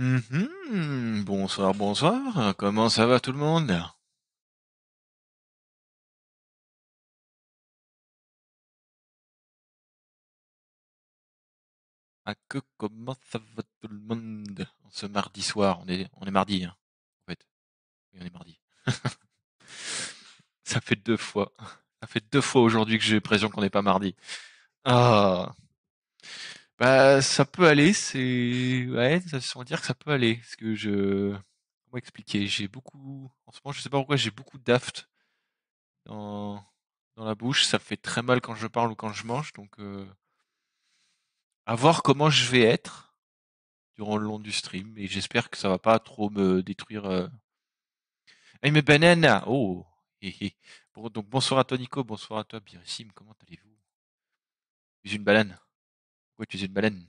Mhm. Bonsoir, bonsoir. Comment ça va tout le monde? Ah que comment ça va tout le monde? Ce mardi soir, on est, on est mardi, hein, en fait. Oui, on est mardi. Ça fait deux fois. Ça fait deux fois aujourd'hui que j'ai l'impression qu'on n'est pas mardi. Ah. Bah, ça peut aller, c'est. Ouais, ça se dire que ça peut aller. Parce que je. Comment expliquer J'ai beaucoup. En ce moment, je sais pas pourquoi, j'ai beaucoup d'aft dans... dans la bouche. Ça fait très mal quand je parle ou quand je mange. Donc, euh, à voir comment je vais être durant le long du stream. Et j'espère que ça va pas trop me détruire. Euh... Hey, mes bananes Oh bon, Donc, bonsoir à toi, Nico. Bonsoir à toi, Birissim. Comment allez-vous J'ai une banane. Pourquoi utiliser une baleine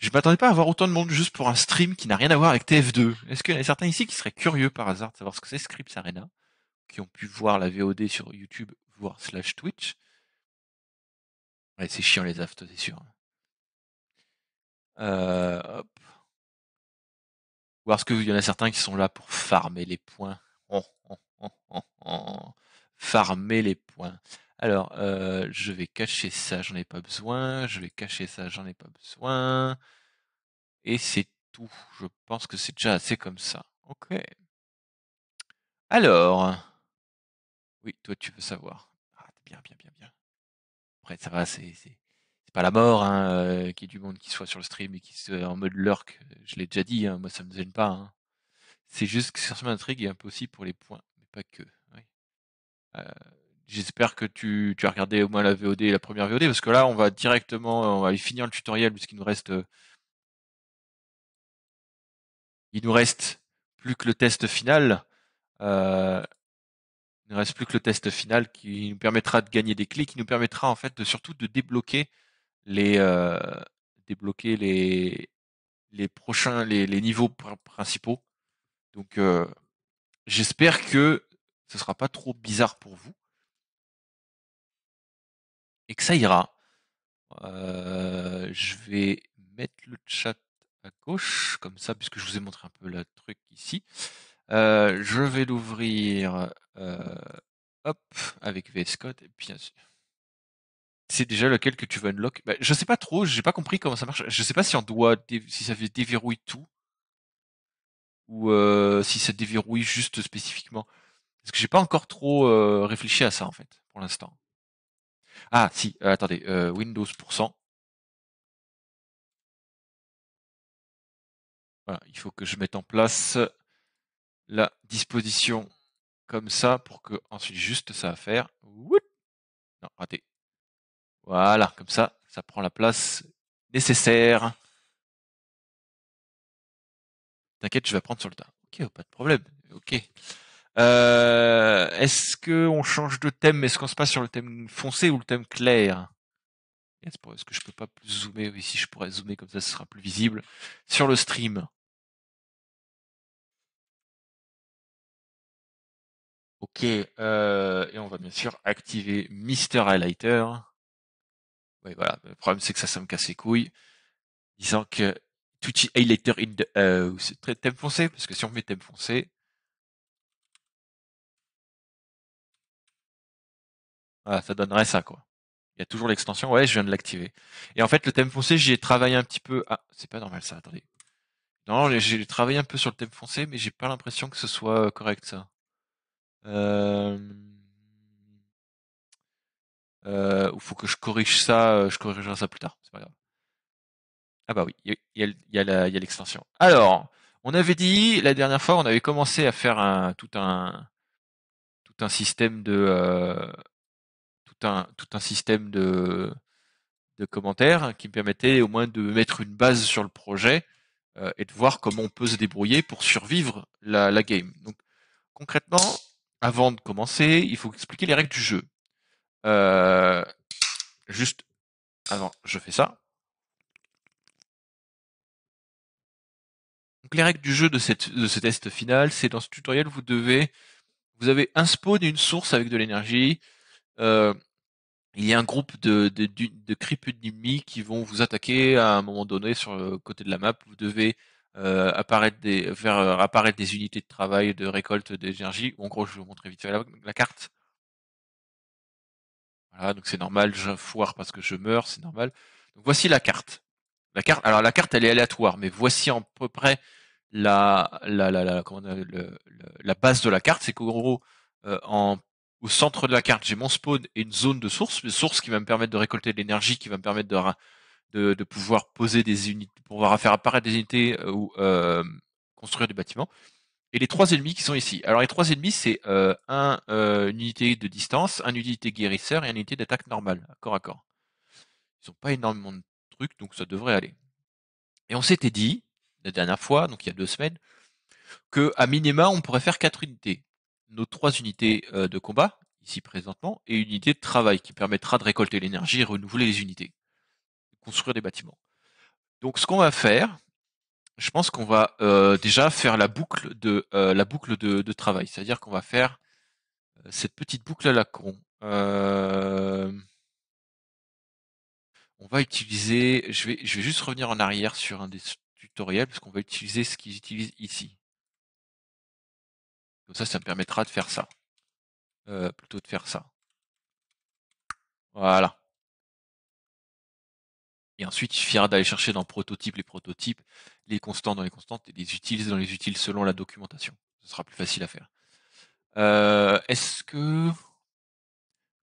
Je m'attendais pas à avoir autant de monde juste pour un stream qui n'a rien à voir avec TF2. Est-ce qu'il y en a certains ici qui seraient curieux par hasard de savoir ce que c'est Scripps Arena, qui ont pu voir la VOD sur YouTube, voire slash Twitch Ouais, c'est chiant les aftes, c'est sûr. Euh, Ou est-ce qu'il y en a certains qui sont là pour farmer les points oh, oh, oh, Farmer les points. Alors, euh, je vais cacher ça, j'en ai pas besoin. Je vais cacher ça, j'en ai pas besoin. Et c'est tout. Je pense que c'est déjà assez comme ça. Ok. Alors. Oui, toi, tu veux savoir. Ah, bien, bien, bien, bien. Après, ça va, c'est c'est, pas la mort hein, euh, qui ait du monde qui soit sur le stream et qui soit euh, en mode lurk. Je l'ai déjà dit, hein, moi ça me gêne pas. Hein. C'est juste que sur ce intrigue un peu pour les points, mais pas que. Oui. Euh, j'espère que tu, tu, as regardé au moins la VOD, la première VOD, parce que là, on va directement, on va aller finir le tutoriel, puisqu'il nous reste, euh, il nous reste plus que le test final. Euh, il ne reste plus que le test final qui nous permettra de gagner des clés, qui nous permettra en fait de surtout de débloquer les euh, débloquer les les prochains les, les niveaux principaux. Donc j'espère que ce sera pas trop bizarre pour vous et que ça ira. Euh, je vais mettre le chat à gauche, comme ça, puisque je vous ai montré un peu le truc ici. Euh, je vais l'ouvrir euh, hop, avec VS Code, et bien sûr. C'est déjà lequel que tu veux unlock. Je bah, je sais pas trop, j'ai pas compris comment ça marche. Je sais pas si on doit si ça déverrouille tout ou si ça déverrouille juste spécifiquement. Parce que j'ai pas encore trop réfléchi à ça en fait pour l'instant. Ah si, euh, attendez, euh, Windows pour Voilà, il faut que je mette en place la disposition comme ça pour que ensuite juste ça va faire. Non, raté. Voilà, comme ça, ça prend la place nécessaire. T'inquiète, je vais prendre sur le tas. Ok, oh, pas de problème. Ok. Euh, Est-ce que on change de thème Est-ce qu'on se passe sur le thème foncé ou le thème clair Est-ce que je peux pas plus zoomer Oui, si je pourrais zoomer comme ça, ce sera plus visible sur le stream. Ok, euh, et on va bien sûr activer Mister Highlighter. Oui, voilà. Le problème, c'est que ça, ça me casse les couilles. Disant que Twitch Highlighter in the euh, c'est Très thème foncé, parce que si on met thème foncé, Ah, ça donnerait ça, quoi. Il y a toujours l'extension. Ouais, je viens de l'activer. Et en fait, le thème foncé, j'y ai travaillé un petit peu. Ah, c'est pas normal ça, attendez. Non, j'ai travaillé un peu sur le thème foncé, mais j'ai pas l'impression que ce soit euh, correct ça. Euh... euh faut que je corrige ça, euh, je corrigerai ça plus tard, c'est pas grave. Ah bah oui, il y a, y l'extension. Alors, on avait dit la dernière fois, on avait commencé à faire un, tout un tout un système de tout un, système de, commentaires hein, qui me permettait au moins de mettre une base sur le projet euh, et de voir comment on peut se débrouiller pour survivre la, game. Donc concrètement, avant de commencer, il faut expliquer les règles du jeu. Euh, juste avant, je fais ça. Donc les règles du jeu de, cette, de ce test final, c'est dans ce tutoriel, vous devez, vous avez un spawn et une source avec de l'énergie. Euh, il y a un groupe de, de, de, de qui vont vous attaquer à un moment donné sur le côté de la map. Vous devez euh, apparaître des, faire euh, apparaître des unités de travail, de récolte d'énergie. En gros, je vais vous montrer vite fait la, carte. Voilà, donc c'est normal, je foire parce que je meurs, c'est normal. Donc voici la carte. La carte, alors la carte, elle est aléatoire, mais voici en peu près la, la, la, la base de la carte. C'est qu'en gros, en au centre de la carte, j'ai mon spawn et une zone de source, une source qui va me permettre de récolter de l'énergie, qui va me permettre de, de, pouvoir poser des unités, pouvoir faire apparaître des unités euh, ou euh, construire des bâtiments. Et les trois ennemis qui sont ici. Alors les trois ennemis, c'est euh, un, une unité de distance, une unité guérisseur et une unité d'attaque normale, corps à corps. Ils n'ont pas énormément de trucs, donc ça devrait aller. Et on s'était dit, la dernière fois, donc il y a deux semaines, que à minima, on pourrait faire quatre unités nos trois unités euh, de combat, ici présentement, et une unité de travail qui permettra de récolter l'énergie et renouveler les unités, construire des bâtiments. Donc ce qu'on va faire, je pense qu'on va euh, déjà faire la boucle de euh, la boucle de, travail, c'est-à-dire qu'on va faire cette petite boucle à la con. on va utiliser, je vais, je vais juste revenir en arrière sur un des tutoriels parce qu'on va utiliser ce qu'ils utilisent ici. Comme ça, ça me permettra de faire ça. Euh, plutôt de faire ça. Voilà. Et ensuite, il suffira d'aller chercher dans prototype les prototypes, les constantes dans les constantes et les utiles dans les utiles selon la documentation. Ce sera plus facile à faire. Euh, est-ce que...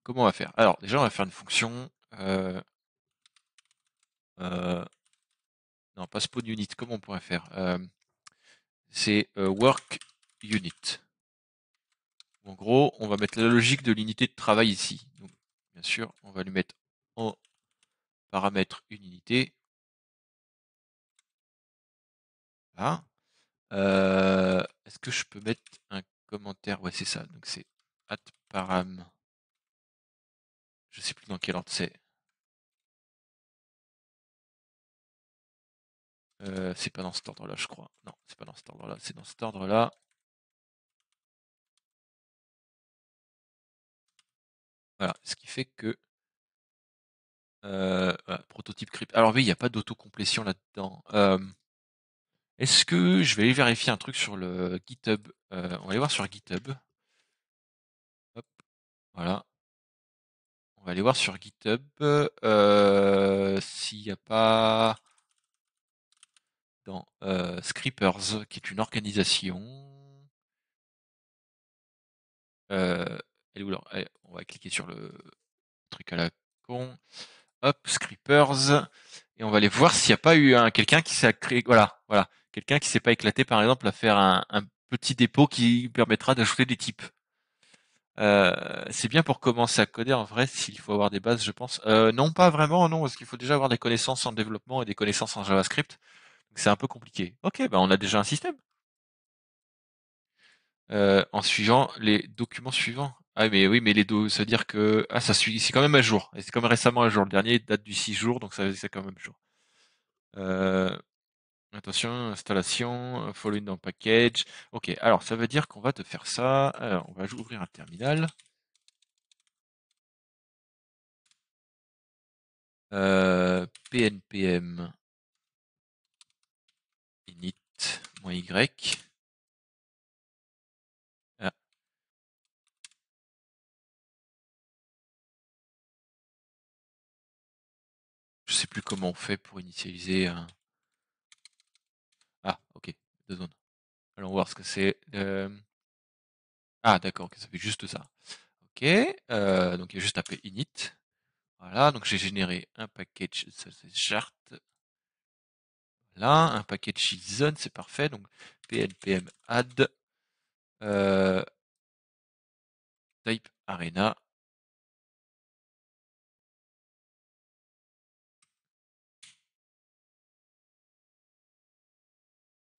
Comment on va faire Alors, déjà, on va faire une fonction... Euh, non, pas spawn unit. Comment on pourrait faire C'est work unit. En gros, on va mettre la logique de l'unité de travail ici. bien sûr, on va lui mettre en paramètre une unité. Voilà. Euh, est-ce que je peux mettre un commentaire Ouais, c'est ça. Donc c'est at param. Je sais plus dans quel ordre c'est. Euh, c'est pas dans cet ordre-là, je crois. Non, c'est pas dans cet ordre-là. C'est dans cet ordre-là. Voilà, ce qui fait que voilà, prototype crypt alors oui, il n'y a pas d'autocomplétion là-dedans. est-ce que je vais aller vérifier un truc sur le GitHub? on va aller voir sur GitHub. voilà. On va aller voir sur GitHub, s'il n'y a pas dans, Scrippers, qui est une organisation on va cliquer sur le truc à la con. Hop, Scrippers. Et on va aller voir s'il n'y a pas eu quelqu'un qui s'est Voilà, voilà. Quelqu'un qui s'est pas éclaté, par exemple, à faire un, petit dépôt qui permettra d'ajouter des types. Euh, c'est bien pour commencer à coder en vrai s'il faut avoir des bases, je pense. Euh, non, pas vraiment, non, parce qu'il faut déjà avoir des connaissances en développement et des connaissances en JavaScript. c'est un peu compliqué. Ok, ben on a déjà un système. Euh, en suivant les documents suivants. Ah mais oui, mais les deux, ça veut dire que ah ça suit, c'est quand même à jour. Et c'est quand même récemment à jour. Le dernier date du 6 jours, donc ça c'est quand même un jour. Euh, attention, installation, euh, following dans package. Ok, alors ça veut dire qu'on va te faire ça. Alors, on va ouvrir un terminal. Euh, pnpm init y sais plus comment on fait pour initialiser un... Ah, ok, deux zones. Allons voir ce que c'est. Euh. Ah, d'accord, ça fait juste ça. Ok, euh, donc il y a juste taper init. Voilà, donc j'ai généré un package chart. Voilà, un package zone, c'est parfait. Donc pnpm add euh, type arena.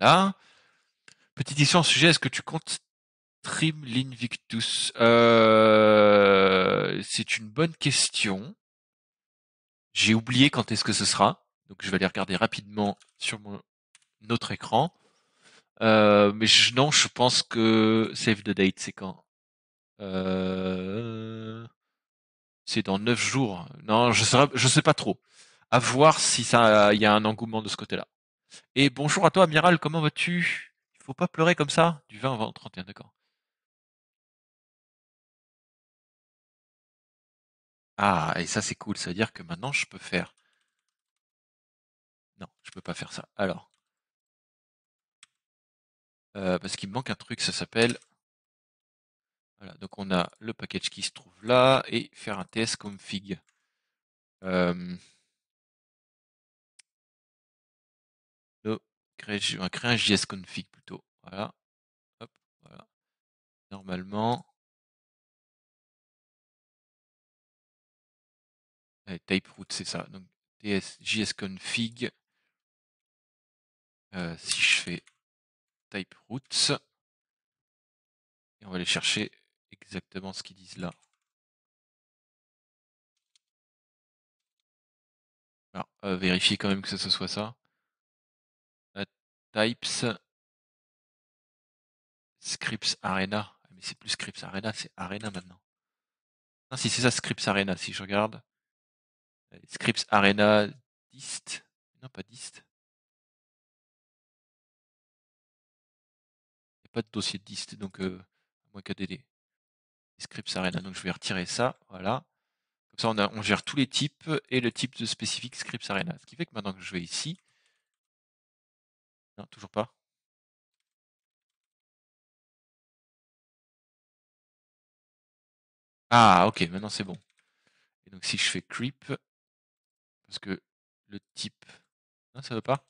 Ah. Petite question au sujet, est-ce que tu comptes trim l'Invictus euh, C'est une bonne question. J'ai oublié quand est-ce que ce sera, donc je vais aller regarder rapidement sur mon autre écran. Euh, mais je, non, je pense que save the date, c'est quand euh, C'est dans 9 jours. Non, je ne je sais pas trop. À voir si ça, il y a un engouement de ce côté-là. Et bonjour à toi, Amiral, comment vas-tu Il faut pas pleurer comme ça. Du 20 au 31, d'accord. Ah, et ça c'est cool, ça veut dire que maintenant je peux faire. Non, je peux pas faire ça. Alors. Euh, parce qu'il me manque un truc, ça s'appelle. Voilà, donc on a le package qui se trouve là et faire un tsconfig. config. créer, on va créer un jsconfig plutôt. Voilà. Hop, voilà. Normalement. Eh, type root, c'est ça. Donc ts jsconfig. Euh, si je fais type roots, et on va aller chercher exactement ce qu'ils disent là. Alors, euh, vérifier quand même que ce soit ça. Types scripts Arena. Ah, mais c'est plus scripts Arena, c'est Arena maintenant. Ah si c'est ça scripts Arena, si je regarde. scripts Arena Dist. Non pas Dist. Il n'y a pas de dossier Dist, donc euh, moins KDD. scripts Arena, donc je vais retirer ça, voilà. Comme ça on, a, on gère tous les types et le type de spécifique scripts Arena. Ce qui fait que maintenant que je vais ici, non, toujours pas. Ah, ok, maintenant c'est bon. Et donc si je fais creep, parce que le type... Non, ah, ça veut pas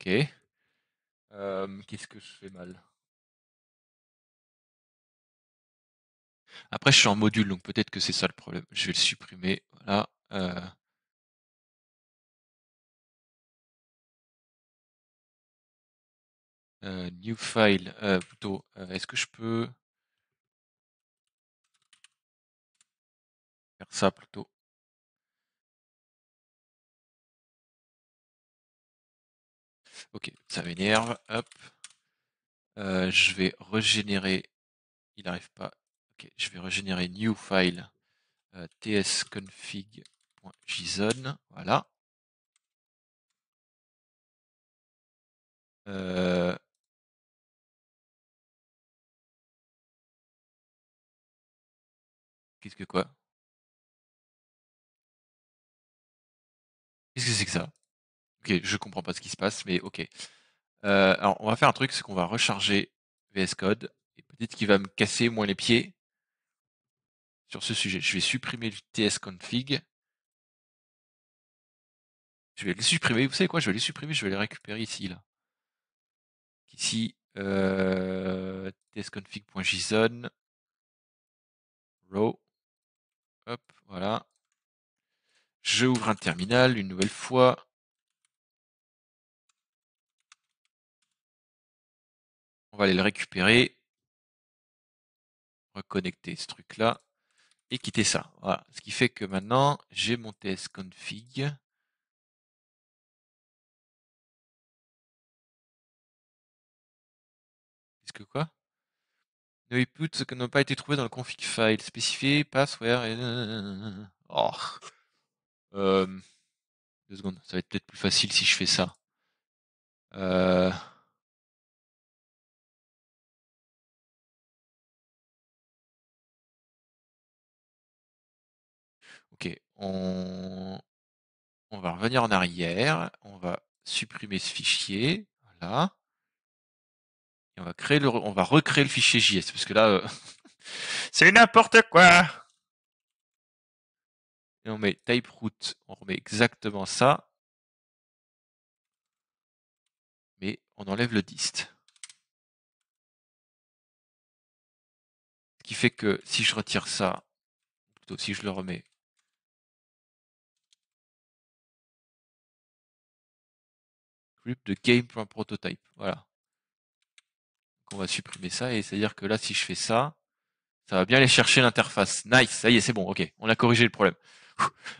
Ok. Qu'est-ce que je fais mal Après, je suis en module, donc peut-être que c'est ça le problème. Je vais le supprimer. Voilà. Euh. Euh, new file, euh, plutôt, euh, est-ce que je peux faire ça plutôt Ok, ça m'énerve, hop. je vais régénérer, il n'arrive pas, ok, je vais régénérer new file tsconfig.json, voilà. Qu'est-ce que quoi? Qu'est-ce que c'est que ça? OK, je comprends pas ce qui se passe, mais OK. Euh, alors on va faire un truc, c'est qu'on va recharger VS Code et peut-être qu'il va me casser, moins les pieds sur ce sujet. Je vais supprimer le tsconfig. Je vais le supprimer. Vous savez quoi? Je vais les supprimer, je vais les récupérer ici, là. Ici, euh, tsconfig.json, raw. Hop, voilà. Je ouvre un terminal une nouvelle fois. On va aller le récupérer. Reconnecter ce truc-là. Et quitter ça. Voilà. Ce qui fait que maintenant, j'ai mon TS config. Qu'est-ce que quoi ce que n'ont pas été trouvés dans le config file spécifié, password et... Oh. deux secondes, ça va être peut-être plus facile si je fais ça. Euh. Ok, on... on va revenir en arrière, on va supprimer ce fichier, voilà. Et on va créer le, on va recréer le fichier JS parce que là, euh, c'est n'importe quoi. Et on met type root, on remet exactement ça, mais on enlève le dist. Ce qui fait que si je retire ça, plutôt si je le remets, group de game.prototype, voilà on va supprimer ça. Et c'est-à-dire que là, si je fais ça, ça va bien aller chercher l'interface. Nice, ça y est, c'est bon, ok, on a corrigé le problème.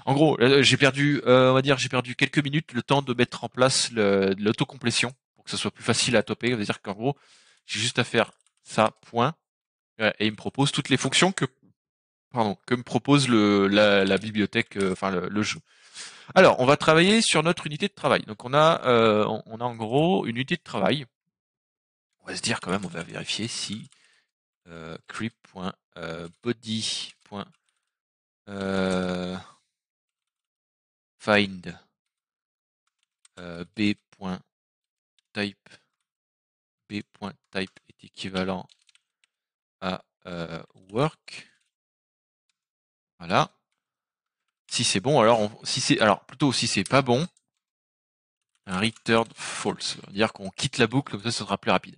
En gros, euh, j'ai perdu, euh, on va dire, j'ai perdu quelques minutes le temps de mettre en place l'autocomplétion pour que ce soit plus facile à topper. C'est-à-dire qu'en gros, j'ai juste à faire ça, point, euh, et il me propose toutes les fonctions que, pardon, que me propose la, bibliothèque, enfin le, jeu. Alors, on va travailler sur notre unité de travail. Donc, on a, on a en gros une unité de travail on va se dire quand même, on va vérifier si euh, euh b.type euh, euh, b.type est équivalent à work. Voilà. Si c'est bon, alors si c'est alors plutôt si c'est pas bon, un return false, dire qu'on quitte la boucle, comme ça sera plus rapide.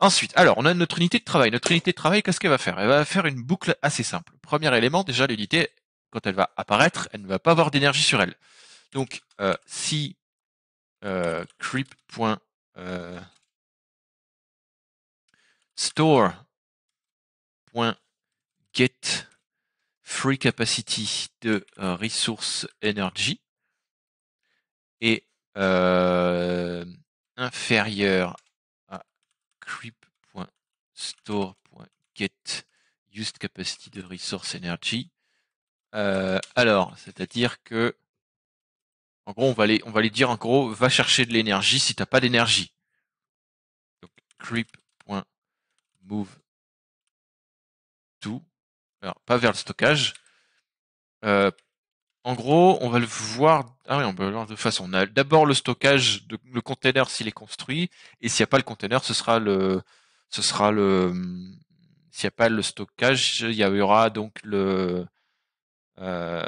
Ensuite, alors, on a notre unité de travail. Notre unité de travail, qu'est-ce qu'elle va faire Elle va faire une boucle assez simple. Premier élément, déjà, l'unité, quand elle va apparaître, elle ne va pas avoir d'énergie sur elle. Donc, euh, si euh, creep.store.get euh, free capacity de euh, resource energy est euh, inférieur creep.store.get used capacity de resource energy. Euh, alors, c'est-à-dire que, en gros, on va les, on va les dire en gros, va chercher de l'énergie si tu t'as pas d'énergie. Donc, creep.move to, alors pas vers le stockage, euh, en gros, on va le voir. Ah oui, on voir de façon. On a d'abord le stockage, de, le container s'il est construit, et s'il n'y a pas le container, ce sera le, ce sera le. S'il n'y a pas le stockage, il y aura donc le. Euh,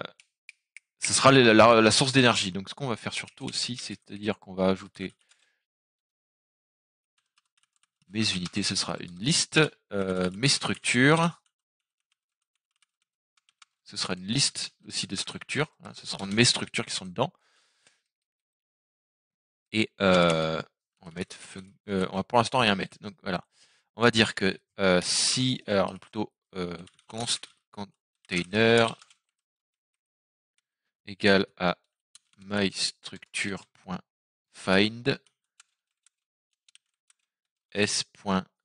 ce sera la, source d'énergie. Donc ce qu'on va faire surtout aussi, c'est-à-dire qu'on va ajouter mes unités, ce sera une liste, euh, mes structures ce sera une liste aussi de structures, hein, ce seront mes structures qui sont dedans. Et euh, on va mettre, euh, on va pour l'instant rien mettre. Donc voilà, on va dire que euh, si, alors plutôt const container égal à mystructure.find s.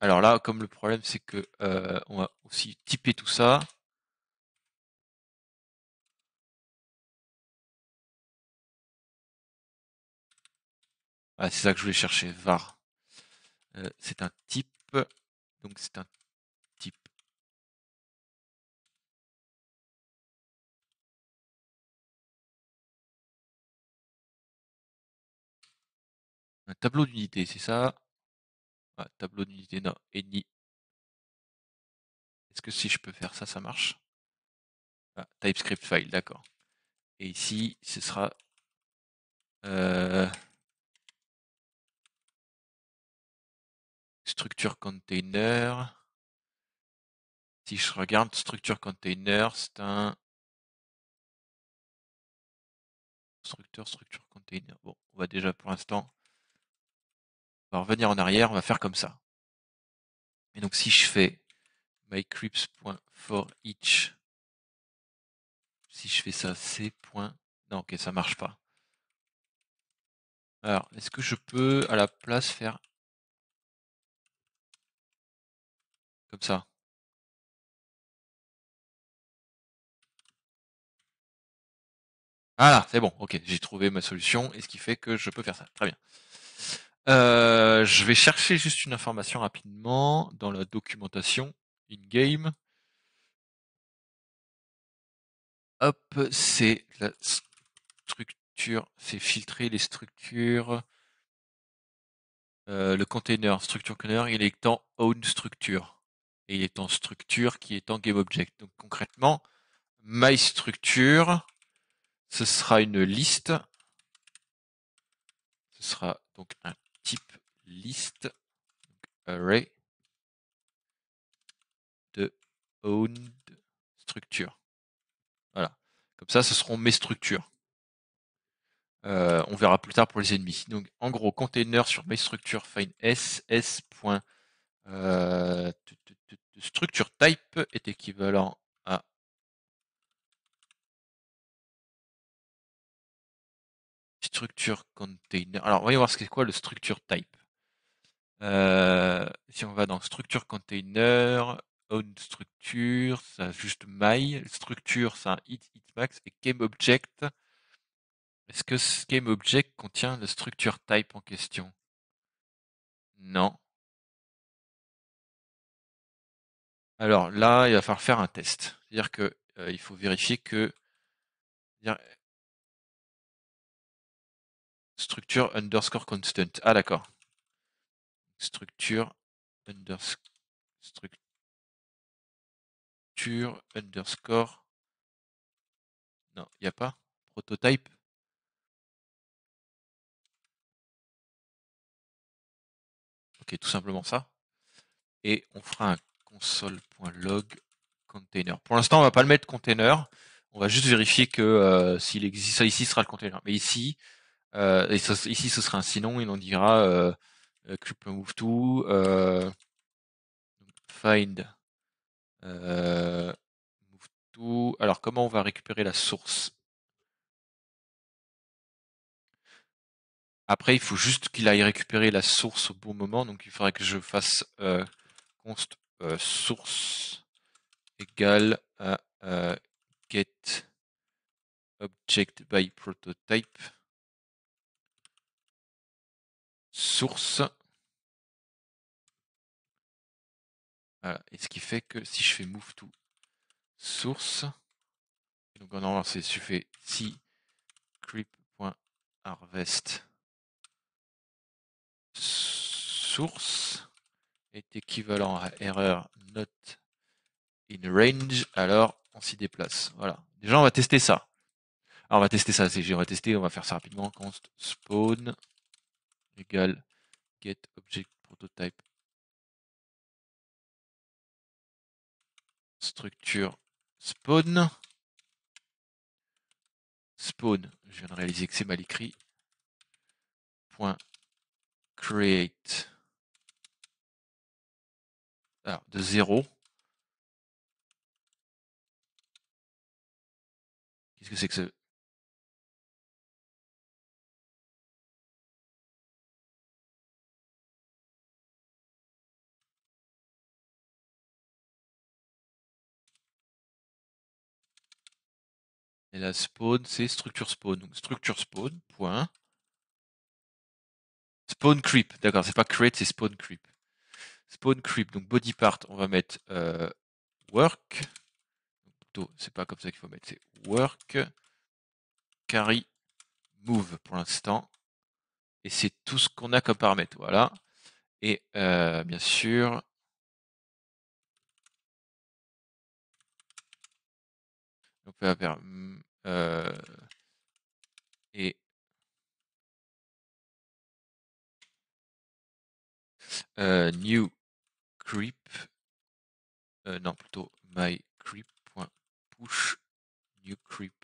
Alors là, comme le problème c'est que on va aussi typer tout ça. Ah, c'est ça que je voulais chercher, var. Euh, c'est un type. Donc c'est un type. Un tableau d'unité, c'est ça ah, Tableau d'unité, non, et ni. Est-ce que si je peux faire ça, ça marche ah, TypeScript file, d'accord. Et ici, ce sera... Euh Structure container. Si je regarde structure container, c'est un structure, structure container. Bon, on va déjà pour l'instant on va revenir en arrière, on va faire comme ça. Et donc si je fais each, si je fais ça, c. Non, ok, ça marche pas. Alors, est-ce que je peux à la place faire comme ça Voilà, c'est bon, ok, j'ai trouvé ma solution, et ce qui fait que je peux faire ça. Très bien. Euh, je vais chercher juste une information rapidement dans la documentation in-game. Hop, c'est la structure, c'est filtrer les structures. Euh, le container, structure container, il est en own structure et il est en structure qui est en GameObject. Donc concrètement, MyStructure, ce sera une liste. Ce sera donc un type liste array de owned structure. Voilà. Comme ça, ce seront mes structures. Euh, on verra plus tard pour les ennemis. Donc en gros, container sur mes structure find s, s. Euh, structure type est équivalent à structure container. Alors, voyons voir ce qu'est quoi le structure type. Euh, si on va dans structure container, own structure, ça juste my, structure, ça hit, hit max, et game object. Est-ce que ce game object contient le structure type en question Non. Alors là, il va falloir faire un test. C'est-à-dire que euh, il faut vérifier que structure underscore constant. Ah d'accord. Structure underscore structure underscore. Non, il n'y a pas. Prototype. Ok, tout simplement ça. Et on fera un console.log container. Pour l'instant, on va pas le mettre container. On va juste vérifier que euh, s'il existe, ça ici sera le container. Mais ici, euh, ici ce sera un sinon, il on dira euh, euh to find move to. Alors comment on va récupérer la source Après, il faut juste qu'il aille récupérer la source au bon moment, donc il faudrait que je fasse const euh, source égale à euh, get object by prototype source. Et ce qui fait que si je fais move to source, donc en c'est je fais si creep.harvest source est équivalent à erreur not in range, alors on s'y déplace. Voilà. Déjà, on va tester ça. Alors, on va tester ça, on va tester, on va faire ça rapidement. Const spawn égale get object prototype structure spawn. Spawn, je viens de réaliser que c'est mal écrit. Point create alors de 0. Qu'est-ce que c'est que ce... Et la spawn, c'est structure spawn. Donc structure spawn, point. Spawn creep, d'accord, c'est pas create, c'est spawn creep. Spawn creep, donc body part, on va mettre euh, work work. C'est pas comme ça qu'il faut mettre, c'est work carry move pour l'instant. Et c'est tout ce qu'on a comme paramètre. Voilà. Et euh, bien sûr, on peut faire mm, euh, et new creep, euh, non plutôt my push new creep.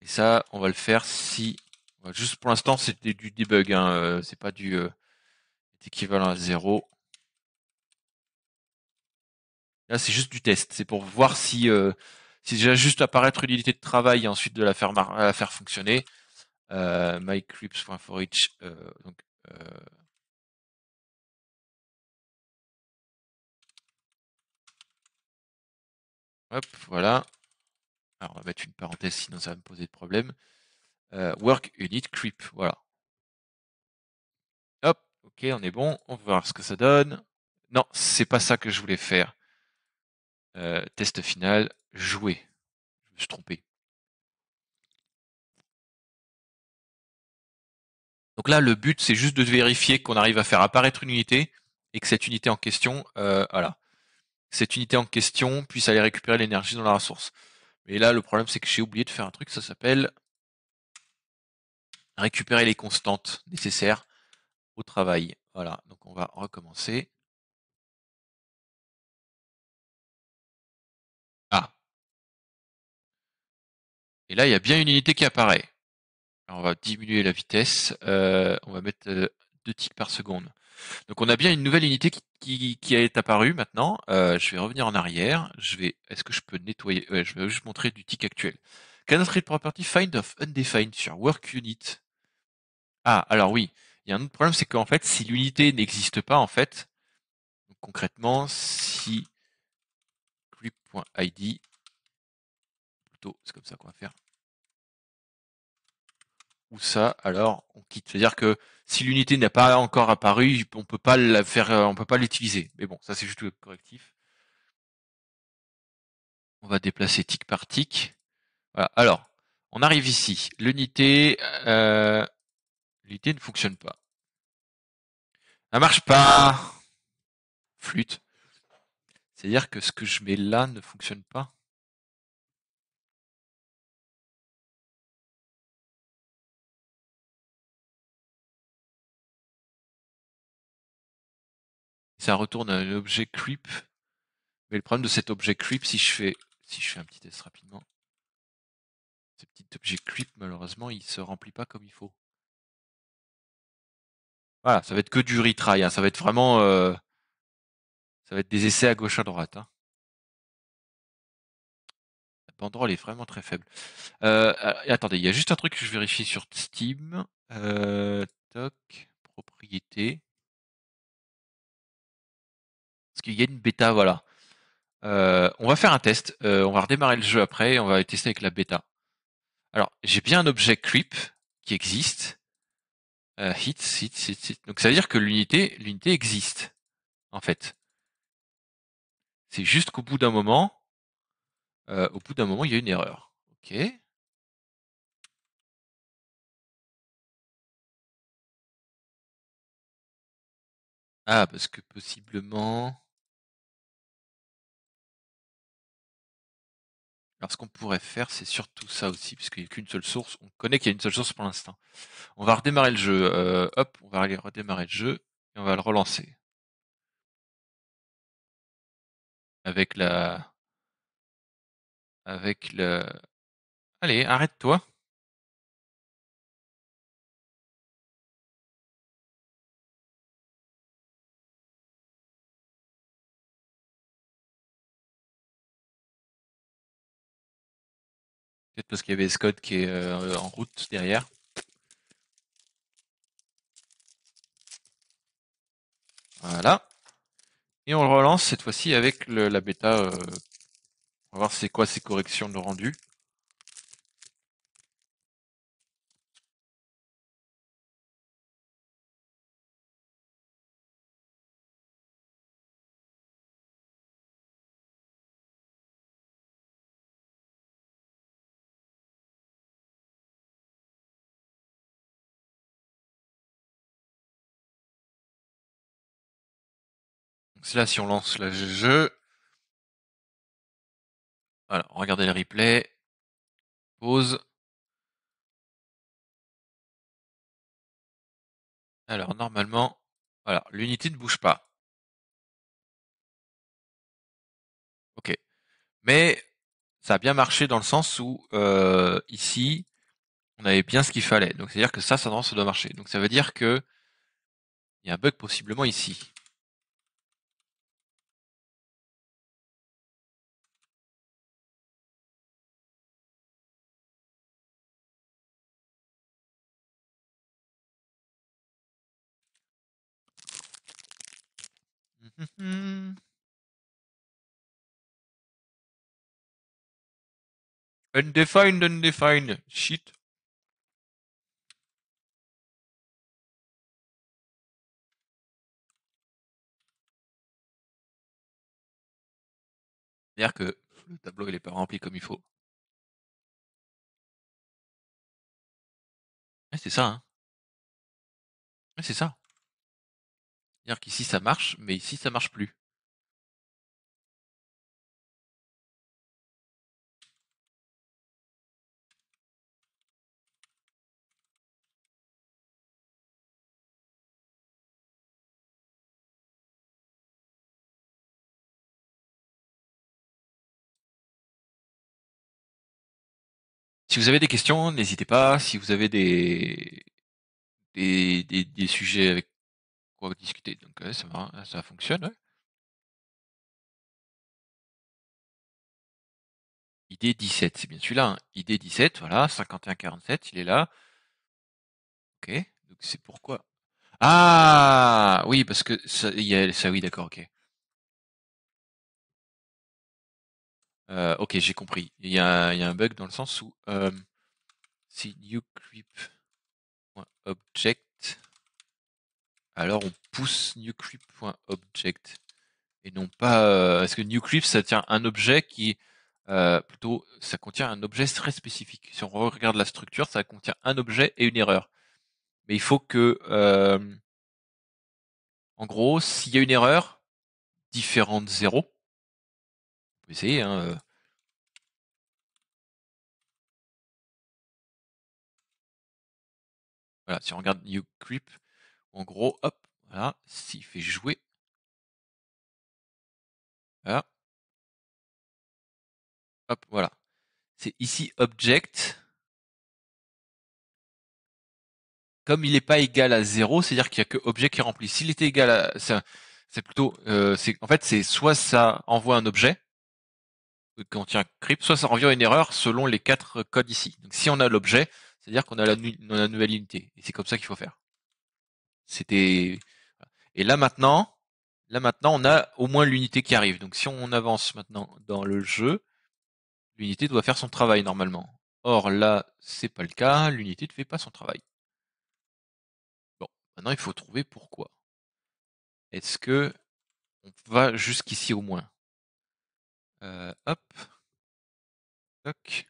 et ça, on va le faire si, juste pour l'instant, c'était du debug, hein, euh, c'est pas du euh, équivalent à 0. Là, c'est juste du test, c'est pour voir si si déjà juste apparaître une unité de travail et ensuite de la faire, la faire fonctionner euh, For euh, donc euh, hop, voilà. Alors on va mettre une parenthèse sinon ça va me poser de problème. Euh, work unit creep, voilà. Hop, ok, on est bon, on va voir ce que ça donne. Non, c'est pas ça que je voulais faire. Euh, test final, jouer. Je me suis trompé. Donc là, le but, c'est juste de vérifier qu'on arrive à faire apparaître une unité et que cette unité en question, euh, voilà, cette unité en question puisse aller récupérer l'énergie dans la ressource. Mais là, le problème, c'est que j'ai oublié de faire un truc, ça s'appelle récupérer les constantes nécessaires au travail. Voilà, donc on va recommencer. Ah. Et là, il y a bien une unité qui apparaît on va diminuer la vitesse. Euh, on va mettre euh, deux 2 ticks par seconde. Donc on a bien une nouvelle unité qui, qui, est apparue maintenant. Euh, je vais revenir en arrière. Je vais. Est-ce que je peux nettoyer Je vais juste montrer du tick actuel. Cannot property find of undefined sur work unit. Ah alors oui. Il y a un autre problème, c'est qu'en fait, si l'unité n'existe pas, en fait, concrètement, si group.id, plutôt, c'est comme ça qu'on va faire, ça, alors on quitte. C'est-à-dire que si l'unité n'a pas encore apparu, on peut pas la faire, euh, on peut pas l'utiliser. Mais bon, ça c'est juste le correctif. On va déplacer tic par tic. Voilà. Alors, on arrive ici. L'unité, euh, l'unité ne fonctionne pas. Ça marche pas. Flûte. C'est-à-dire que ce que je mets là ne fonctionne pas. ça retourne à un objet creep. Mais le problème de cet objet creep, si je fais, si je fais un petit test rapidement, ce petit objet creep, malheureusement, il se remplit pas comme il faut. Voilà, ça va être que du retry, hein. ça va être vraiment, euh, ça va être des essais à gauche à droite. Hein. La banderole est vraiment très faible. Euh, attendez, il y a juste un truc que je vérifie sur Steam. Euh, toc, propriété qu'il y a une bêta, voilà. Euh, on va faire un test, euh, on va redémarrer le jeu après, et on va tester avec la bêta. Alors, j'ai bien un objet creep qui existe. Euh, hit, hit, hit, hit. Donc ça veut dire que l'unité, l'unité existe, en fait. C'est juste qu'au bout d'un moment, au bout d'un moment, il y a une erreur. Ok. Ah, parce que possiblement... Alors, ce qu'on pourrait faire, c'est surtout ça aussi, puisqu'il n'y a qu'une seule source. On connaît qu'il y a une seule source pour l'instant. On va redémarrer le jeu. Euh, hop, on va aller redémarrer le jeu et on va le relancer. Avec la. Avec le. Allez, arrête-toi. Peut-être parce qu'il y avait Scott qui est euh, en route derrière. Voilà. Et on le relance cette fois-ci avec la bêta. Euh, on va voir c'est quoi ces corrections de rendu. c'est là si on lance le jeu. Voilà, regardez le replay. Pause. Alors normalement, voilà, l'unité ne bouge pas. Ok. Mais ça a bien marché dans le sens où euh, ici, on avait bien ce qu'il fallait. Donc c'est-à-dire que ça, ça, ça doit marcher. Donc ça veut dire que il y a un bug possiblement ici. Mmh. Undefined, undefined. Shit. C'est-à-dire que le tableau il est pas rempli comme il faut. c'est ça. Hein. c'est ça cest dire qu'ici ça marche, mais ici ça marche plus. Si vous avez des questions, n'hésitez pas. Si vous avez des, des, des, des sujets avec discuter. Donc ça, va, hein, ça fonctionne. ID 17, c'est bien celui-là. Hein. ID 17, voilà, 5147, il est là. Ok, donc c'est pourquoi. Ah oui, parce que ça, y a, ça oui, d'accord, ok. Euh, ok, j'ai compris. Il y, a, un bug dans le sens où euh, si object alors on pousse newcreep.object et non pas euh, est parce que newcreep ça tient un objet qui euh, plutôt ça contient un objet très spécifique. Si on regarde la structure, ça contient un objet et une erreur. Mais il faut que euh, en gros, s'il y a une erreur, différente zéro On peut essayer hein, Voilà, si on regarde newcreep... En gros, hop, voilà, s'il fait jouer. Voilà. Hop, voilà. C'est ici object. Comme il n'est pas égal à 0, c'est-à-dire qu'il n'y a que objet qui est rempli. S'il était égal à. C'est plutôt. Euh, en fait, c'est soit ça envoie un objet euh, qui contient un crypt, soit ça revient une erreur selon les quatre codes ici. Donc si on a l'objet, c'est-à-dire qu'on a la, la nouvelle unité. Et c'est comme ça qu'il faut faire. C'était et là maintenant, là maintenant, on a au moins l'unité qui arrive. Donc si on avance maintenant dans le jeu, l'unité doit faire son travail normalement. Or là, c'est pas le cas, l'unité ne fait pas son travail. Bon, maintenant il faut trouver pourquoi. Est-ce que on va jusqu'ici au moins euh, Hop. Toc.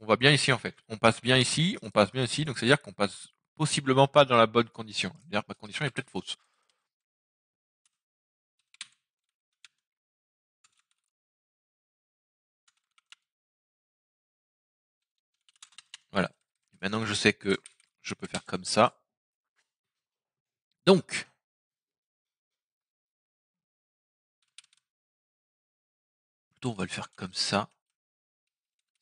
on va bien ici en fait. On passe bien ici, on passe bien ici, donc c'est-à-dire qu'on passe possiblement pas dans la bonne condition. D'ailleurs, ma condition est peut-être fausse. Voilà. Maintenant que je sais que je peux faire comme ça. Donc, plutôt on va le faire comme ça.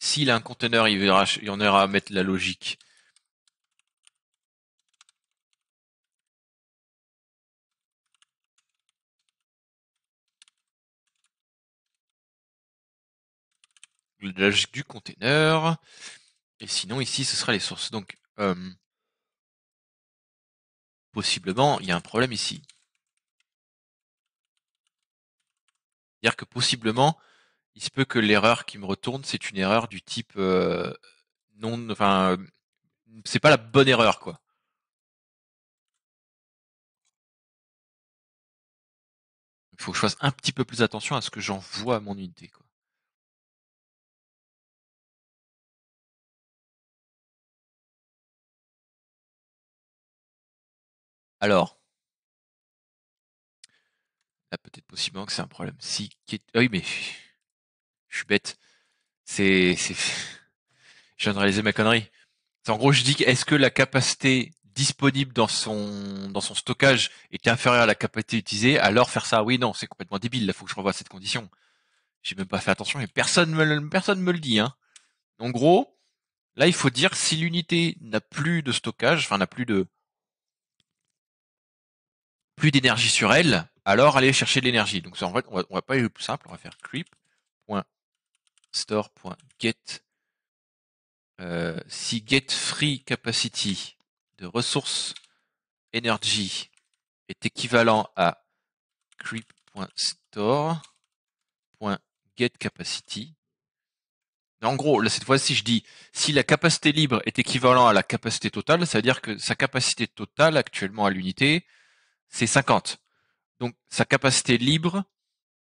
S'il a un conteneur, il, verra, en aura à mettre la logique. logique du conteneur. Et sinon, ici, ce sera les sources. Donc, euh, possiblement, il y a un problème ici. C'est-à-dire que possiblement, il se peut que l'erreur qui me retourne, c'est une erreur du type euh, non, enfin, mmh, c'est pas la bonne erreur, quoi. Il faut que je fasse un petit peu plus attention à ce que j'envoie à mon unité, quoi. Alors, là peut-être possiblement que c'est un problème Si, ah oui, mais je suis bête. C'est, c'est, je viens de réaliser ma connerie. en gros, je dis, est-ce que la capacité disponible dans son, dans son stockage est inférieure à la capacité utilisée, alors faire ça, oui, non, c'est complètement débile, il faut que je revoie cette condition. J'ai même pas fait attention et personne me, personne me le dit, hein. En gros, là, il faut dire si l'unité n'a plus de stockage, enfin, n'a plus de, plus d'énergie sur elle, alors aller chercher de l'énergie. Donc, en fait, on va, on va pas aller plus simple, on va faire creep store.get. Euh, si get free capacity de ressources energy est équivalent à creep.store.getCapacity. En gros, là, cette fois-ci, je dis si la capacité libre est équivalent à la capacité totale, c'est-à-dire que sa capacité totale actuellement à l'unité, c'est 50. Donc sa capacité libre,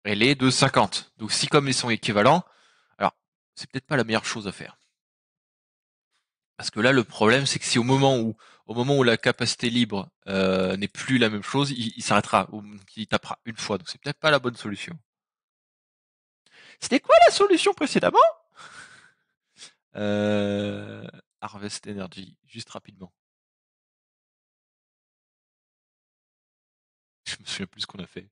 elle est de 50. Donc si comme ils sont équivalents, c'est peut-être pas la meilleure chose à faire. Parce que là, le problème, c'est que si au moment où, au moment où la capacité libre euh, n'est plus la même chose, il, s'arrêtera, ou il tapera une fois. Donc c'est peut-être pas la bonne solution. C'était quoi la solution précédemment euh, Harvest Energy, juste rapidement. Je me souviens plus ce qu'on a fait.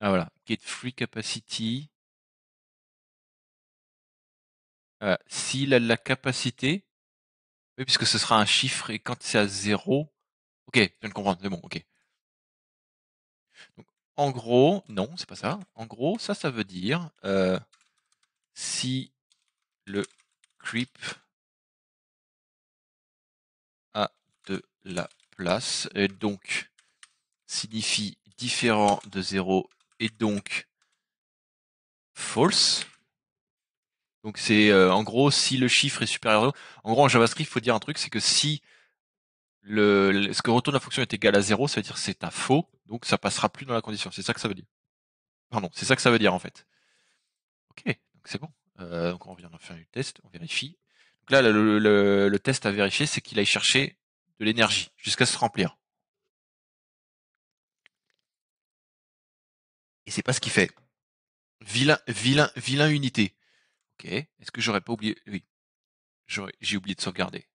Ah voilà, get free capacity. Euh, s'il a la capacité oui, puisque ce sera un chiffre et quand c'est à zéro, OK, je viens de comprendre, c'est bon, OK. Donc en gros non, c'est pas ça. En gros, ça, ça veut dire, euh, si le creep a de la place et donc signifie différent de zéro, et donc false donc c'est euh, en gros si le chiffre est supérieur. En gros en JavaScript, il faut dire un truc, c'est que si le, ce que retourne la fonction est égal à 0, ça veut dire c'est un faux, donc ça passera plus dans la condition. C'est ça que ça veut dire. Pardon, c'est ça que ça veut dire en fait. Ok, donc c'est bon. Euh, donc on vient d'en faire un test, on vérifie. Donc là, le, le test à vérifier, c'est qu'il aille chercher de l'énergie jusqu'à se remplir. Et c'est pas ce qu'il fait. Vilain, vilain, vilain unité. Est-ce que j'aurais pas oublié Oui. J'ai oublié de sauvegarder.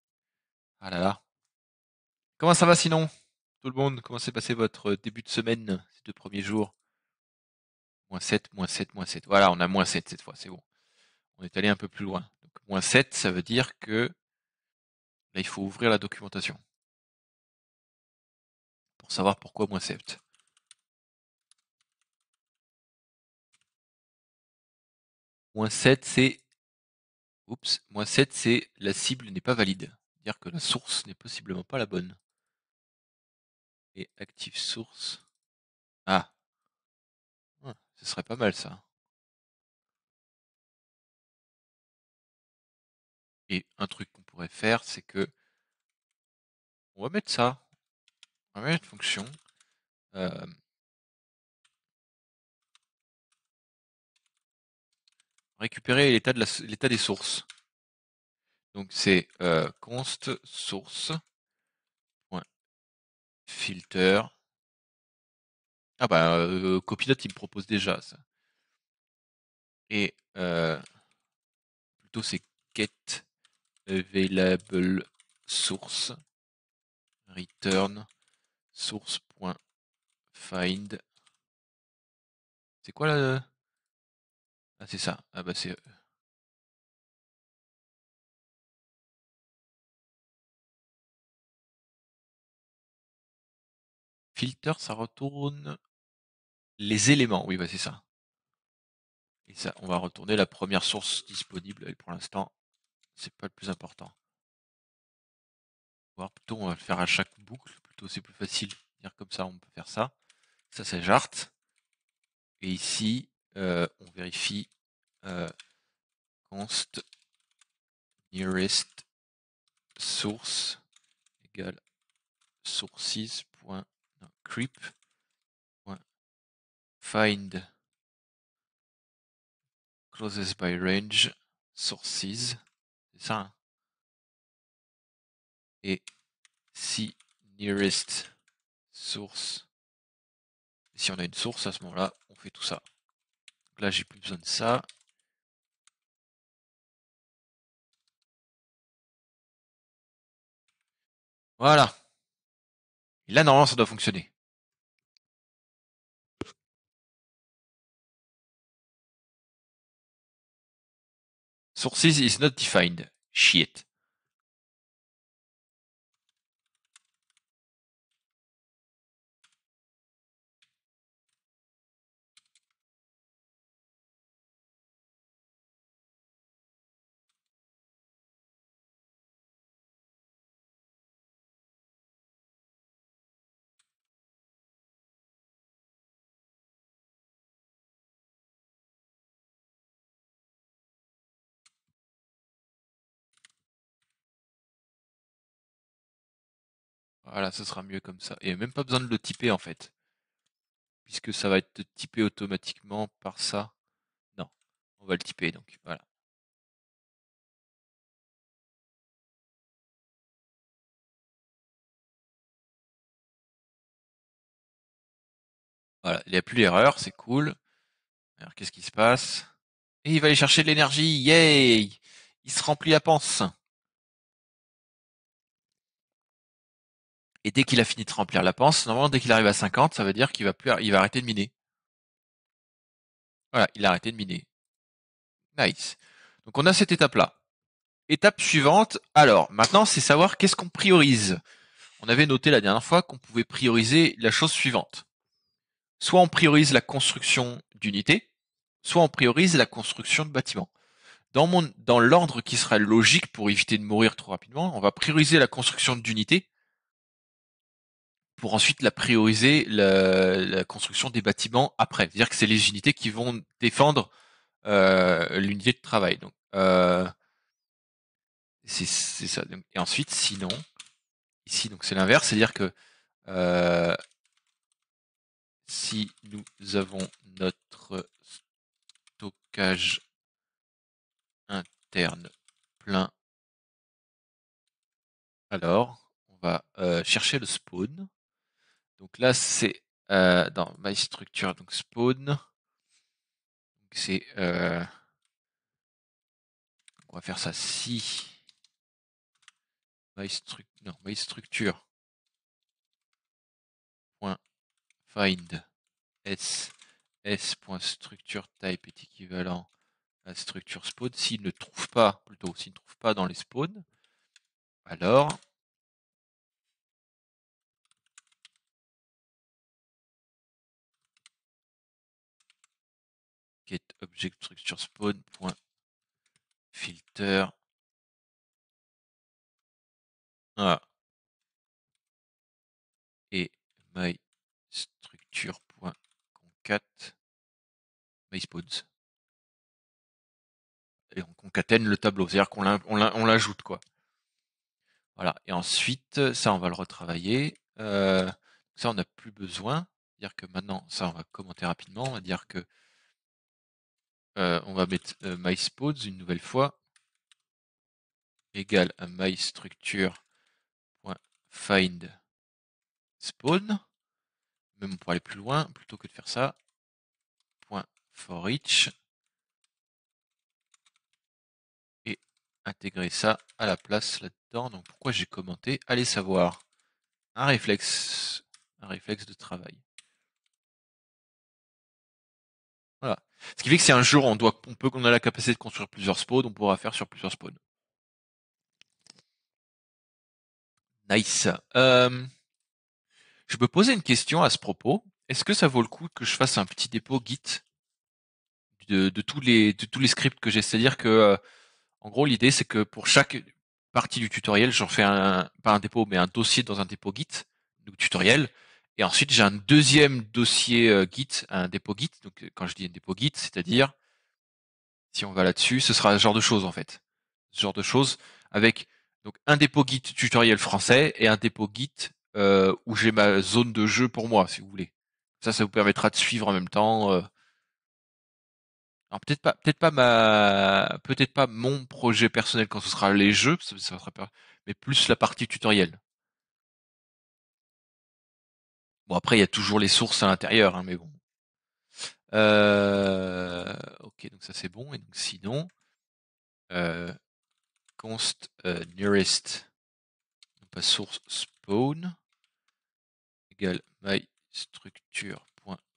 Ah là là. Comment ça va sinon Tout le monde, comment s'est passé votre euh, début de semaine, ces deux premiers jours Moins 7, moins 7, moins 7. Voilà, on a moins 7 cette fois, c'est bon. On est allé un peu plus loin. Donc moins 7, ça veut dire que là, il faut ouvrir la documentation. Pour savoir pourquoi moins 7. 7, c'est. c'est la cible n'est pas valide. Dire que la source n'est possiblement pas la bonne. Et active source. Ah. ah. ce serait pas mal ça. Et un truc qu'on pourrait faire, c'est que on va mettre ça. On va mettre une fonction. Euh, récupérer l'état de l'état des sources. Donc c'est euh, const source filter. Ah bah euh, Copilot il me propose déjà ça. Et euh, plutôt c'est get available source return find C'est quoi là ah, c'est ça. Ah bah c'est euh Filter, ça retourne les éléments. Oui, bah c'est ça. Et ça, on va retourner la première source disponible. Et pour l'instant, c'est pas le plus important. Voir plutôt, on va le faire à chaque boucle. Plutôt, c'est plus facile. Dire comme ça, on peut faire ça. Ça, c'est Jart. Et ici, euh, on vérifie euh, const nearest source égale sources.creep.find closest by range sources c'est ça hein. et si nearest source si on a une source à ce moment là on fait tout ça là, j'ai plus besoin de ça. Voilà. Et là, normalement, ça doit fonctionner. Sources is not defined. Shit. Voilà, ce sera mieux comme ça. Et même pas besoin de le typer en fait. Puisque ça va être typé automatiquement par ça. Non, on va le typer donc. Voilà. Voilà, il n'y a plus l'erreur c'est cool. Alors qu'est-ce qui se passe Et il va aller chercher de l'énergie, yay Il se remplit la panse. Et dès qu'il a fini de remplir la panse, normalement dès qu'il arrive à 50, ça veut dire qu'il va plus, il va arrêter de miner. Voilà, il a arrêté de miner. Nice. Donc on a cette étape-là. Étape suivante, alors maintenant c'est savoir qu'est-ce qu'on priorise. On avait noté la dernière fois qu'on pouvait prioriser la chose suivante. Soit on priorise la construction d'unités, soit on priorise la construction de bâtiments. Dans, dans l'ordre qui sera logique pour éviter de mourir trop rapidement, on va prioriser la construction d'unités pour ensuite la prioriser la, construction des bâtiments après. C'est-à-dire que c'est les unités qui vont défendre euh, l'unité de travail. Donc, euh, c'est ça. Et ensuite, sinon, ici, donc c'est l'inverse, c'est-à-dire que euh, si nous avons notre stockage interne plein, alors on va euh, chercher le spawn. Donc là, c'est euh, dans my structure, donc spawn. C'est. Euh, on va faire ça si. My, structure. find s s.structure type est équivalent à structure spawn. S'il ne trouve pas, plutôt s'il ne trouve pas dans les spawns, alors get object structure spawn filter. Et my structure concat my spawns. Et on concatène le tableau, c'est-à-dire qu'on l'ajoute quoi. Voilà. Et ensuite, ça on va le retravailler. Euh, ça on n'a plus besoin. Dire que maintenant, ça on va commenter rapidement. On va dire que euh, on va mettre euh, mySpawns une nouvelle fois Égal à myStructure.findSpawn. Même pour aller plus loin, plutôt que de faire ça, point et intégrer ça à la place là-dedans. Donc pourquoi j'ai commenté Allez savoir. Un réflexe, un réflexe de travail. Ce qui fait que c'est un jour on doit, on peut, qu'on a la capacité de construire plusieurs spawns, on pourra faire sur plusieurs spawns. Nice. Euh, je me poser une question à ce propos. Est-ce que ça vaut le coup que je fasse un petit dépôt Git de, tous les scripts que j'ai C'est-à-dire que, euh, en gros, l'idée c'est que pour chaque partie du tutoriel, j'en fais un pas un dépôt, mais un dossier dans un dépôt Git, donc tutoriel, et ensuite, j'ai un deuxième dossier euh, Git, un dépôt Git. Donc, euh, quand je dis un dépôt Git, c'est-à-dire, si on va là-dessus, ce sera ce genre de choses, en fait. Ce genre de choses avec donc un dépôt Git tutoriel français et un dépôt Git euh, où j'ai ma zone de jeu pour moi, si vous voulez. Ça, ça vous permettra de suivre en même temps. Alors peut-être pas, peut-être pas ma, peut-être pas mon projet personnel quand ce sera les jeux, mais plus la partie tutoriel. Bon, après, il y a toujours les sources à l'intérieur, hein, mais bon. Euh, ok, donc ça c'est bon. Et donc sinon, euh, const euh, nearest, pas source spawn, égale my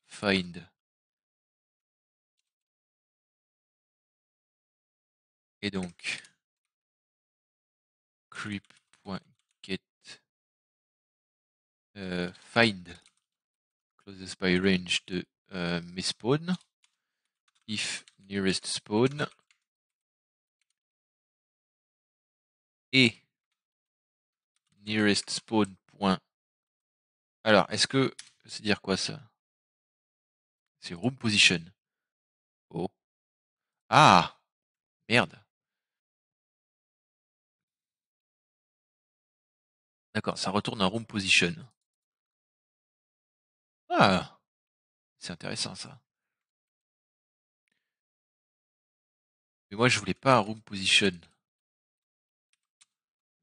find Et donc, creep Euh, find closest by range de euh, mes if nearest spawn, et nearest spawn. Point. Alors, est-ce que c'est dire quoi ça C'est room position. Oh. Ah Merde. D'accord, ça retourne à room position. Ah, c'est intéressant ça. Mais moi, je voulais pas un room position.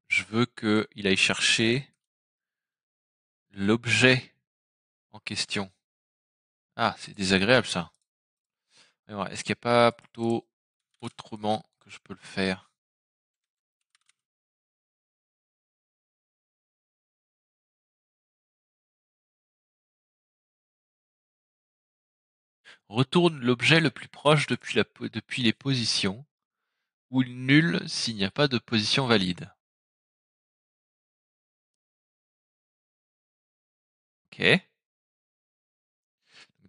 Je veux qu'il aille chercher l'objet en question. Ah, c'est désagréable ça. Est-ce qu'il n'y a pas plutôt autrement que je peux le faire retourne l'objet le plus proche depuis, depuis les positions, ou nul s'il n'y a pas de position valide. Ok.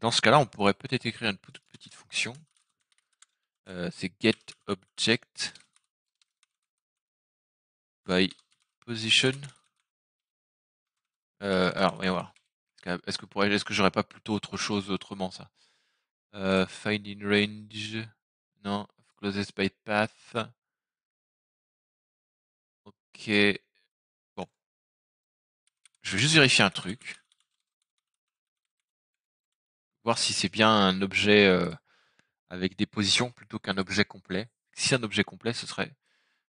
Dans ce cas-là, on pourrait peut-être écrire une toute petite fonction. Euh, C'est object by position. Euh, alors, voyons voir. Est-ce que, est-ce que j'aurais pas plutôt autre chose autrement ça euh, Finding range. Non, closest by path. Ok. Bon. Je vais juste vérifier un truc. Voir si c'est bien un objet euh, avec des positions plutôt qu'un objet complet. Si c'est un objet complet, ce serait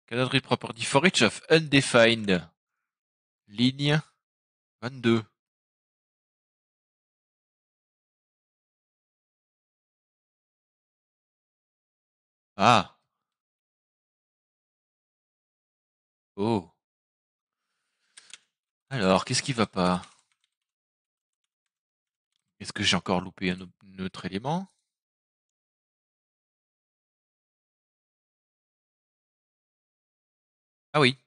canadry property for each of undefined ligne 22. Ah! Oh! Alors, qu'est-ce qui va pas? Est-ce que j'ai encore loupé un autre élément? Ah oui.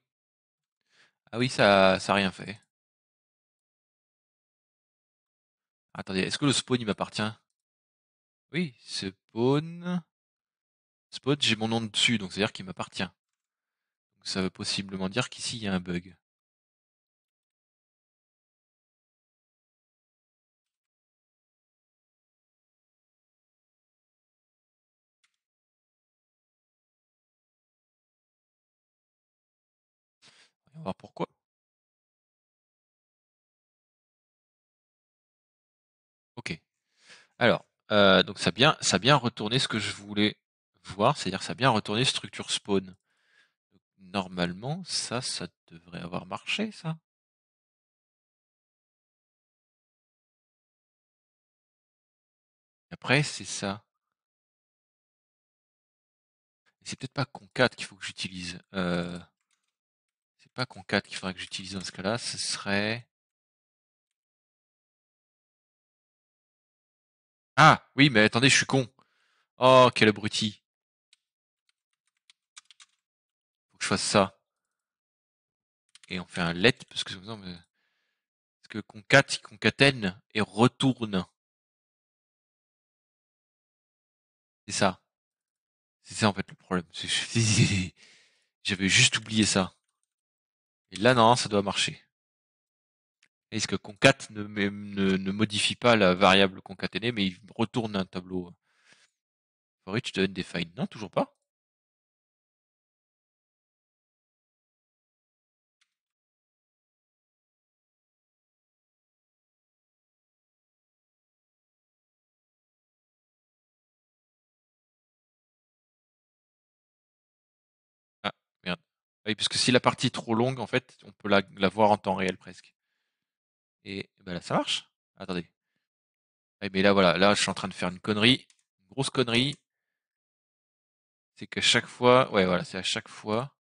Ah oui, ça ça rien fait. Attendez, est-ce que le spawn, il m'appartient? Oui, spawn. Spot, j'ai mon nom dessus, donc c'est-à-dire qu'il m'appartient. Donc ça veut possiblement dire qu'ici il y a un bug. On va voir pourquoi. Ok. Alors, euh, donc ça bien, ça bien retourné ce que je voulais voir, c'est-à-dire que ça a bien retourné structure spawn. Normalement, ça, ça devrait avoir marché, ça. Après, c'est ça. C'est peut-être pas concat qu'il faut que j'utilise. Euh, c'est pas concat qu'il faudrait que j'utilise dans ce cas-là. Ce serait. Ah oui, mais attendez, je suis con. Oh, quel abruti. que je fasse ça. Et on fait un let, parce que ça que concat, concatène et retourne. C'est ça. C'est ça en fait le problème. J'avais juste oublié ça. Et là, non, ça doit marcher. Est-ce que concat ne, ne, ne, modifie pas la variable concaténée, mais il retourne un tableau. For each undefined. Non, toujours pas. Oui, parce que si la partie est trop longue, en fait, on peut la, voir en temps réel presque. Et, eh ben là, ça marche. Attendez. Eh, mais là, voilà, là, je suis en train de faire une connerie, une grosse connerie. C'est qu'à chaque fois, ouais, voilà, c'est à chaque fois,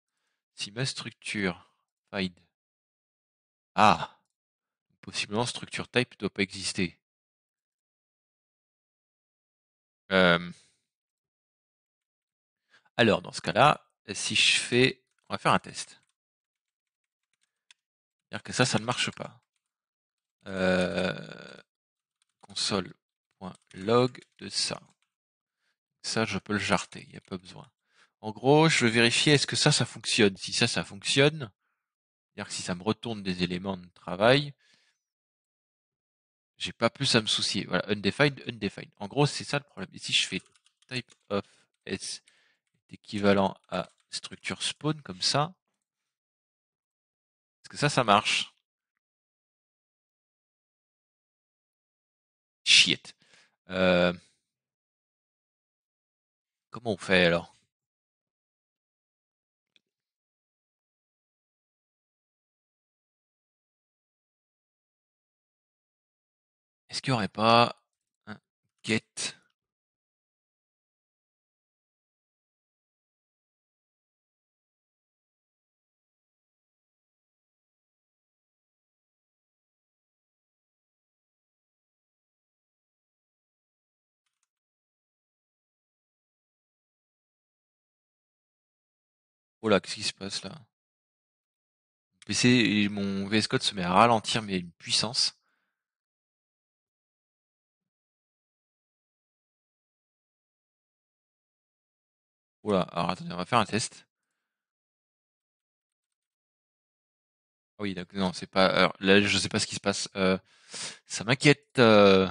si ma structure find, ah, possiblement structure type ne doit pas exister. Euh. alors, dans ce cas-là, si je fais on va faire un test. C'est-à-dire que ça, ça ne marche pas. Euh, console.log de ça. Ça, je peux le jarter, il n'y a pas besoin. En gros, je veux vérifier est-ce que ça, ça fonctionne. Si ça, ça fonctionne, c'est-à-dire que si ça me retourne des éléments de travail, j'ai pas plus à me soucier. Voilà, undefined, undefined. En gros, c'est ça le problème. Et si je fais type of s est équivalent à structure spawn comme ça. Est-ce que ça, ça marche Chiette. Euh, comment on fait alors Est-ce qu'il n'y aurait pas un get Oh là, qu'est-ce qui se passe là? Mon PC mon VS Code se met à ralentir, mais une puissance. Oh là, alors attendez, on va faire un test. Ah oui, d'accord, non, c'est pas. là, je sais pas ce qui se passe. Euh, ça m'inquiète. Euh.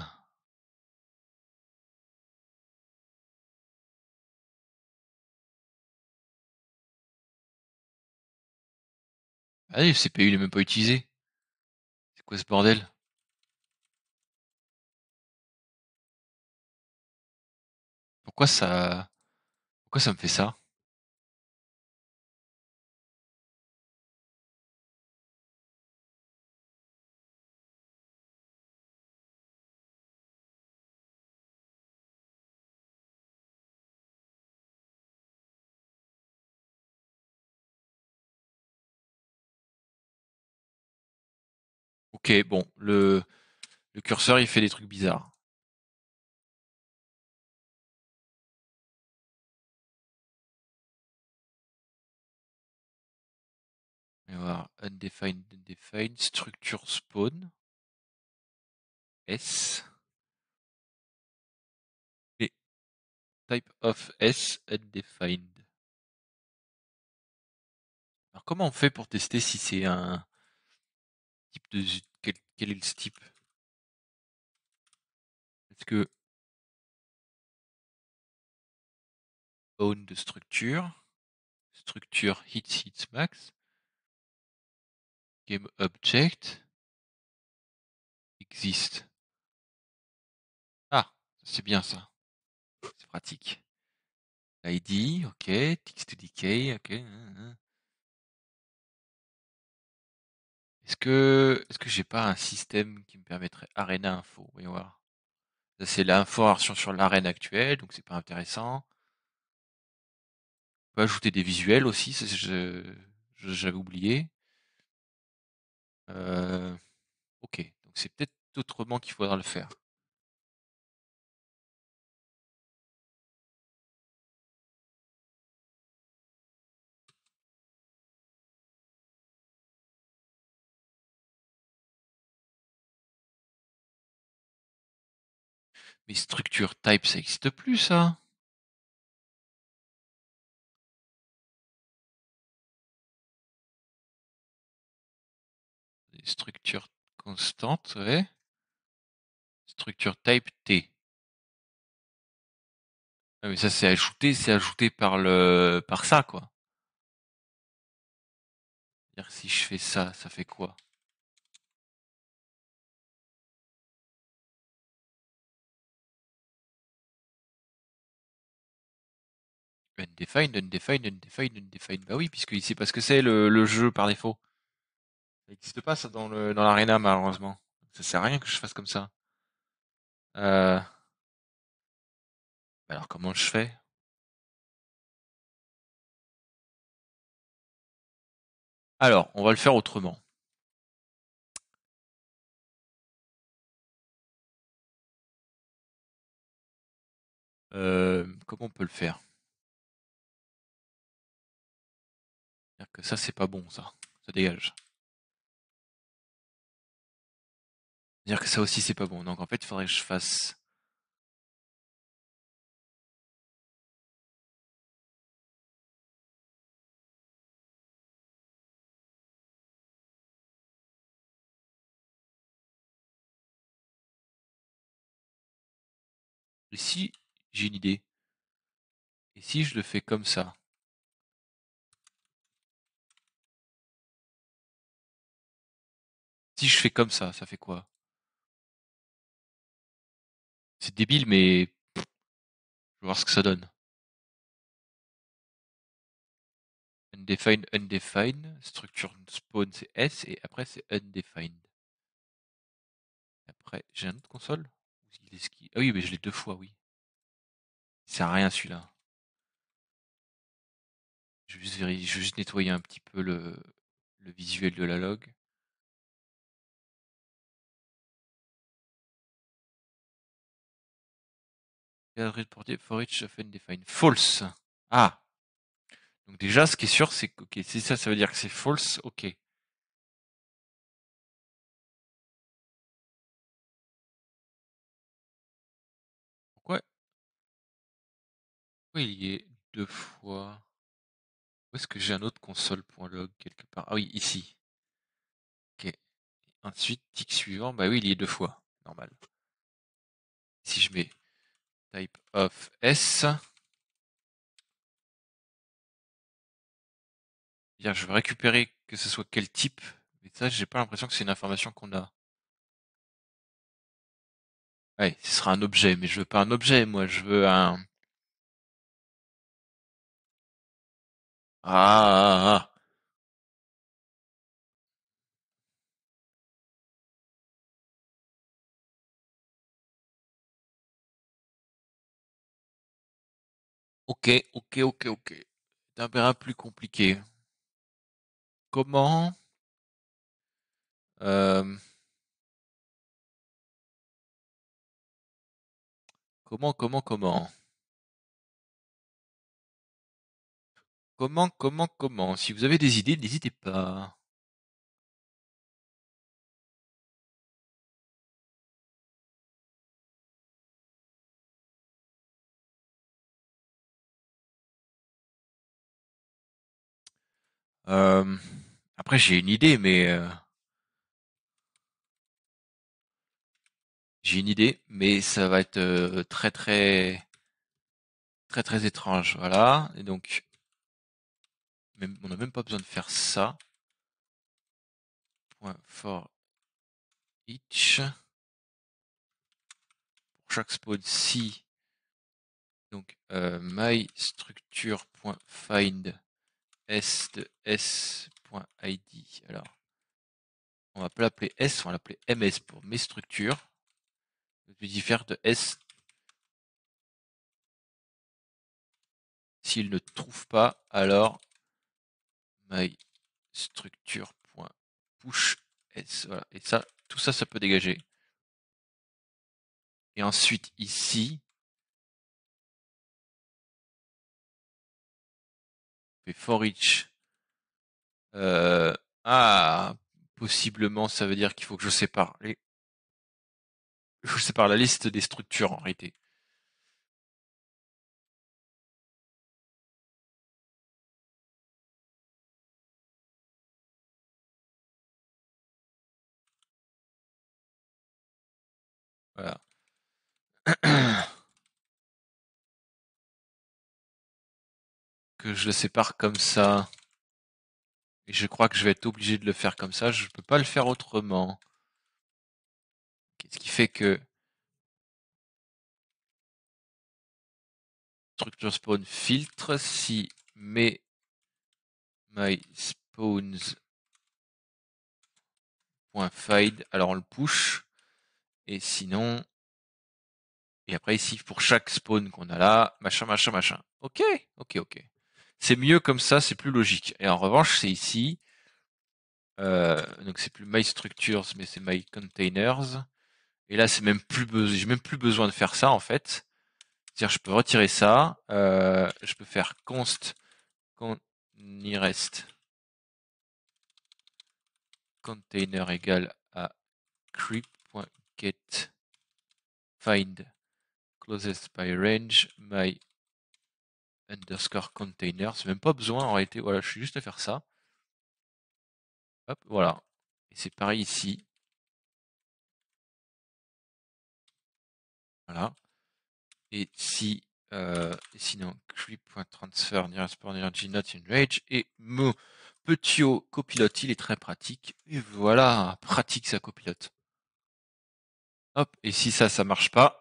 Ah le CPU n'est même pas utilisé. C'est quoi ce bordel Pourquoi ça... Pourquoi ça me fait ça bon, le, le curseur, il fait des trucs bizarres. On va voir undefined, undefined, structure spawn, S, et type of S, undefined. Alors comment on fait pour tester si c'est un type de quel est le type Est-ce que bone de structure, structure hits hits max, game object existe. Ah, c'est bien ça. C'est pratique. ID, ok, decay, ok. Est-ce que est-ce que j'ai pas un système qui me permettrait Arena Info? Voyons voir. c'est l'information sur l'arène actuelle, donc c'est pas intéressant. On peut ajouter des visuels aussi, j'avais oublié. Euh, ok, donc c'est peut-être autrement qu'il faudra le faire. Mais structure type, ça n'existe plus, ça? Structure constante, Structure type T. Ah, mais ça, c'est ajouté, c'est ajouté par le, par ça, quoi. si je fais ça, ça fait quoi? Undefined, undefined, undefined, undefined. Bah oui, puisque ici, parce que c'est le, jeu par défaut. Ça n'existe pas ça dans le dans l'arena malheureusement. Ça sert à rien que je fasse comme ça. Euh. Bah alors comment je fais Alors, on va le faire autrement. Euh, comment on peut le faire ça c'est pas bon ça, ça dégage. Dire que ça aussi c'est pas bon. Donc en fait, il faudrait que je fasse ici j'ai une idée Et si je le fais comme ça Si je fais comme ça, ça fait quoi? C'est débile, mais je vais voir ce que ça donne. Undefined, undefined. Structure spawn, c'est S. Et après, c'est undefined. Après, j'ai une autre console. Ah oui, mais je l'ai deux fois, oui. Il sert à rien celui-là. Je vais juste, nettoyer un petit peu le visuel de la log. for each and define false. Ah. Donc déjà, ce qui est sûr, c'est que ok si ça, ça veut dire que c'est false, ok. Pourquoi il y est deux fois Où est-ce que j'ai un autre console.log quelque part Ah oui, ici. Ok. Ensuite, tic suivant, bah oui, il y est deux fois. Normal. Si je mets type of S. je vais récupérer que ce soit quel type, mais ça, j'ai pas l'impression que c'est une information qu'on a. Ouais, ce sera un objet, mais je veux pas un objet, moi, je veux un... ah. ah, ah, ah. Ok, ok, ok, ok. terrain plus compliqué. Comment euh, Comment, comment, comment Comment, comment, comment Si vous avez des idées, n'hésitez pas. Euh, après, j'ai une idée, mais euh, j'ai une idée, mais ça va être euh, très très très très étrange. Voilà. Et donc, on n'a même pas besoin de faire ça. Point for each pour chaque spot si donc my structure.find S de S.id. Alors, on va pas l'appeler S, on va l'appeler MS pour mes structures. Je diffère de S. S'il ne trouve pas, alors my structure.push S. Voilà. Et ça, tout ça, ça peut dégager. Et ensuite, ici, for each. Euh, ah, possiblement, ça veut dire qu'il faut que je sépare Je sépare la liste des structures en réalité. Voilà. je le sépare comme ça. Et je crois que je vais être obligé de le faire comme ça. Je ne peux pas le faire autrement. Ce qui fait que structure spawn filtre si mes my spawns alors on le push et sinon et après ici pour chaque spawn qu'on a là machin machin machin ok ok ok c'est mieux comme ça, c'est plus logique. Et en revanche, c'est ici. Euh, donc c'est plus My Structures, mais c'est My Containers. Et là, c'est même plus j'ai même plus besoin de faire ça en fait. C'est-à-dire, je peux retirer ça. Euh, je peux faire const ni container égale à creep.get find closest by range my underscore container. C'est même pas besoin en réalité. Voilà, je suis juste à faire ça. Hop, voilà. Et c'est pareil ici. Voilà. Et si euh, sinon creep.transfer nearest energy not in rage et mon petit haut copilote il est très pratique et voilà pratique sa copilote hop et si ça ça marche pas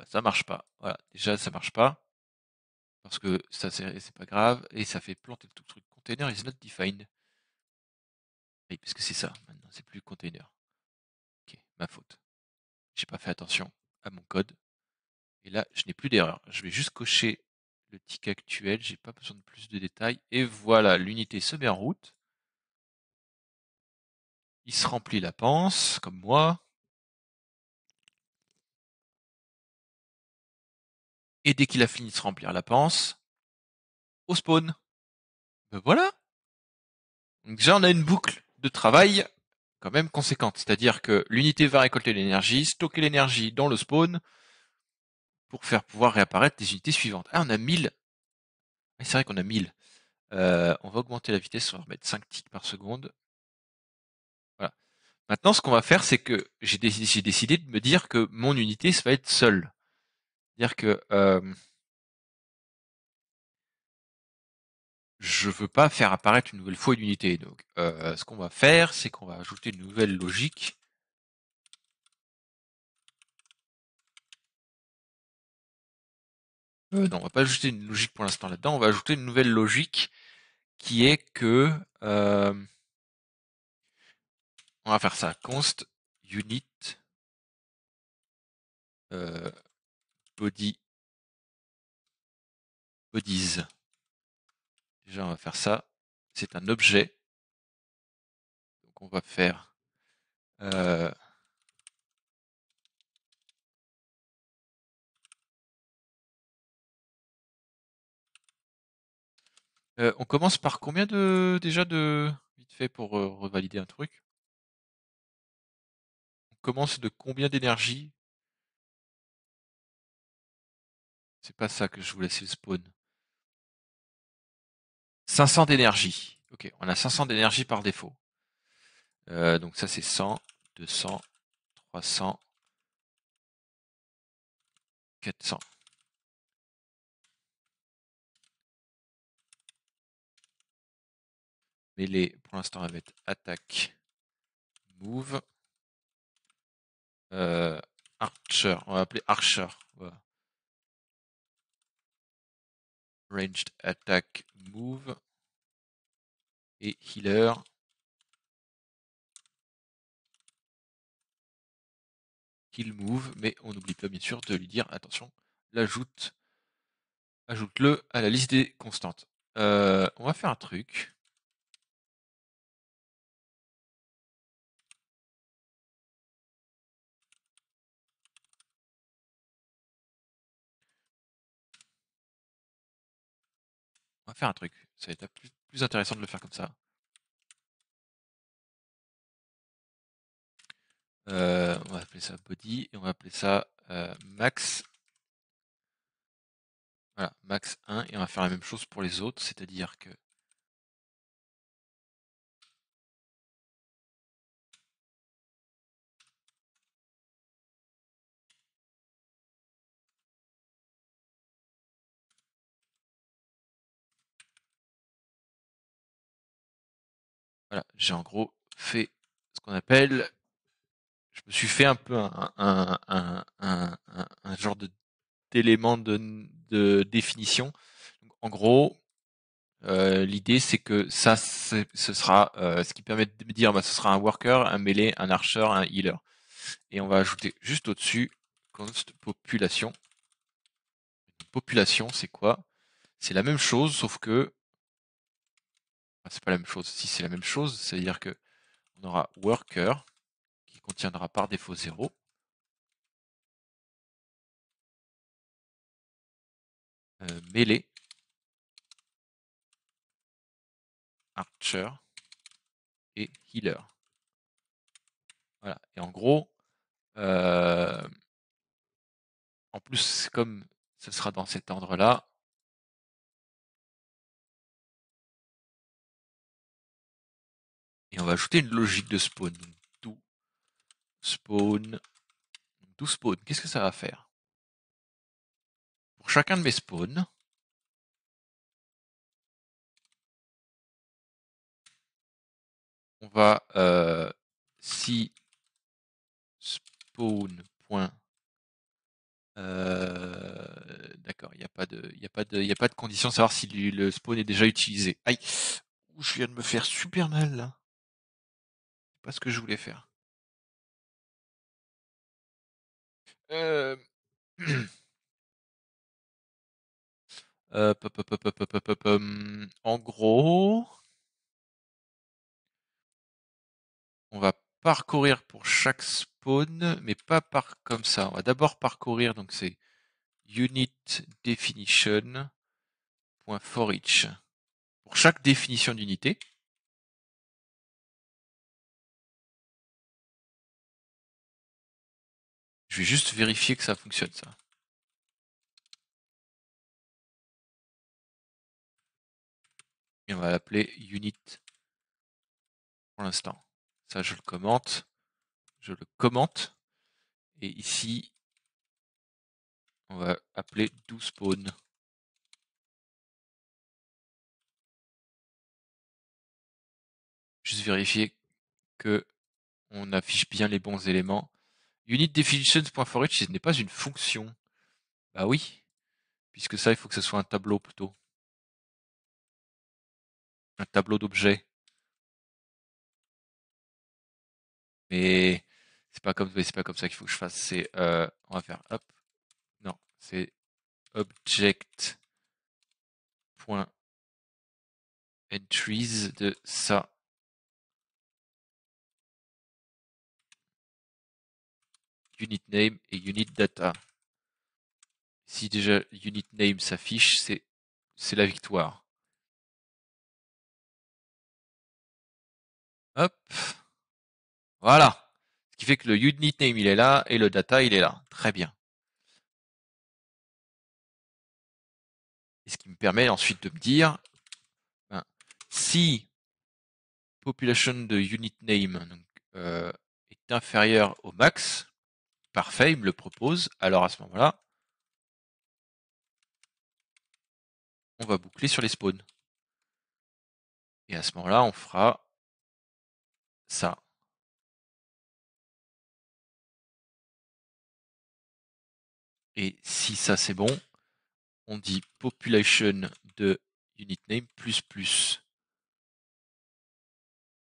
bah, ça marche pas. Voilà, déjà ça marche pas parce que ça c'est pas grave et ça fait planter le tout truc. Container is not defined. Oui, parce que c'est ça maintenant, c'est plus container. Ok, ma faute. J'ai pas fait attention à mon code et là je n'ai plus d'erreur. Je vais juste cocher le ticket actuel, j'ai pas besoin de plus de détails et voilà, l'unité se met en route. Il se remplit la panse comme moi. Et dès qu'il a fini de se remplir la panse, au spawn. Ben voilà. Donc déjà, on a une boucle de travail quand même conséquente. C'est-à-dire que l'unité va récolter l'énergie, stocker l'énergie dans le spawn pour faire pouvoir réapparaître les unités suivantes. Ah, on a 1000. Ah, c'est vrai qu'on a 1000. Euh, on va augmenter la vitesse, on va remettre 5 titres par seconde. Voilà. Maintenant, ce qu'on va faire, c'est que j'ai décidé de me dire que mon unité, ça va être seule. C'est-à-dire que je ne veux pas faire apparaître une nouvelle fois une unité. Donc, ce qu'on va faire, c'est qu'on va ajouter une nouvelle logique. Euh, non, on va pas ajouter une logique pour l'instant là-dedans. On va ajouter une nouvelle logique qui est que on va faire ça const unit body bodies. Déjà, on va faire ça. C'est un objet. Donc, on va faire euh, euh, on commence par combien de déjà de vite fait pour euh, revalider un truc On commence de combien d'énergie C'est pas ça que je voulais, c'est le spawn. 500 d'énergie. Ok, on a 500 d'énergie par défaut. Euh, donc ça c'est 100, 200, 300, 400. les pour l'instant, on va mettre attaque, move. Euh, archer, on va appeler archer. Voilà. Ranged Attack Move et Healer. Heal Move, mais on n'oublie pas bien sûr de lui dire attention, l'ajoute, ajoute-le à la liste des constantes. Euh, on va faire un truc. On va faire un truc. Ça va être plus, intéressant de le faire comme ça. Euh, on va appeler ça body et on va appeler ça euh, max. Voilà, max 1 et on va faire la même chose pour les autres, c'est-à-dire que Voilà, j'ai en gros fait ce qu'on appelle, je me suis fait un peu un, un, un, genre d'élément de, de, définition. en gros, euh, l'idée c'est que ça, ce sera euh, ce qui permet de me dire, bah, ce sera un worker, un melee, un archer, un healer. Et on va ajouter juste au-dessus const population. Population, c'est quoi C'est la même chose, sauf que c'est pas la même chose. Si c'est la même chose, c'est-à-dire que on aura worker qui contiendra par défaut 0. Euh, mêlée archer et healer. Voilà. Et en gros, euh, en plus, comme ce sera dans cet ordre-là, Et on va ajouter une logique de spawn. Donc, spawn. Do spawn. Qu'est-ce que ça va faire Pour chacun de mes spawns, on va euh, si spawn euh, d'accord il n'y a pas de il de de condition savoir si le, spawn est déjà utilisé aïe je viens de me faire super mal là pas ce que je voulais faire. en gros on va parcourir pour chaque spawn, mais pas par comme ça. On va d'abord parcourir, donc c'est unit definition Pour chaque définition d'unité Je vais juste vérifier que ça fonctionne, ça. Et on va l'appeler unit pour l'instant. Ça, je le commente. Je le commente. Et ici, on va appeler spawn. Juste vérifier que on affiche bien les bons éléments. UnitDefinitions.forEach, ce n'est pas une fonction. Bah oui, puisque ça, il faut que ce soit un tableau plutôt. Un tableau d'objets. Mais c'est pas comme c'est pas comme ça qu'il faut que je fasse. C'est euh, on va faire hop. Non, c'est object.entries de ça unit name et unit data. Si déjà unit name s'affiche, c'est la victoire. Hop. Voilà. Ce qui fait que le unit name il est là et le data il est là. Très bien. Et ce qui me permet ensuite de me dire ben, si population de unit name euh, est inférieure au max, Parfait, il me le propose. Alors à ce moment-là, on va boucler sur les spawns. Et à ce moment-là, on fera ça. Et si ça c'est bon, on dit population de unit name plus plus.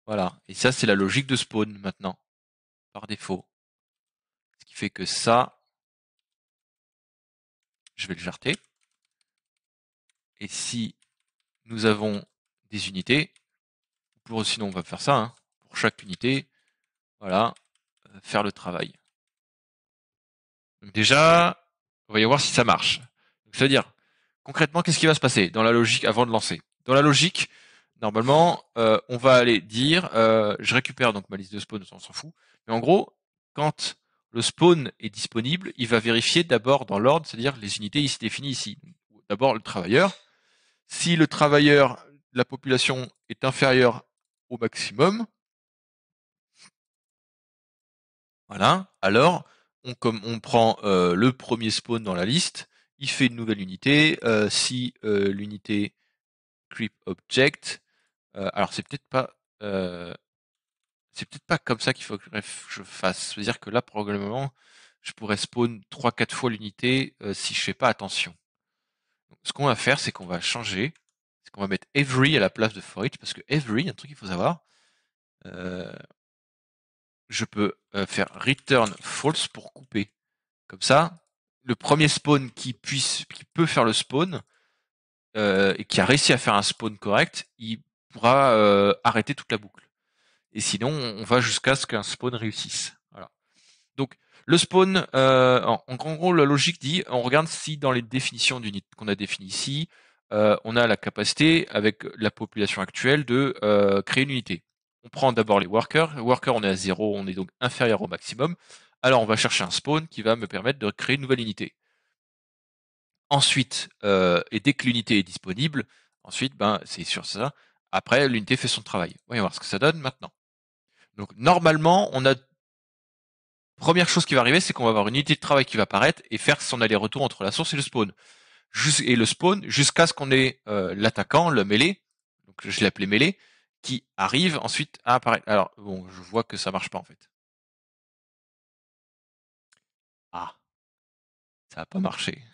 Voilà. Et ça c'est la logique de spawn maintenant, par défaut fait que ça, je vais le jarter. Et si nous avons des unités, pour, sinon on va faire ça, hein. pour chaque unité, voilà, euh, faire le travail. déjà, on va y voir si ça marche. cest à dire, concrètement, qu'est-ce qui va se passer dans la logique avant de lancer Dans la logique, normalement, euh, on va aller dire, euh, je récupère donc ma liste de spawn, on s'en fout, mais en gros, quand le spawn est disponible, il va vérifier d'abord dans l'ordre, c'est-à-dire les unités ici définies ici. D'abord le travailleur. Si le travailleur, la population est inférieure au maximum, voilà, alors on, comme on prend euh, le premier spawn dans la liste, il fait une nouvelle unité. Euh, si euh, l'unité creep object, alors c'est peut-être pas c'est peut-être pas comme ça qu'il faut. que je fasse. C'est-à-dire que là, probablement, je pourrais spawn 3-4 fois l'unité euh, si je fais pas attention. ce qu'on va faire, c'est qu'on va changer, On qu'on va mettre every à la place de for each, parce que every, y a un truc qu'il faut savoir, euh, je peux euh, faire return false pour couper. Comme ça, le premier spawn qui puisse, qui peut faire le spawn, et qui a réussi à faire un spawn correct, il pourra arrêter toute la boucle. Et sinon, on va jusqu'à ce qu'un spawn réussisse. Donc, le spawn, euh, en, gros, la logique dit, on regarde si dans les définitions d'unités qu'on a définies ici, euh, on a la capacité, avec la population actuelle, de euh, créer une unité. On prend d'abord les workers. Les workers, on est à zéro, on est donc inférieur au maximum. Alors, on va chercher un spawn qui va me permettre de créer une nouvelle unité. Ensuite, et dès que l'unité est disponible, ensuite, ben, c'est sur ça. Après, l'unité fait son travail. Voyons voir ce que ça donne maintenant. Donc normalement, on a première chose qui va arriver, c'est qu'on va avoir une unité de travail qui va apparaître et faire son aller-retour entre la source et le spawn. Et le spawn jusqu'à ce qu'on ait euh, l'attaquant, le mêlé, donc je appelé mêlé, qui arrive ensuite à apparaître. Alors bon, je vois que ça marche pas en fait. Ah, ça n'a pas marché.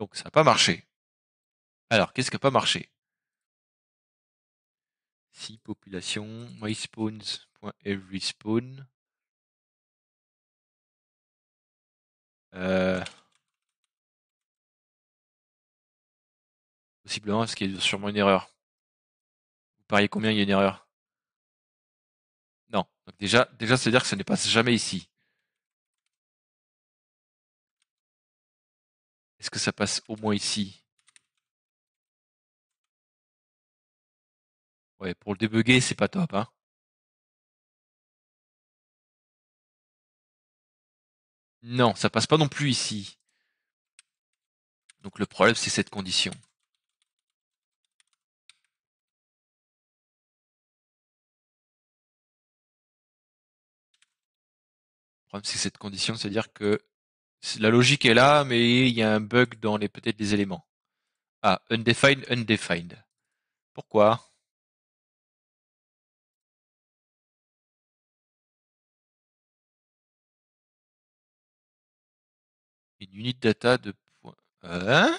Donc ça n'a pas marché. Alors qu'est-ce qui n'a pas marché si, population, myspawns.everyspawn. Euh, possiblement, ce qui est sûrement une erreur. Vous pariez combien il y a une erreur Non. Donc déjà, déjà, ça veut dire que ça ne passe jamais ici. Est-ce que ça passe au moins ici Ouais, pour le débugger, c'est pas top, hein. Non, ça passe pas non plus ici. Donc le problème, c'est cette condition. Le problème, c'est cette condition, c'est-à-dire que la logique est là, mais il y a un bug dans les peut-être des éléments. Ah, undefined, undefined. Pourquoi une unit data de point. Hein?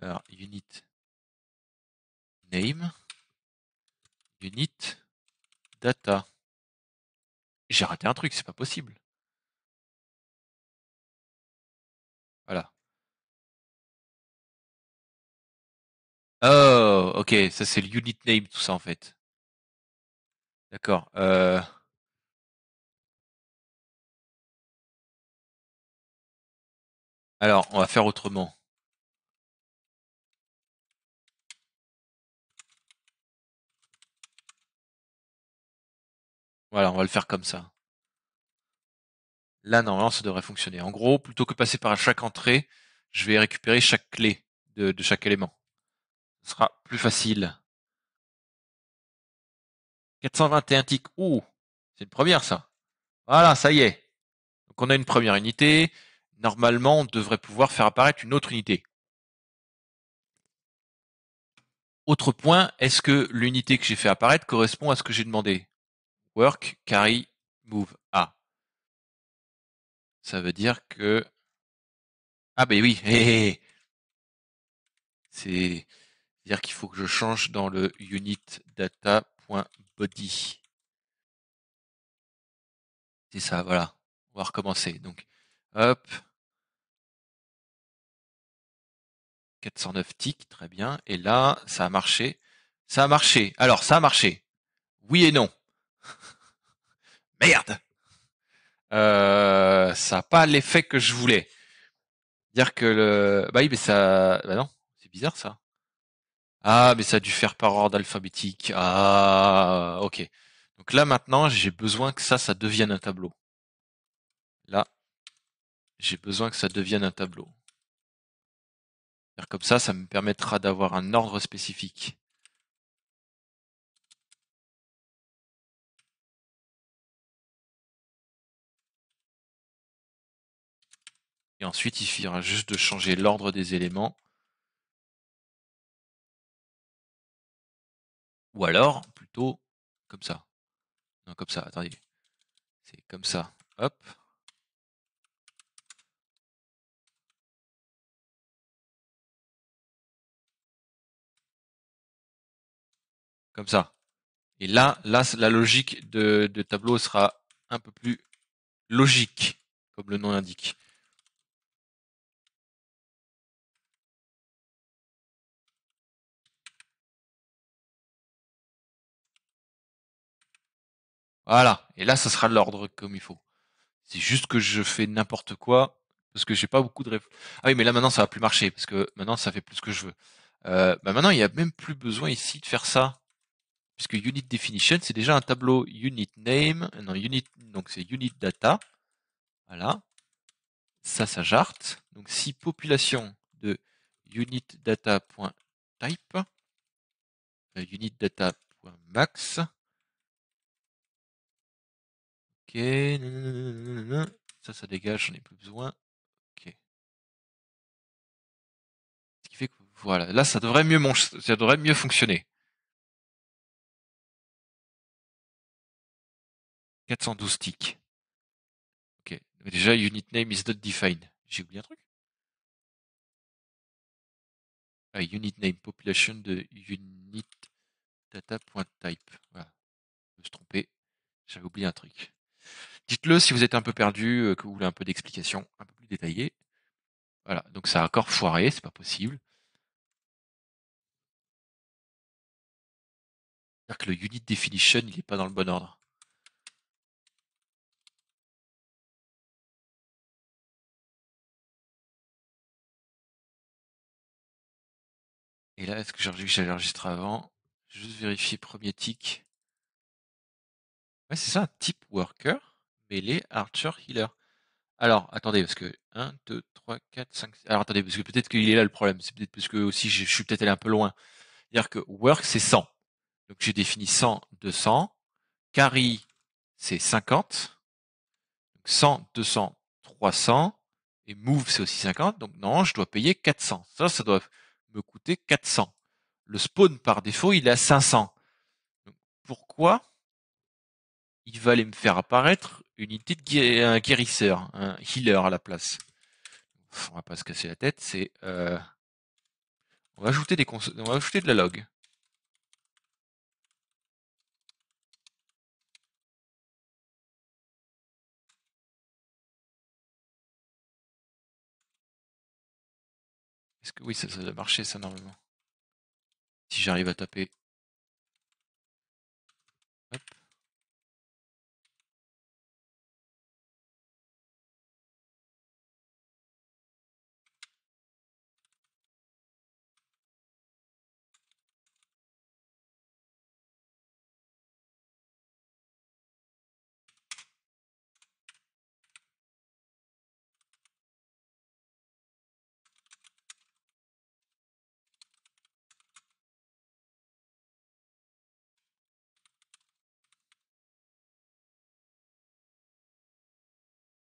Alors, unit name, unit data. J'ai raté un truc, c'est pas possible. Voilà. Oh, ok, ça c'est le unit name, tout ça en fait. D'accord. Euh... Alors, on va faire autrement. Voilà, on va le faire comme ça. Là, normalement, ça devrait fonctionner. En gros, plutôt que passer par chaque entrée, je vais récupérer chaque clé de, chaque élément. Ce sera plus facile. 421 tics. Ouh, c'est une première, ça. Voilà, ça y est. Donc, on a une première unité. Normalement, on devrait pouvoir faire apparaître une autre unité. Autre point, est-ce que l'unité que j'ai fait apparaître correspond à ce que j'ai demandé Work, carry, move, A. Ah. Ça veut dire que... Ah ben oui, hé hey. c'est dire qu'il faut que je change dans le unit data.body. C'est ça, voilà. On va recommencer. Donc, hop, 409 tic, très bien. Et là, ça a marché. Ça a marché. Alors, ça a marché. Oui et non. Merde. Euh, ça n'a pas l'effet que je voulais. Dire que le, bah oui, mais ça, bah non, c'est bizarre ça. Ah, mais ça a dû faire par ordre alphabétique. Ah, ok. Donc là maintenant, j'ai besoin que ça, ça devienne un tableau. Là, j'ai besoin que ça devienne un tableau comme ça, ça me permettra d'avoir un ordre spécifique. Et ensuite, il suffira juste de changer l'ordre des éléments. Ou alors, plutôt comme ça. Non, comme ça, attendez. C'est comme ça. Hop, comme ça. Et là, là, la logique de, tableau sera un peu plus logique, comme le nom l'indique. Voilà. Et là, ça sera l'ordre comme il faut. C'est juste que je fais n'importe quoi parce que j'ai pas beaucoup de Ah oui, mais là maintenant ça va plus marcher parce que maintenant ça fait plus ce que je veux. Euh, bah maintenant, il n'y a même plus besoin ici de faire ça puisque unit definition, c'est déjà un tableau unit name, non, unit, donc c'est unit data. Voilà. Ça, ça jarte. Donc si population de unit UnitData.max, euh, unit data.max, ok, ça, ça dégage, j'en ai plus besoin. Ok. Ce qui fait que, voilà, là, ça devrait mieux, ça devrait mieux fonctionner. 412 ticks. Ok. Déjà, unit name is not defined. J'ai oublié un truc ah, Unit name, population de unit data.type. Voilà. Je me suis trompé. J'avais oublié un truc. Dites-le si vous êtes un peu perdu, euh, que vous voulez un peu d'explication, un peu plus détaillé Voilà, donc ça a encore foiré, c'est pas possible. C'est-à-dire que le unit definition, il n'est pas dans le bon ordre. Et là, est-ce que j'ai que j'allais enregistrer avant Juste vérifier premier tick. Ouais, c'est ça, type worker, mêlé, archer, healer. Alors, attendez, parce que 1, 2, 3, 4, 5. Alors, attendez, parce que peut-être qu'il est là le problème. C'est peut-être parce que aussi je, je suis peut-être allé un peu loin. C'est-à-dire que work, c'est 100. Donc, j'ai défini 100, 200. Carry, c'est 50. Donc, 100, 200, 300. Et move, c'est aussi 50. Donc, non, je dois payer 400. Ça, ça doit me coûter 400. Le spawn par défaut, il a 500. pourquoi il va aller me faire apparaître une unité de guérisseur, un healer à la place On va pas se casser la tête, c'est... Euh... On, va ajouter des on va ajouter de la log. oui, ça, ça doit marcher ça normalement. Si j'arrive à taper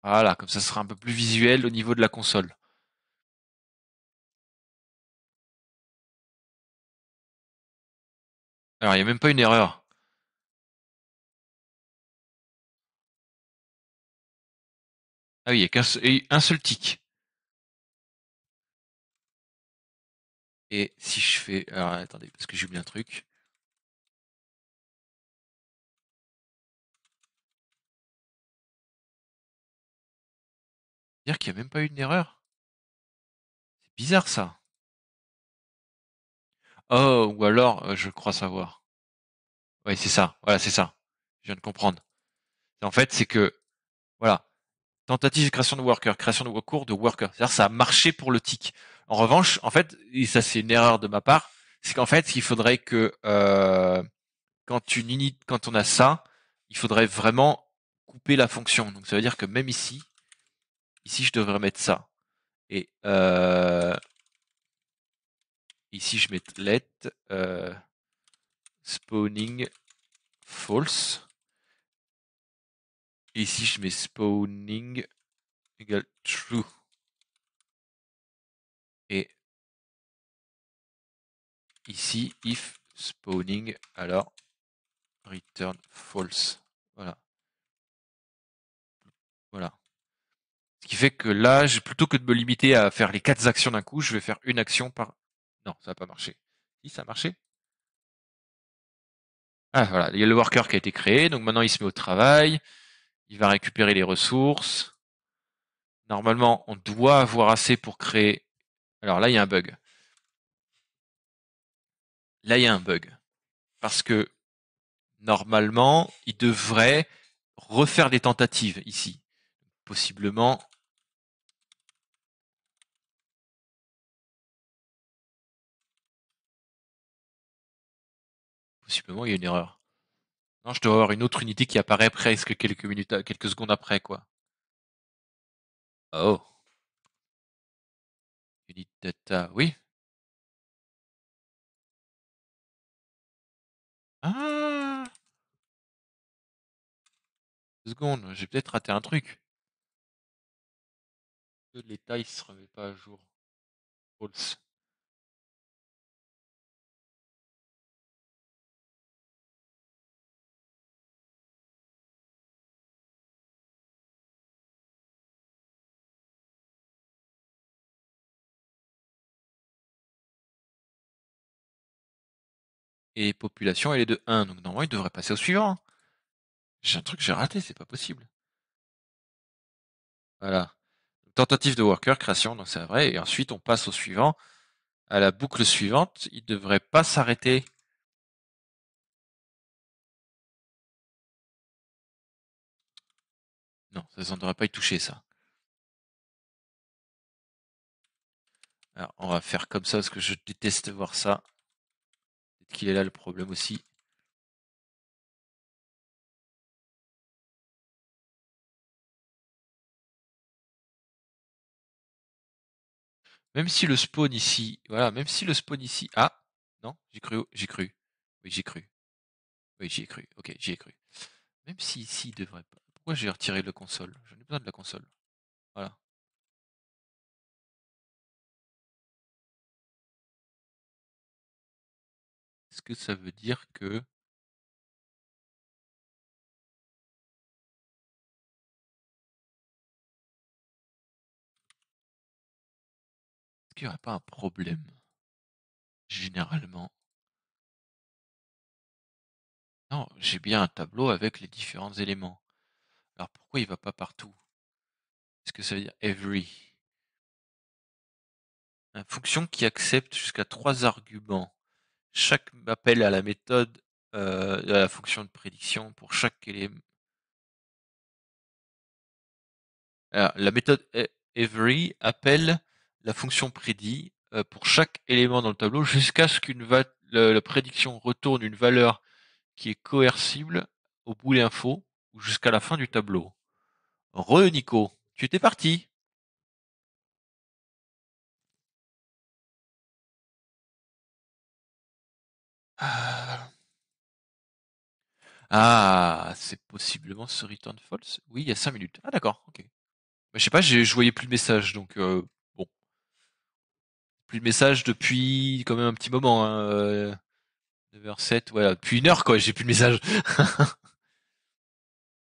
Voilà, comme ça sera un peu plus visuel au niveau de la console. Alors, il n'y a même pas une erreur. Ah oui, il n'y a un seul tic. Et si je fais... Alors, attendez, parce que j'ai oublié un truc. Dire qu'il n'y a même pas eu d'erreur? C'est bizarre ça. Oh, ou alors, je crois savoir. Oui, c'est ça, voilà, c'est ça. Je viens de comprendre. En fait, c'est que, voilà, tentative de création de worker, création de worker, de worker. C'est-à-dire ça a marché pour le tick. En revanche, en fait, et ça c'est une erreur de ma part, c'est qu'en fait, il faudrait que, quand une unit quand on a ça, il faudrait vraiment couper la fonction. Donc ça veut dire que même ici Ici, je devrais mettre ça. Et euh, ici, je mets let euh, spawning false. Et ici, je mets spawning true. Et ici, if spawning, alors return false. Voilà. Voilà qui fait que là, plutôt que de me limiter à faire les quatre actions d'un coup, je vais faire une action par. Non, ça va pas marcher. Si, ça a marché. Ah voilà, il y a le worker qui a été créé, donc maintenant il se met au travail, il va récupérer les ressources. Normalement, on doit avoir assez pour créer. Alors là, il y a un bug. Là, il y a un bug. Parce que normalement, il devrait refaire des tentatives ici. Possiblement, possiblement il y a une erreur. Non, je dois avoir une autre unité qui apparaît presque quelques minutes, quelques secondes après, quoi. Oh. unité data, oui. Ah. Deux secondes, j'ai peut-être raté un truc. Que l'état il se remet pas à jour. et population, elle est de 1. Donc normalement, il devrait passer au suivant. Hein. J'ai un truc que j'ai raté, c'est pas possible. Voilà. Tentative de worker, création, donc c'est vrai. Et ensuite, on passe au suivant. À la boucle suivante, il ne devrait pas s'arrêter. Non, ça ne devrait pas y toucher, ça. Alors, on va faire comme ça, parce que je déteste voir ça qu'il est là le problème aussi. Même si le spawn ici, voilà, même si le spawn ici, ah, non, j'ai cru, j'ai cru, oui, j'ai cru, oui, j'ai cru, ok, j'y ai cru. Même si ici, il devrait pas. Pourquoi j'ai retiré le console J'en ai besoin de la console. Voilà. Est-ce que ça veut dire que Est-ce qu'il n'y aurait pas un problème, généralement? Non, j'ai bien un tableau avec les différents éléments. Alors pourquoi il ne va pas partout? Est-ce que ça veut dire every? Une fonction qui accepte jusqu'à trois arguments chaque appel à la méthode, euh, à la fonction de prédiction pour chaque élément. la méthode e-, every appelle la fonction prédit euh, pour chaque élément dans le tableau jusqu'à ce qu'une la, prédiction retourne une valeur qui est coercible au bout d'info ou jusqu'à la fin du tableau. Re Nico, tu étais parti. Euh. Ah, c'est possiblement ce return false. Oui, il y a 5 minutes. Ah d'accord, ok. Bah, je sais pas, je voyais plus le message, donc euh, bon. Plus de message depuis quand même un petit moment. Hein, euh, 9h07, voilà, depuis une heure quoi, j'ai plus de message.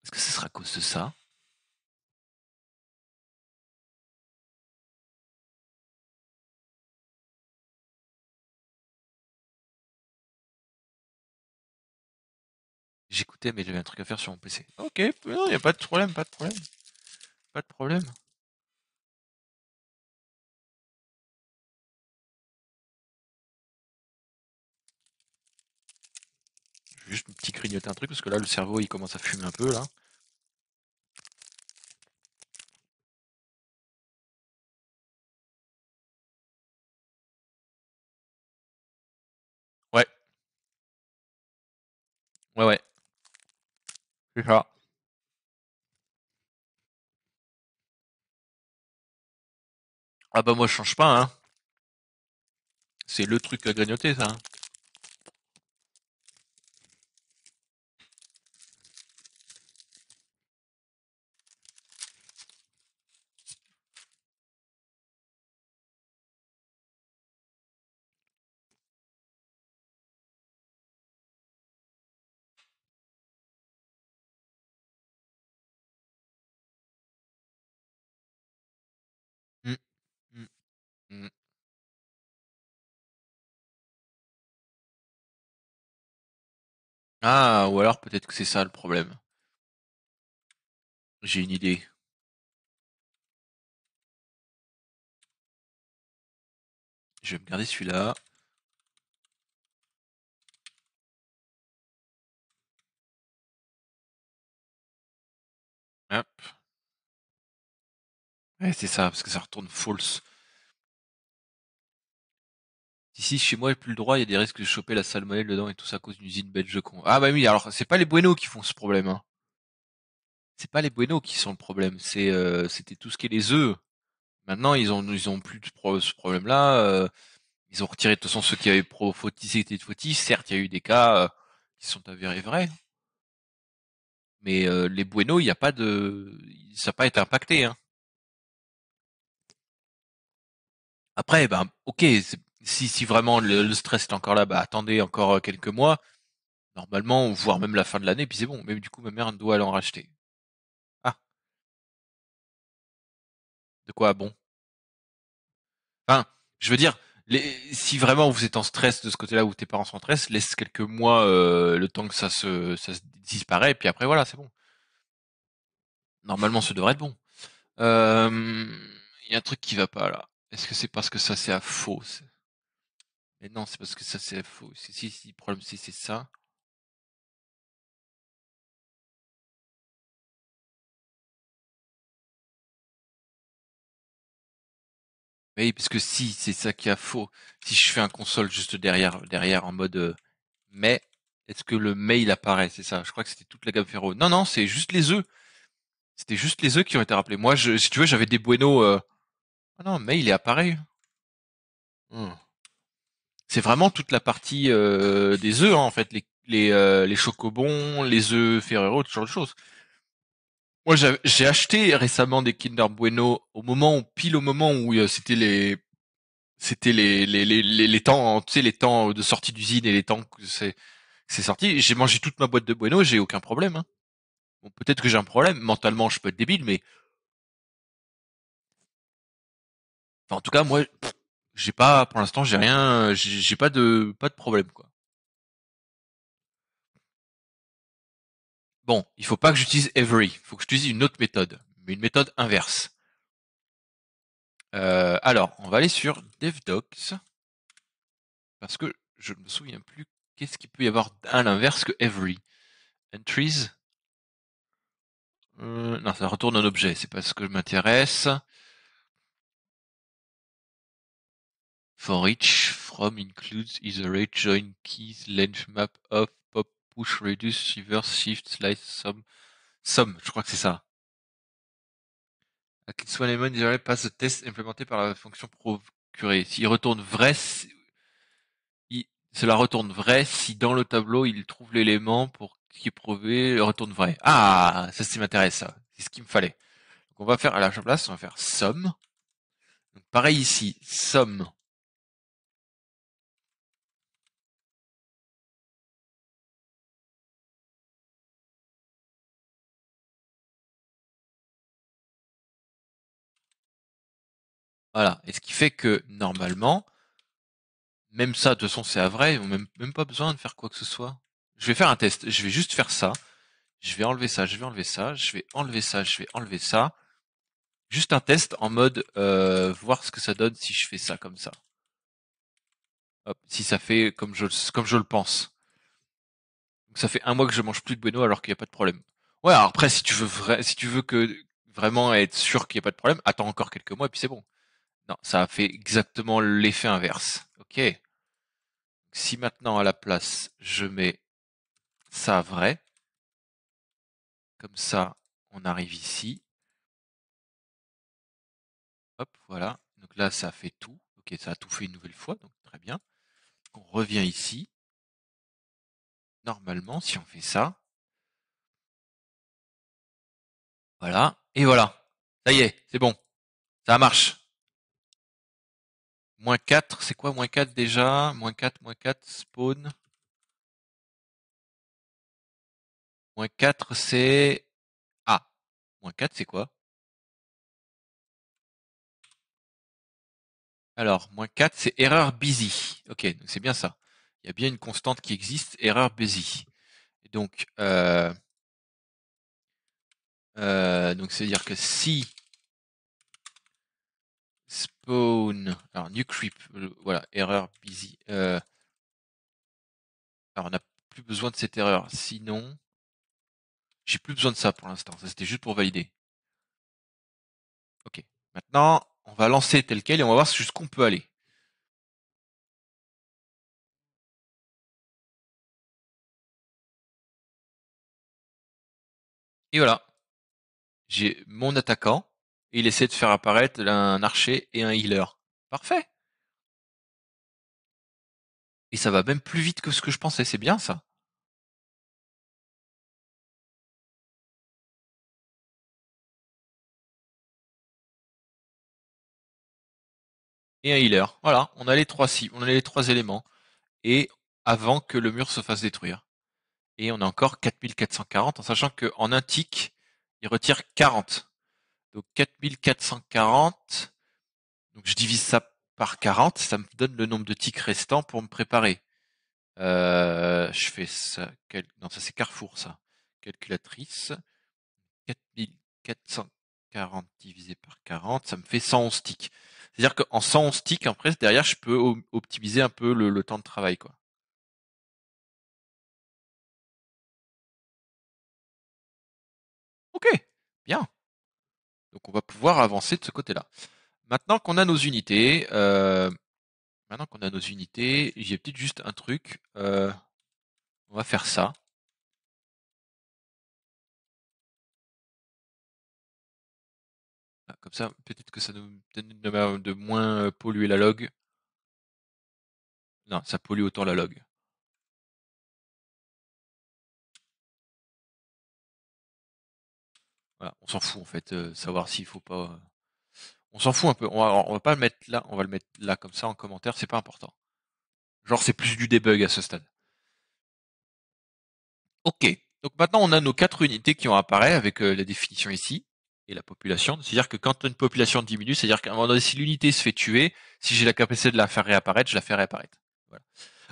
Est-ce que ce sera à cause de ça J'écoutais, mais j'avais un truc à faire sur mon PC. Ok, il n'y a pas de problème, pas de problème. Pas de problème. Juste un petit grignoter un truc, parce que là, le cerveau, il commence à fumer un peu, là. Ouais. Ouais, ouais. Ah bah moi je change pas, hein. C'est le truc à grignoter, ça. hein. Ah, ou alors peut-être que c'est ça le problème. J'ai une idée. Je vais me garder celui-là. Hop. c'est ça, parce que ça retourne false. Ici, chez moi, j'ai plus le droit, il y a des risques de choper la salmonelle dedans et tout ça à cause d'une usine belge con. Ah bah oui, alors c'est pas les Bueno qui font ce problème. Hein. C'est pas les Bueno qui sont le problème, c'est euh, c'était tout ce qui est les œufs. Maintenant, ils ont ils ont plus de ce problème-là. Euh, ils ont retiré de toute façon ceux qui avaient pro qui étaient fautis. Certes, il y a eu des cas euh, qui sont avérés vrais. Mais les Bueno, il n'y a pas de ça n'a pas été impacté. Hein. Après, ben, ok, si, si vraiment le, stress est encore là, bah, attendez encore euh, quelques mois, normalement, voire même la fin de l'année, puis c'est bon. Mais du coup, ma mère doit aller en racheter. Ah. De quoi bon Enfin, je veux dire, les, si vraiment vous êtes en stress de ce côté-là où tes parents sont en stress, laisse quelques mois euh, le temps que ça se, ça se disparaît, puis après, voilà, c'est bon. Normalement, ce devrait être bon. Euh, il y a un truc qui va pas là. Est-ce que c'est parce que ça c'est à faux mais non, c'est parce que ça c'est faux. Si, si, si, problème, si c'est ça. Oui, parce que si c'est ça qui a faux, si je fais un console juste derrière, derrière en mode mais, est-ce que le mail apparaît C'est ça. Je crois que c'était toute la gamme ferro. Non, non, c'est juste les œufs. C'était juste les œufs qui ont été rappelés. Moi, je, si tu veux, j'avais des bueno. Euh... Ah non, mais il est apparu. Mmh c'est vraiment toute la partie euh, des œufs hein, en fait, les les, euh, les chocobons, les œufs Ferrero, ce genre de choses. Moi, j'ai acheté récemment des Kinder Bueno au moment où pile au moment où euh, c'était les c'était les les, les les, temps tu sais les temps de sortie d'usine et les temps que c'est c'est sorti. J'ai mangé toute ma boîte de Bueno, j'ai aucun problème. Hein. Bon, peut-être que j'ai un problème mentalement, je peux être débile, mais enfin, en tout cas moi j'ai pas, pour l'instant, j'ai rien, j'ai pas de, pas de problème, quoi. Bon, il faut pas que j'utilise every, il faut que j'utilise une autre méthode, mais une méthode inverse. Euh, alors, on va aller sur DevDocs, parce que je ne me souviens plus qu'est-ce qu'il peut y avoir à l'inverse que every. Entries. Euh, non, ça retourne un objet, c'est pas ce que je m'intéresse. For each from includes either a join keys length map of pop push reduce reverse shift slice sum sum. Je crois que c'est ça. ONE Lemon passe le test implémenté par la fonction procurer. S'il retourne vrai, cela retourne vrai si dans le tableau il trouve l'élément pour qui est prouvé retourne vrai. Ah, ça, c'est ce qui m'intéresse, ça. C'est ce qu'il me fallait. Donc on va faire à la place, on va faire SUM. pareil ici, SUM. Voilà. Et ce qui fait que, normalement, même ça, de son c'est à vrai, ils n'ont même, pas besoin de faire quoi que ce soit. Je vais faire un test. Je vais juste faire ça. Je vais enlever ça, je vais enlever ça, je vais enlever ça, je vais enlever ça. Juste un test en mode euh, voir ce que ça donne si je fais ça comme ça. Hop, si ça fait comme je, comme je le pense. Donc ça fait un mois que je mange plus de bueno alors qu'il n'y a pas de problème. Ouais, alors après, si tu veux, si tu veux que vraiment être sûr qu'il n'y a pas de problème, attends encore quelques mois et puis c'est bon. Non, ça a fait exactement l'effet inverse. Ok. Si maintenant à la place je mets ça vrai, comme ça on arrive ici. Hop, voilà. Donc là ça fait tout. Ok, ça a tout fait une nouvelle fois, donc très bien. on revient ici. Normalement, si on fait ça, voilà, et voilà. Ça y est, c'est bon. Ça marche. Moins 4, c'est quoi moins 4 déjà Moins 4, moins 4, spawn. Moins 4, c'est... Ah Moins 4, c'est quoi Alors, moins 4, c'est erreur busy. Ok, c'est bien ça. Il y a bien une constante qui existe, erreur busy. Donc, euh, euh, donc c'est-à-dire que si alors, new creep. Voilà, erreur busy. Euh, alors, on n'a plus besoin de cette erreur. Sinon, j'ai plus besoin de ça pour l'instant. Ça, c'était juste pour valider. Ok. Maintenant, on va lancer tel quel et on va voir jusqu'où on peut aller. Et voilà. J'ai mon attaquant il essaie de faire apparaître un archer et un healer. Parfait. Et ça va même plus vite que ce que je pensais, c'est bien ça. Et un healer. Voilà, on a les trois on a les trois éléments. Et avant que le mur se fasse détruire. Et on a encore 4440, en sachant qu'en un tick, il retire 40. Donc 4440. Donc je divise ça par 40, ça me donne le nombre de tics restants pour me préparer. Euh, je fais ça. Non, ça c'est Carrefour, ça. Calculatrice. 4440 divisé par 40, ça me fait 111 tics. C'est-à-dire qu'en 111 tics, après, derrière, je peux optimiser un peu le, temps de travail. quoi. Ok, bien. Donc on va pouvoir avancer de ce côté-là. Maintenant qu'on a nos unités, euh, maintenant qu'on a nos unités, j'ai peut-être juste un truc. Euh, on va faire ça. Ah, comme ça, peut-être que ça nous donne de moins polluer la log. Non, ça pollue autant la log. on s'en fout en fait, euh, savoir s'il faut pas. Euh, on s'en fout un peu. On va, va pas le mettre là, on va le mettre là comme ça en commentaire, c'est pas important. Genre c'est plus du debug à ce stade. Ok. Donc maintenant on a nos quatre unités qui ont apparaît avec euh, la définition ici et la population. C'est-à-dire que quand une population diminue, c'est-à-dire qu'à un moment donné, si l'unité se fait tuer, si j'ai la capacité de la faire réapparaître, je la fais réapparaître.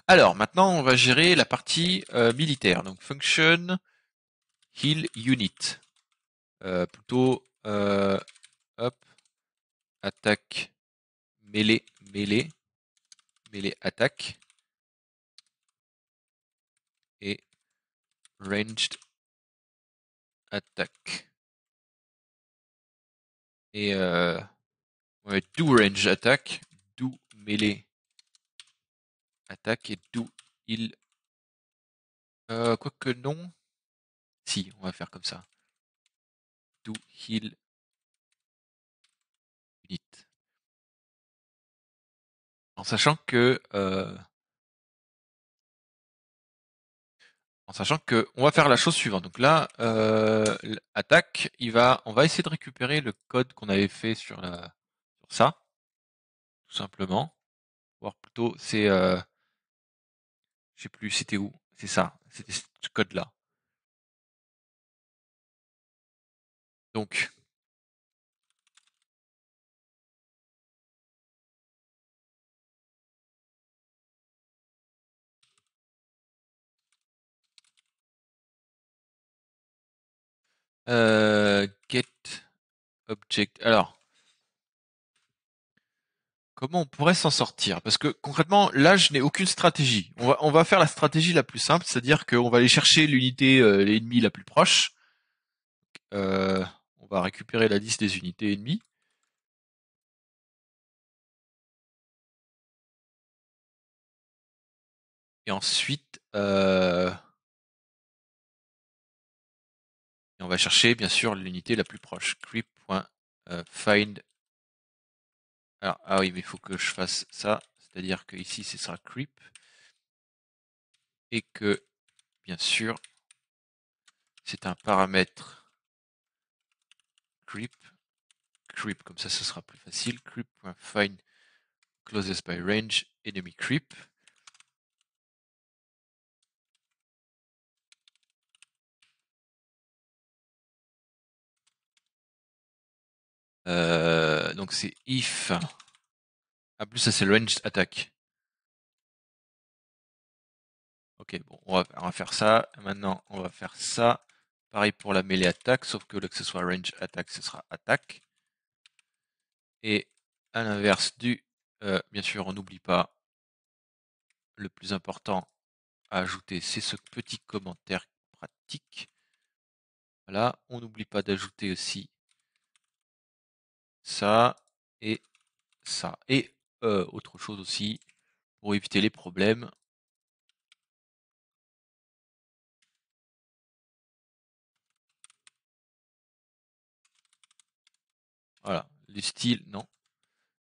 Alors maintenant on va gérer la partie militaire. Donc function heal unit. Euh, plutôt euh, hop, attaque mêlée, mêlée, mêlée attaque et ranged attaque. Et euh, ouais, do range attaque, do mêlée attaque et do il. Euh, quoique non. Si, on va faire comme ça to heal unit. En sachant que euh, en sachant que on va faire la chose suivante. Donc là, euh, attaque, il va, on va essayer de récupérer le code qu'on avait fait sur la sur ça, tout simplement. Voire plutôt, c'est, euh, je sais plus, c'était où, c'est ça, c'était ce code là. Donc, euh, get object. Alors, comment on pourrait s'en sortir Parce que concrètement, là, je n'ai aucune stratégie. On va, faire la stratégie la plus simple, c'est-à-dire qu'on va aller chercher l'unité, euh, l'ennemi la plus proche. Euh, va récupérer la liste des unités ennemies. Et ensuite, euh, on va chercher bien sûr l'unité la plus proche. creep.find. Euh, Alors, ah oui, mais il faut que je fasse ça. C'est-à-dire que ici, ce sera creep. Et que, bien sûr, c'est un paramètre creep, creep, comme ça ce sera plus facile, creep.find closest by range enemy creep. Euh, donc c'est if. Ah plus ça c'est range attack. Ok bon on va faire ça. Maintenant on va faire ça. Pareil pour la mêlée attaque, sauf que l'accessoire range attaque, ce sera attaque. Et à l'inverse du, euh, bien sûr, on n'oublie pas le plus important à ajouter, c'est ce petit commentaire pratique. Voilà, on n'oublie pas d'ajouter aussi ça et ça. Et euh, autre chose aussi, pour éviter les problèmes, Voilà, le style, non.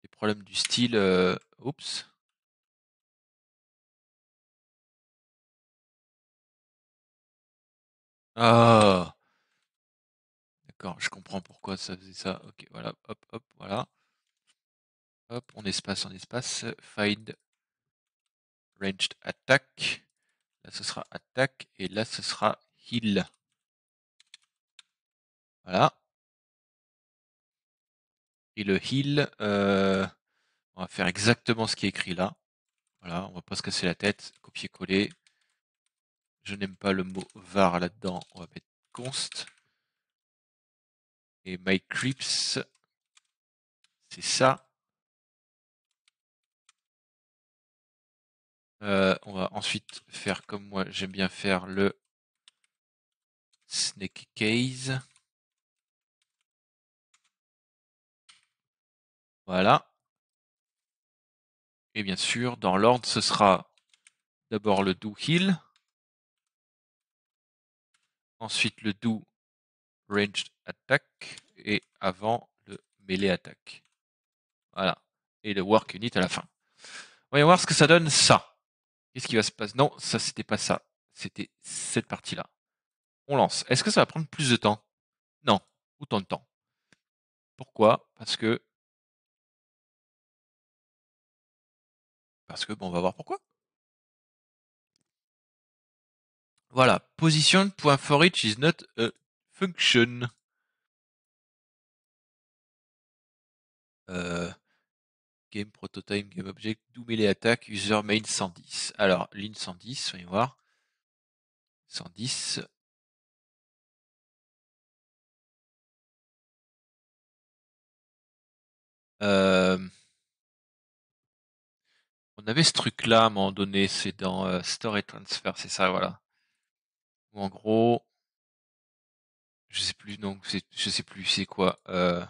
Les problèmes du style, euh, oups. Ah D'accord, je comprends pourquoi ça faisait ça. Ok, voilà, hop, hop, voilà. Hop, on espace, on espace. Find ranged attack. Là, ce sera attack et là, ce sera heal. Voilà. Et le heal, euh, on va faire exactement ce qui est écrit là. Voilà, on va pas se casser la tête, copier-coller. Je n'aime pas le mot var là-dedans, on va mettre const. Et my creeps, c'est ça. Euh, on va ensuite faire comme moi, j'aime bien faire le snake case. Voilà. Et bien sûr, dans l'ordre, ce sera d'abord le do heal, ensuite le do ranged attack et avant le melee attack. Voilà. Et le work unit à la fin. Voyons voir ce que ça donne ça. Qu'est-ce qui va se passer Non, ça c'était pas ça. C'était cette partie-là. On lance. Est-ce que ça va prendre plus de temps Non, autant de temps. Pourquoi Parce que Parce que, bon, on va voir pourquoi. Voilà, position.forEach is not a function. Euh, game prototype, game object, do melee attack, user main 110. Alors, ligne 110, soyez voir. 110. Euh, on avait ce truc-là à un moment donné, c'est dans Story euh, Store et Transfer, c'est ça, voilà. ou en gros, je sais plus, donc je sais plus c'est quoi. Euh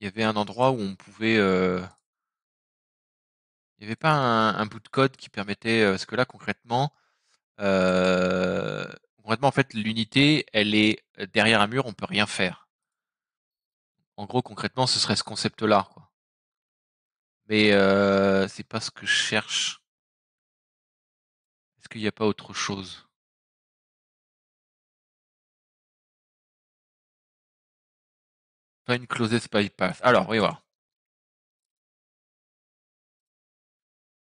il y avait un endroit où on pouvait. Euh, il n'y avait pas un, un, bout de code qui permettait. Parce que là, concrètement, concrètement en fait, l'unité, elle est derrière un mur, on peut rien faire. En gros, concrètement, ce serait ce concept-là, quoi. Mais euh, c'est pas ce que je cherche. Est-ce qu'il n'y a pas autre chose Pas une closed bypass. Alors, oui, voir.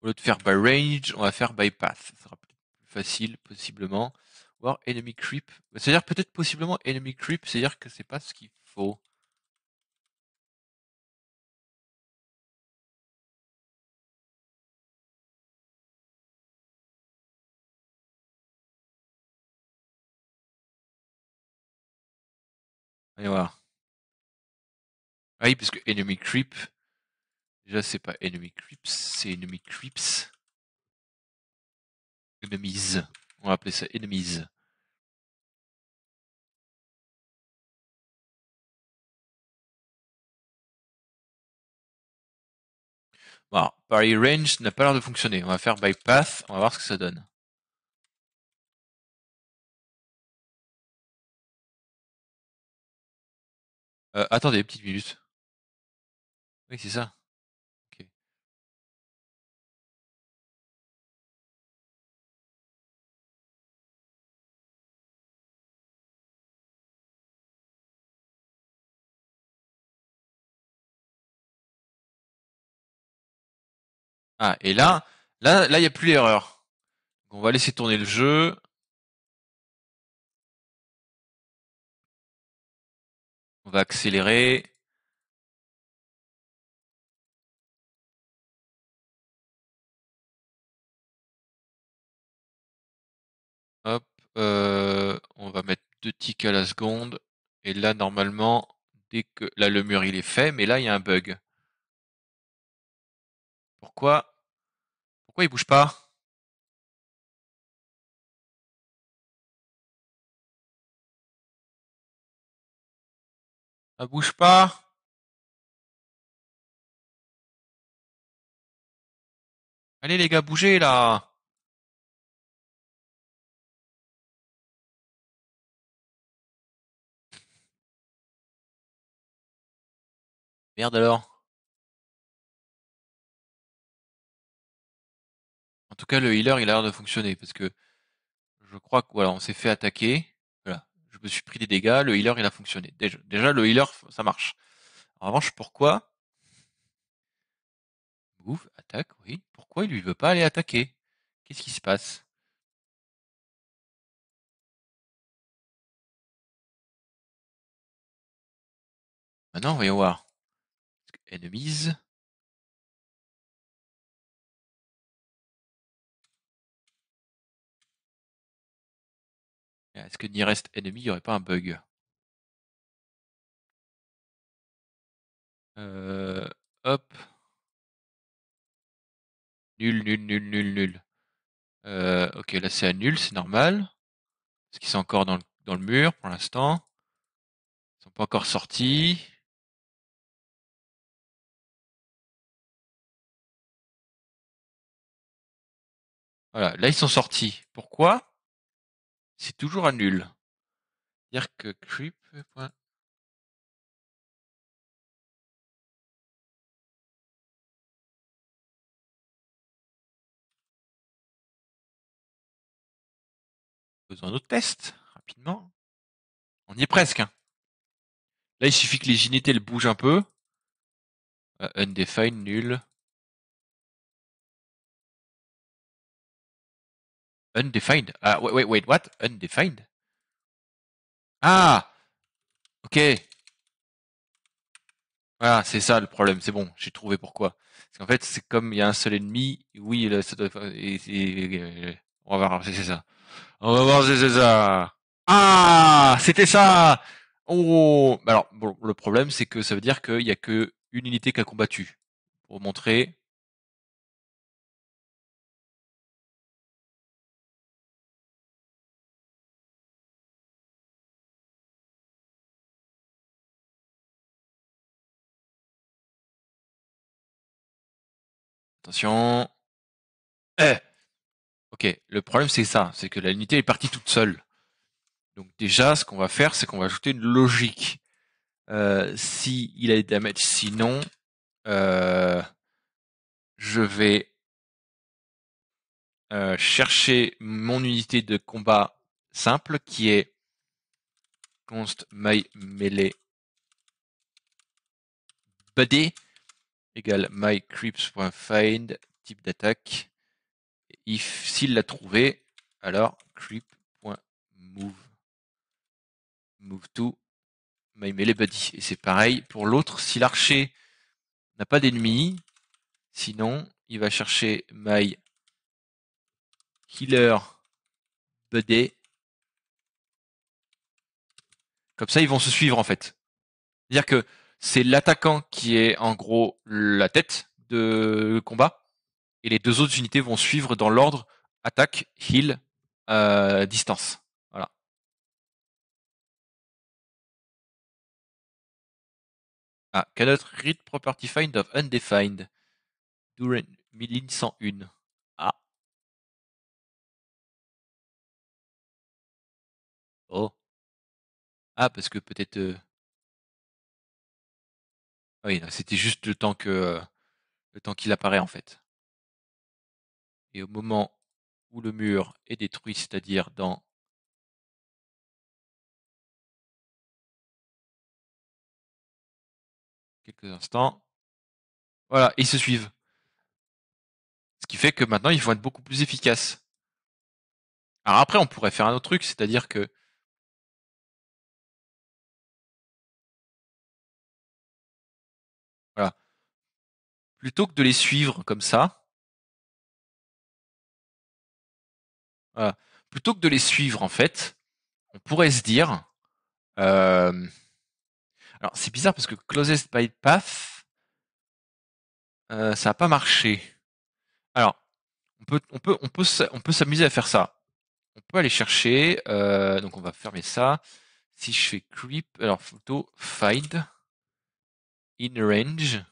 Au lieu de faire by range, on va faire bypass. Ce sera plus facile, possiblement. Voir enemy creep. C'est-à-dire peut-être possiblement enemy creep, c'est-à-dire que c'est pas ce qu'il faut. Ah oui, parce que Enemy Creep, déjà c'est pas Enemy Creeps, c'est Enemy Creeps. Enemies. On va appeler ça Enemies. Pareil, Range n'a pas l'air de fonctionner. On va faire by path, on va voir ce que ça donne. Euh, attendez, petite minute. Oui, c'est ça. Ah, et là, là, là, il n'y a plus l'erreur. On va laisser tourner le jeu. On va accélérer. Hop, euh, on va mettre deux ticks à la seconde. Et là, normalement, dès que... Là, le mur, il est fait, mais là, il y a un bug. Pourquoi Pourquoi il bouge pas Ça bouge pas? Allez les gars, bougez là! Merde alors. En tout cas, le healer, il a l'air de fonctionner parce que je crois qu'on voilà, s'est fait attaquer. Je suis pris des dégâts, le healer il a fonctionné. Déjà, le healer ça marche. En revanche, pourquoi move attaque, oui. Pourquoi il lui veut pas aller attaquer Qu'est-ce qui se passe Maintenant, voyons voir. Enemies. Est-ce que reste Enemy, il n'y aurait pas un bug? Euh, hop. Nul, nul, nul, nul, nul. Euh, ok, là c'est à nul, c'est normal. Parce qu'ils sont encore dans le, dans le mur pour l'instant. Ils sont pas encore sortis. Voilà, là ils sont sortis. Pourquoi? C'est toujours un nul. Dire que creep. Faisons un autre test, rapidement. On y est presque. Hein. Là, il suffit que les ginettes bougent un peu. Euh, undefined, nul. Undefined. Ah, wait, wait, wait, what? Undefined? Ah! Ok. Voilà, ah, c'est ça le problème, c'est bon, j'ai trouvé pourquoi. Parce qu'en fait, c'est comme il y a un seul ennemi, oui, et, on va voir c'est ça. On va voir c'est ça. Ah! C'était ça! Oh! Bah, alors, bon, le problème, c'est que ça veut dire qu'il n'y a que une unité qui a combattu. Pour montrer, Attention. Eh Ok, le problème c'est ça, c'est que la unité est partie toute seule. Donc déjà, ce qu'on va faire, c'est qu'on va ajouter une logique. Euh, si il a des damages, sinon, euh, je vais euh, chercher mon unité de combat simple qui est const my melee buddy égale mycreeps.find, type d'attaque. If, s'il l'a trouvé, alors creep.move. Move to my melee buddy. Et c'est pareil pour l'autre. Si l'archer n'a pas d'ennemi, sinon il va chercher my killer buddy. Comme ça, ils vont se suivre en fait. C'est-à-dire que c'est l'attaquant qui est en gros la tête de combat, et les deux autres unités vont suivre dans l'ordre attaque, heal, euh, distance. Voilà. Ah, cannot read property find of undefined. During 1101. Ah. Oh. Ah, parce que peut-être. Euh, ah oui, c'était juste le temps que, le temps qu'il apparaît, en fait. Et au moment où le mur est détruit, c'est-à-dire dans quelques instants. Voilà, ils se suivent. Ce qui fait que maintenant, ils vont être beaucoup plus efficaces. Alors après, on pourrait faire un autre truc, c'est-à-dire que Voilà. Plutôt que de les suivre comme ça, voilà. plutôt que de les suivre en fait, on pourrait se dire, euh, alors c'est bizarre parce que closest by path, euh, ça n'a pas marché. Alors, on peut, on peut, on peut, on peut s'amuser à faire ça. On peut aller chercher, euh, donc on va fermer ça. Si je fais creep, alors photo, find range,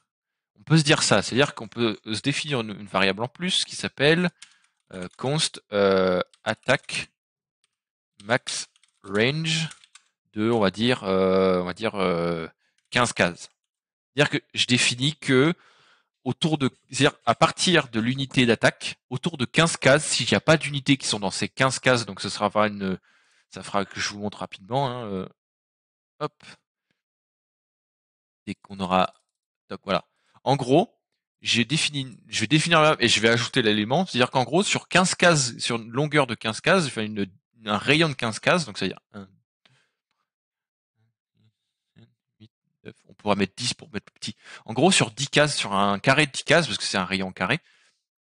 on peut se dire ça, c'est-à-dire qu'on peut se définir une, variable en plus qui s'appelle euh, const euh, attack max range de, on va dire, euh, on va dire 15 cases. C'est-à-dire que je définis que autour de, à dire à partir de l'unité d'attaque, autour de 15 cases, s'il n'y a pas d'unité qui sont dans ces 15 cases, donc ce sera une, ça fera que je vous montre rapidement. Hein, hop, dès qu'on aura. Donc voilà. En gros, j'ai défini, je vais définir et je vais ajouter l'élément. C'est-à-dire qu'en gros, sur 15 cases, sur une longueur de 15 cases, une, un rayon de 15 cases, donc c'est-à-dire 9, on pourra mettre 10 pour mettre plus petit. En gros, sur 10 cases, sur un carré de 10 cases, parce que c'est un rayon carré,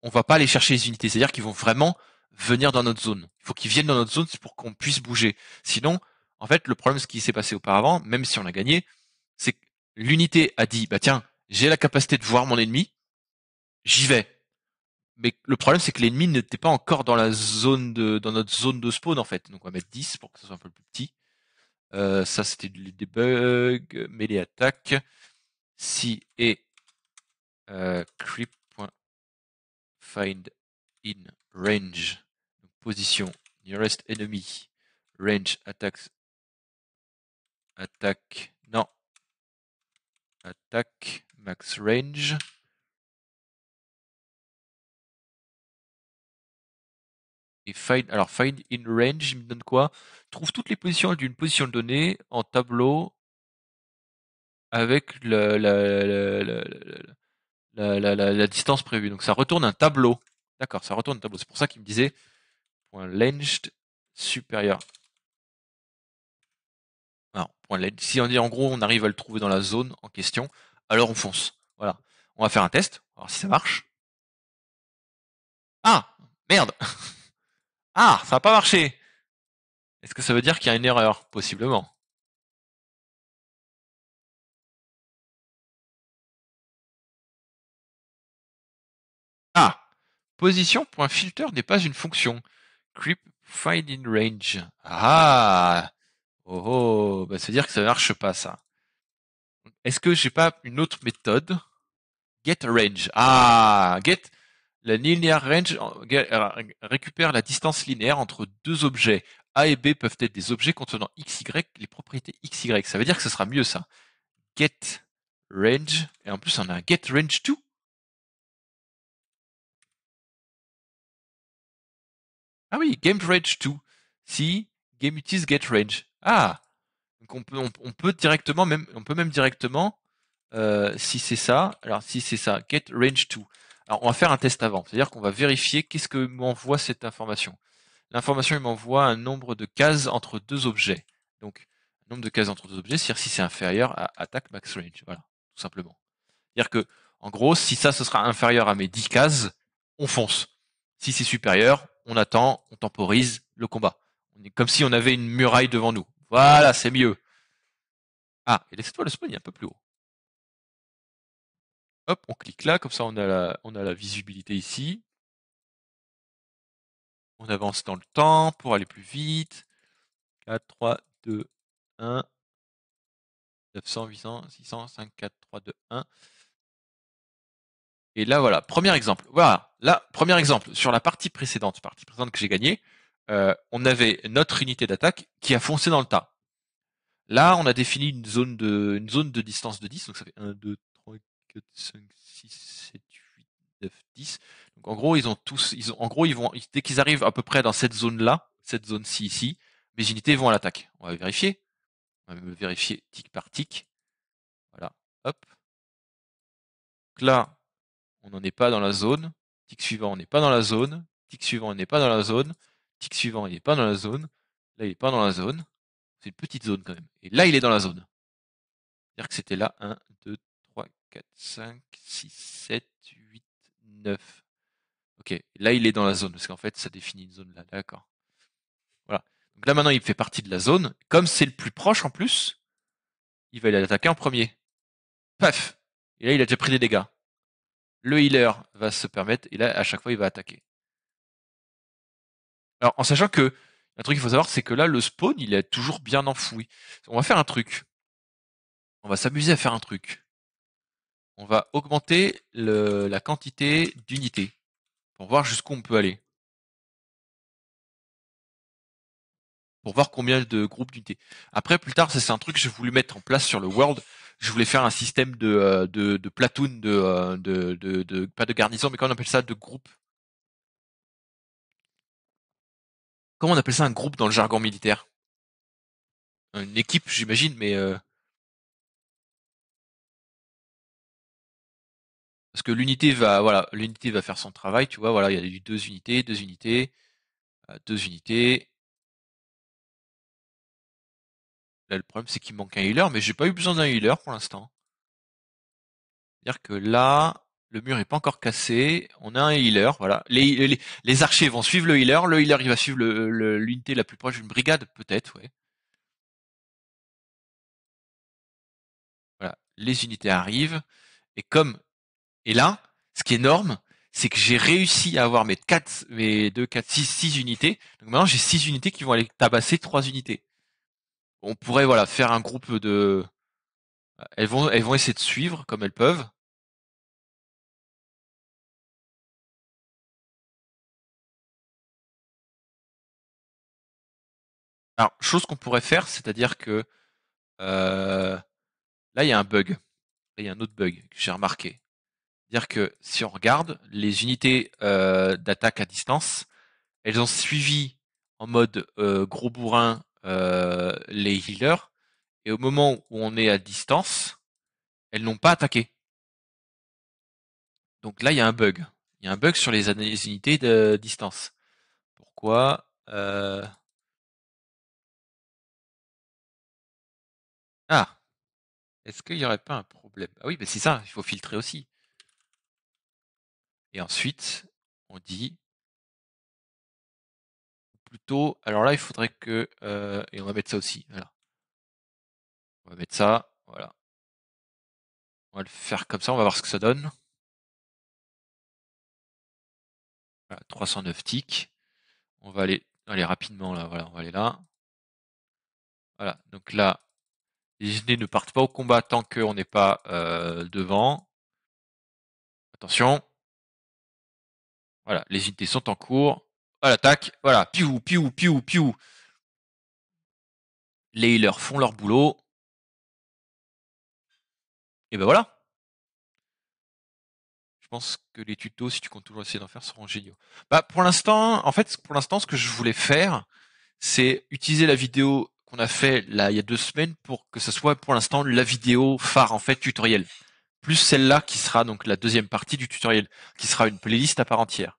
on va pas aller chercher les unités. C'est-à-dire qu'ils vont vraiment venir dans notre zone. Il faut qu'ils viennent dans notre zone pour qu'on puisse bouger. Sinon, en fait, le problème, ce qui s'est passé auparavant, même si on a gagné, c'est que l'unité a dit, bah tiens, j'ai la capacité de voir mon ennemi, j'y vais. Mais le problème, c'est que l'ennemi n'était pas encore dans la zone de, dans notre zone de spawn, en fait. Donc, on va mettre 10 pour que ce soit un peu plus petit. Euh, ça, c'était des bugs, les attaque, si et euh, creep.find in range. position, nearest enemy, range, attacks attaque, non, Attaque, max range. Et find, alors find in range, me donne quoi Trouve toutes les positions d'une position donnée en tableau avec la, la, la, distance prévue. Donc ça retourne un tableau. D'accord, ça retourne un tableau. C'est pour ça qu'il me disait point length supérieur si on dit en gros on arrive à le trouver dans la zone en question, alors on fonce. Voilà. On va faire un test, voir si ça marche. Ah Merde Ah Ça n'a pas marché Est-ce que ça veut dire qu'il y a une erreur Possiblement. Ah Position.filter n'est pas une fonction. Creep find in range. Ah Oh oh, bah, veut dire que ça marche pas ça. Est-ce que j'ai pas une autre méthode Get range. Ah, get la linear range récupère la distance linéaire entre deux objets. A et B peuvent être des objets contenant x, les propriétés XY. Ça veut dire que ce sera mieux ça. Get range et en plus on a un get range Ah oui, game range Si game utilise get range. Ah Donc on peut, on, peut directement, même, on peut même directement, euh, si c'est ça, alors si c'est ça, get range to. Alors on va faire un test avant, c'est-à-dire qu'on va vérifier qu'est-ce que m'envoie cette information. L'information m'envoie un nombre de cases entre deux objets. Donc un nombre de cases entre deux objets, c'est-à-dire si c'est inférieur à attack max range, voilà, tout simplement. C'est-à-dire que, en gros, si ça ce sera inférieur à mes 10 cases, on fonce. Si c'est supérieur, on attend, on temporise le combat comme si on avait une muraille devant nous. Voilà, c'est mieux. Ah, et laissez-toi le spawn, un peu plus haut. Hop, on clique là, comme ça on a on a la visibilité ici. On avance dans le temps pour aller plus vite. 4, 3, 2, 1. 900, 800, 600, 5, 4, 3, 2, 1. Et là, voilà, premier exemple. Voilà, là, premier exemple. Sur la partie précédente, partie précédente que j'ai gagnée, euh, on avait notre unité d'attaque qui a foncé dans le tas. Là, on a défini une zone de, une zone de distance de 10, donc ça fait 1, 2, 3, 4, 5, 6, 7, 8, 9, 10. Donc en gros, ils ont tous, ils ont, en gros, ils vont, dès qu'ils arrivent à peu près dans cette zone-là, cette zone-ci ici, mes unités vont à l'attaque. On va vérifier. On va vérifier tic par tic. Voilà, hop. Donc là, on n'en est pas dans la zone. Tic suivant, on n'est pas dans la zone. Tic suivant, on n'est pas dans la zone. Tic suivant, il est pas dans la zone. Là, il est pas dans la zone. C'est une petite zone quand même. Et là, il est dans la zone. C'est-à-dire que c'était là 1, 2, 3, 4, 5, 6, 7, 8, 9. Ok, là, il est dans la zone, parce qu'en fait, ça définit une zone là. D'accord. Voilà. Donc là, maintenant, il fait partie de la zone. Comme c'est le plus proche en plus, il va aller l'attaquer en premier. Paf Et là, il a déjà pris des dégâts. Le healer va se permettre, et là, à chaque fois, il va attaquer. Alors, en sachant que, un truc qu'il faut savoir, c'est que là, le spawn, il est toujours bien enfoui. On va faire un truc. On va s'amuser à faire un truc. On va augmenter le, la quantité d'unités pour voir jusqu'où on peut aller. Pour voir combien de groupes d'unités. Après, plus tard, c'est un truc que j'ai voulu mettre en place sur le world je voulais faire un système de, euh, de, de platoon, euh, de, de, de, pas de garnison, mais comment on appelle ça, de groupe Comment on appelle ça un groupe dans le jargon militaire Une équipe, j'imagine, mais. Euh, parce que l'unité va, voilà, l'unité va faire son travail, tu vois, voilà, il y a eu deux unités, deux unités, euh, deux unités. Là, le problème, c'est qu'il manque un healer, mais j'ai pas eu besoin d'un healer pour l'instant. C'est-à-dire que là, le mur est pas encore cassé. On a un healer. Voilà. Les, les, archers vont suivre le healer. Le healer, il va suivre l'unité la plus proche d'une brigade, peut-être, ouais. Voilà. Les unités arrivent. Et comme, et là, ce qui est énorme, c'est que j'ai réussi à avoir mes 4, mes deux 4, 6, 6 unités. Donc maintenant, j'ai 6 unités qui vont aller tabasser 3 unités. On pourrait, voilà, faire un groupe de, elles vont, elles vont essayer de suivre comme elles peuvent. Alors, chose qu'on pourrait faire, c'est-à-dire que euh, là, il y a un bug. Il y a un autre bug que j'ai remarqué. C'est-à-dire que si on regarde, les unités euh, d'attaque à distance, elles ont suivi en mode euh, gros bourrin les healers. Et au moment où on est à distance, elles n'ont pas attaqué. Donc là, il y a un bug. Il y a un bug sur les unités de distance. Pourquoi Ah! Est-ce qu'il n'y aurait pas un problème? Ah oui, mais bah, c'est ça, il faut filtrer aussi. Et ensuite, on dit plutôt. Alors là, il faudrait que. Euh, et on va mettre ça aussi. Voilà. On va mettre ça. Voilà. On va le faire comme ça, on va voir ce que ça donne. Voilà, 309 ticks. On va aller, aller rapidement là. Voilà, on va aller là. Voilà, donc là, les unités ne partent pas au combat tant qu'on n'est pas euh, devant. Attention. Voilà, les unités sont en cours. À l'attaque, voilà, piou, piou, piou, piou. Les healers font leur boulot. Et ben voilà. Je pense que les tutos, si tu comptes toujours essayer d'en faire, seront géniaux. Bah, pour l'instant, en fait, pour l'instant, ce que je voulais faire, c'est utiliser la vidéo qu'on a fait là il y a deux semaines pour que ce soit pour l'instant la vidéo phare en fait tutoriel, plus celle-là qui sera donc la deuxième partie du tutoriel, qui sera une playlist à part entière.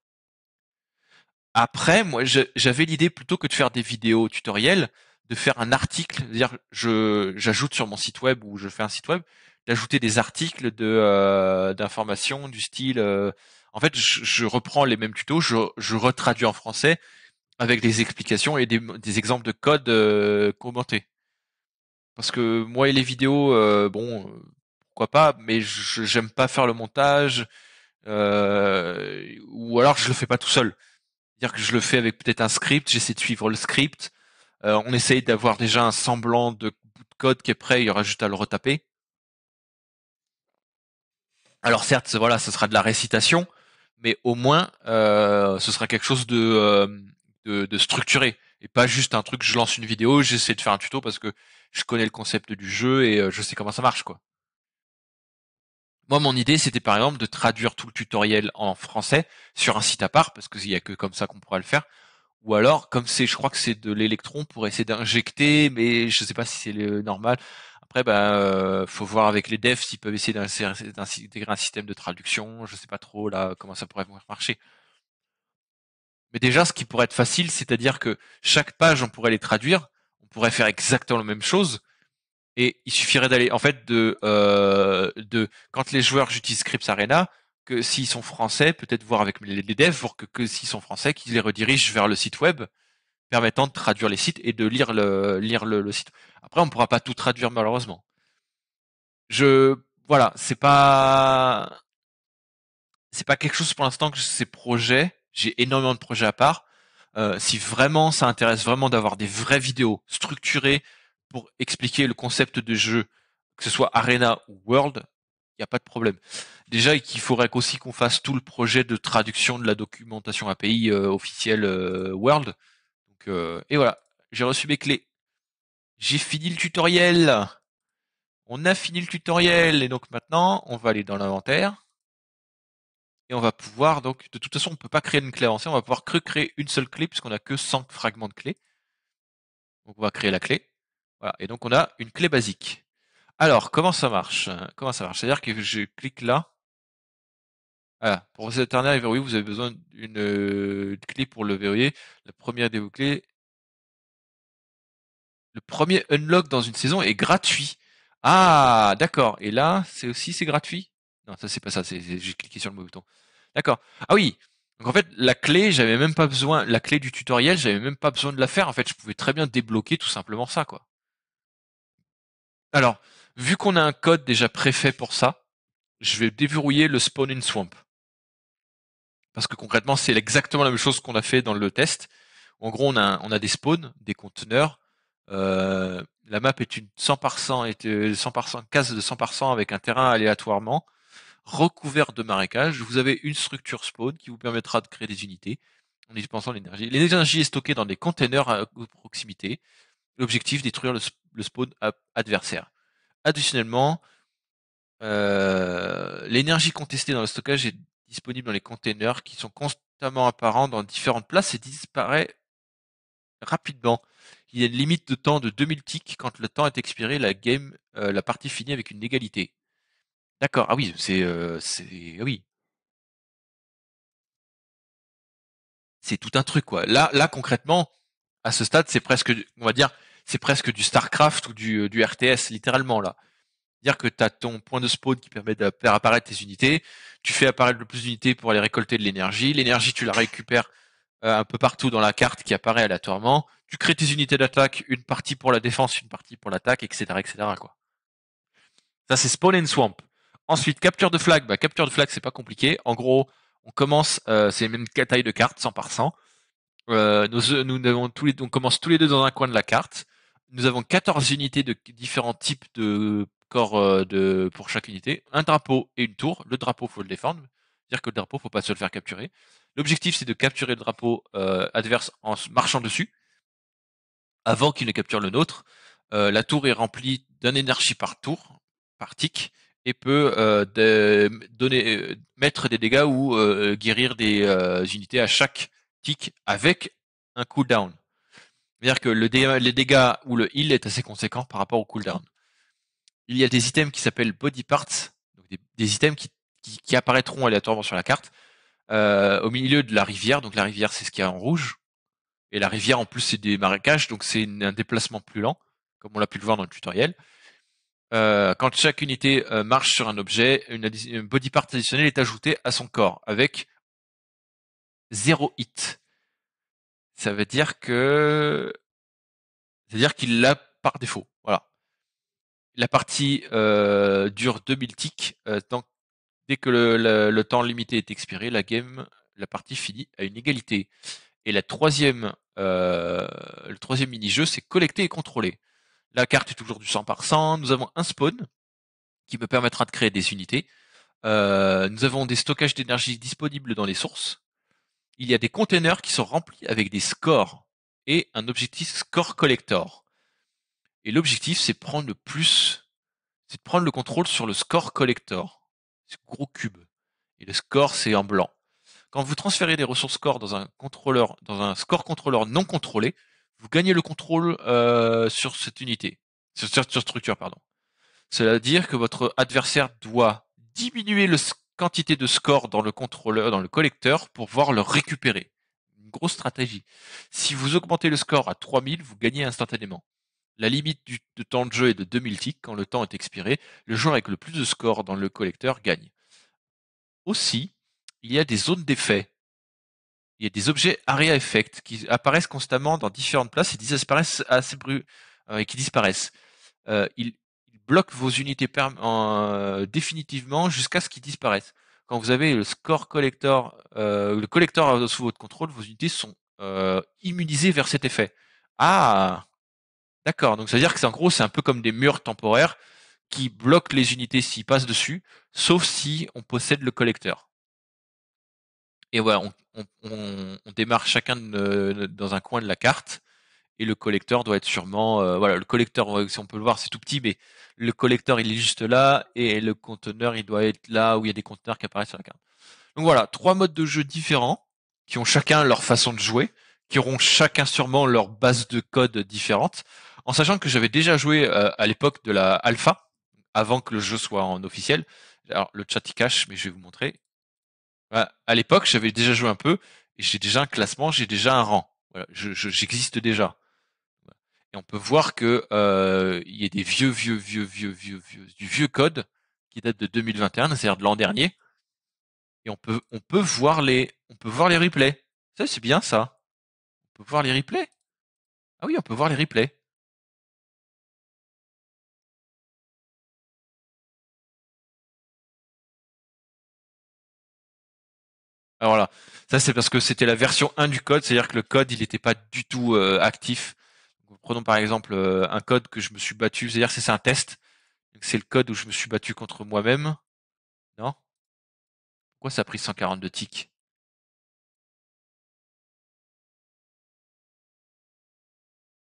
Après, moi j'avais l'idée plutôt que de faire des vidéos tutoriels, de faire un article, c'est-à-dire je j'ajoute sur mon site web ou je fais un site web, d'ajouter des articles de euh, d'informations du style. Euh, en fait, je, je, reprends les mêmes tutos, je, je retraduis en français avec des explications et des, exemples de code euh, commentés. Parce que moi et les vidéos, euh, bon, euh, pourquoi pas, mais je j'aime pas faire le montage, euh, ou alors je le fais pas tout seul. C'est-à-dire que je le fais avec peut-être un script, j'essaie de suivre le script, on essaye d'avoir déjà un semblant de de code qui est prêt, il y aura juste à le retaper. Alors certes, voilà, ce sera de la récitation, mais au moins, ce sera quelque chose de de, structurer et pas juste un truc je lance une vidéo j'essaie de faire un tuto parce que je connais le concept du jeu et euh, je sais comment ça marche quoi moi mon idée c'était par exemple de traduire tout le tutoriel en français sur un site à part parce qu'il n'y a que comme ça qu'on pourra le faire ou alors comme c'est je crois que c'est de l'électron pour essayer d'injecter mais je sais pas si c'est normal après ben faut voir avec les devs s'ils peuvent essayer d'intégrer un système de traduction je sais pas trop là comment ça pourrait marcher mais déjà, ce qui pourrait être facile, c'est-à-dire que chaque page, on pourrait les traduire, on pourrait faire exactement la même chose, et il suffirait d'aller, en fait, de, euh, de quand les joueurs utilisent Scripps Arena, que s'ils sont français, peut-être voir avec les, devs, voir que, s'ils sont français, qu'ils les redirigent vers le site web permettant de traduire les sites et de lire le, lire le, site. Après, on ne pourra pas tout traduire malheureusement. Je, voilà, c'est pas, c'est pas quelque chose pour l'instant que ces projets j'ai énormément de projets à part. Euh, si vraiment ça intéresse vraiment d'avoir des vraies vidéos structurées pour expliquer le concept de jeu, que ce soit Arena ou World, il n'y a pas de problème. Déjà, il faudrait aussi qu'on fasse tout le projet de traduction de la documentation API euh, officielle euh, World. Donc, et voilà, j'ai reçu mes clés. J'ai fini le tutoriel. On a fini le tutoriel et donc maintenant, on va aller dans l'inventaire. Et on va pouvoir, donc, de toute façon, on ne peut pas créer une clé avancée, on va pouvoir créer une seule clé puisqu'on n'a que 100 fragments de clé. Donc on va créer la clé. Voilà. Et donc on a une clé basique. Alors, comment ça marche Comment ça marche C'est-à-dire que je clique là. Voilà. Ah, pour cette dernière verrouiller, vous avez besoin d'une euh, clé pour le verrouiller. La première des vos clés. Le premier unlock dans une saison est gratuit. Ah, d'accord. Et là, c'est aussi c'est gratuit. Non, ça c'est pas ça. J'ai cliqué sur le mauvais bouton. D'accord. Ah oui. Donc en fait, la clé, j'avais même pas besoin, la clé du tutoriel, j'avais même pas besoin de la faire. En fait, je pouvais très bien débloquer tout simplement ça, quoi. Alors, vu qu'on a un code déjà préfait pour ça, je vais déverrouiller le spawn in swamp. Parce que concrètement, c'est exactement la même chose qu'on a fait dans le test. En gros, on a, on a des spawns, des conteneurs. Euh, la map est une 100 est case de 100 avec un terrain aléatoirement recouvert de marécages. Vous avez une structure spawn qui vous permettra de créer des unités en dispensant l'énergie. L'énergie est stockée dans des containers à proximité. L'objectif, détruire le, spawn adversaire. Additionnellement, euh, l'énergie contestée dans le stockage est disponible dans les containers qui sont constamment apparents dans différentes places et disparaît rapidement. Il y a une limite de temps de 2000 ticks. Quand le temps est expiré, la game, euh, la partie finit avec une égalité. D'accord. Ah oui, c'est, c'est ah oui. C'est tout un truc, quoi. Là là concrètement, à ce stade, c'est presque on va dire, c'est presque du Starcraft ou du, RTS littéralement là. Dire que tu as ton point de spawn qui permet de faire apparaître tes unités, tu fais apparaître le plus d'unités pour aller récolter de l'énergie, l'énergie tu la récupères, un peu partout dans la carte qui apparaît aléatoirement, tu crées tes unités d'attaque, une partie pour la défense, une partie pour l'attaque etc etc quoi. Ça, c'est Spawn& Swamp. Ensuite, capture de flag. Bah, capture de flag, c'est pas compliqué. En gros, on commence, euh, c'est même taille de carte, 100 par 100. Euh, nous, euh, tous on commence tous les deux dans un coin de la carte. Nous avons 14 unités de différents types de corps euh, de, pour chaque unité. Un drapeau et une tour. Le drapeau, faut le défendre. cest Dire que le drapeau, faut pas se le faire capturer. L'objectif, c'est de capturer le drapeau adverse en marchant dessus, avant qu'il ne capture le nôtre. la tour est remplie d'un énergie par tour, par tic et peut euh, donner, euh, mettre des dégâts ou euh, guérir des unités à chaque Tick avec un cooldown. C'est-à-dire que les dégâts ou le heal est assez conséquent par rapport au cooldown. Il y a des items qui s'appellent body parts, des, items qui, apparaîtront aléatoirement sur la carte au milieu de la rivière. Donc la rivière, c'est ce qu'il y a en rouge. Et la rivière, en plus, c'est des marécages, donc c'est un déplacement plus lent, comme on l'a pu le voir dans le tutoriel. Euh, quand chaque unité euh, marche sur un objet, une, body part additionnelle est ajoutée à son corps avec 0 hit. Ça veut dire que c'est-à-dire qu'il l'a par défaut. Voilà. La partie euh, dure 2000 ticks. dès que le, temps limité est expiré, la game, la partie finit à une égalité. Et la troisième, le troisième mini-jeu, c'est collecter et contrôler. La carte est toujours du 100 par 100. Nous avons un spawn qui me permettra de créer des unités. Euh, nous avons des stockages d'énergie disponibles dans les sources. Il y a des containers qui sont remplis avec des scores et un objectif score collector. Et l'objectif, c'est prendre le plus, c'est de prendre le contrôle sur le score collector, ce gros cube. Et le score, c'est en blanc. Quand vous transférez des ressources score dans un contrôleur, dans un score contrôleur non contrôlé, vous gagnez le contrôle euh, sur cette unité, sur cette structure, pardon. Cela veut dire que votre adversaire doit diminuer la quantité de score dans le contrôleur, dans le collecteur, pour voir le récupérer. Une grosse stratégie. Si vous augmentez le score à 3000, vous gagnez instantanément. La limite du, de temps de jeu est de 2000 ticks. Quand le temps est expiré, le joueur avec le plus de score dans le collecteur gagne. Aussi, il y a des zones d'effet il y a des objets area effect qui apparaissent constamment dans différentes places et disparaissent assez euh, et qui disparaissent. Euh, ils, bloquent vos unités euh, définitivement jusqu'à ce qu'ils disparaissent. Quand vous avez le score collector, le Collecteur sous votre contrôle, vos unités sont immunisées vers cet effet. Ah, d'accord. Donc ça veut dire que c'est en gros c'est un peu comme des murs temporaires qui bloquent les unités s'ils passent dessus, sauf si on possède le collecteur. Et voilà, on, démarre chacun dans un coin de la carte. Et le collecteur doit être sûrement, euh, voilà, le collecteur, si on peut le voir, c'est tout petit, mais le collecteur, il est juste là, et le conteneur, il doit être là où il y a des conteneurs qui apparaissent sur la carte. Donc voilà, trois modes de jeu différents, qui ont chacun leur façon de jouer, qui auront chacun sûrement leur base de code différente, en sachant que j'avais déjà joué euh, à l'époque de la alpha, avant que le jeu soit en officiel. Alors le chat il cache, mais je vais vous montrer. Bah, à l'époque, j'avais déjà joué un peu et j'ai déjà un classement, j'ai déjà un rang. Voilà, j'existe déjà. Et on peut voir que euh, il y a des vieux, vieux, vieux, vieux, vieux, vieux, du vieux code qui date de 2021, c'est-à-dire de l'an dernier. Et on peut, on peut voir les, on peut voir les replays. Ça, c'est bien ça. On peut voir les replays. Ah oui, on peut voir les replays. Alors ah, là, ça c'est parce que c'était la version 1 du code, c'est-à-dire que le code il n'était pas du tout euh, actif. prenons par exemple euh, un code que je me suis battu, c'est-à-dire c'est un test. C'est le code où je me suis battu contre moi-même. Non Pourquoi ça a pris 142 ticks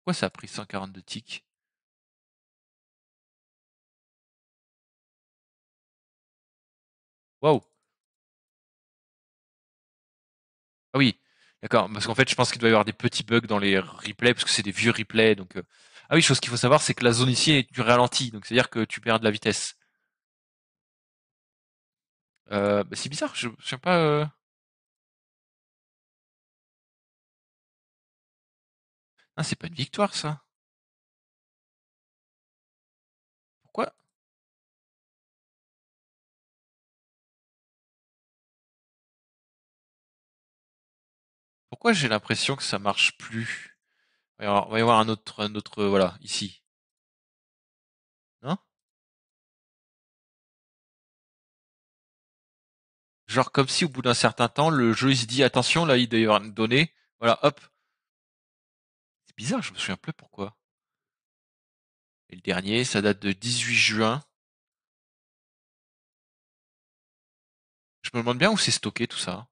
Pourquoi ça a pris 142 ticks Waouh Ah oui, d'accord. Parce qu'en fait, je pense qu'il doit y avoir des petits bugs dans les replays, parce que c'est des vieux replays. Donc, euh. Ah oui, chose qu'il faut savoir, c'est que la zone ici est du ralenti, donc c'est-à-dire que tu perds de la vitesse. Euh, bah, c'est bizarre, je ne sais pas. Euh. Ah, c'est pas une victoire, ça. pourquoi j'ai l'impression que ça marche plus On va y avoir un autre, un autre, euh, voilà, ici. Non Genre comme si au bout d'un certain temps, le jeu il se dit attention, là il doit y avoir une donnée, voilà, hop. C'est bizarre, je me souviens plus pourquoi. Et le dernier, ça date de 18 juin. Je me demande bien où c'est stocké tout ça.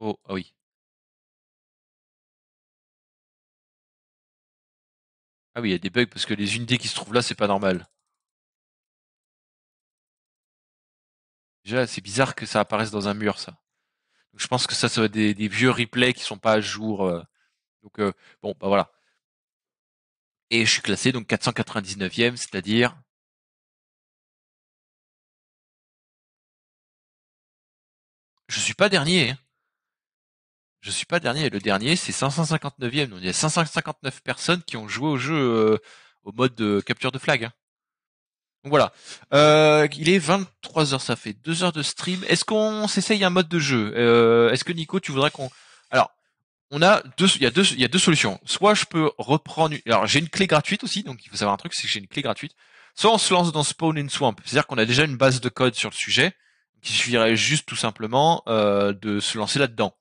Oh, ah oui. Ah oui, il y a des bugs parce que les unités qui se trouvent là, c'est pas normal. Déjà, c'est bizarre que ça apparaisse dans un mur, ça. Donc, je pense que ça, ça va être des, vieux replays qui sont pas à jour. Euh. donc, euh, bon, bah voilà. Et je suis classé donc 499e, c'est-à-dire je suis pas dernier. hein. Je suis pas dernier, le dernier c'est 559e. Donc il y a 559 personnes qui ont joué au jeu euh, au mode de euh, capture de flag. Hein. Donc voilà. Euh, il est 23h, ça fait 2 heures de stream. Est-ce qu'on s'essaye un mode de jeu Est-ce que Nico, tu voudrais qu'on... Alors, on a deux, il y a deux, il y a deux solutions. Soit je peux reprendre... Alors j'ai une clé gratuite aussi, donc il faut savoir un truc, c'est que j'ai une clé gratuite. Soit on se lance dans Spawn in Swamp, c'est-à-dire qu'on a déjà une base de code sur le sujet, qui suffirait juste tout simplement de se lancer là-dedans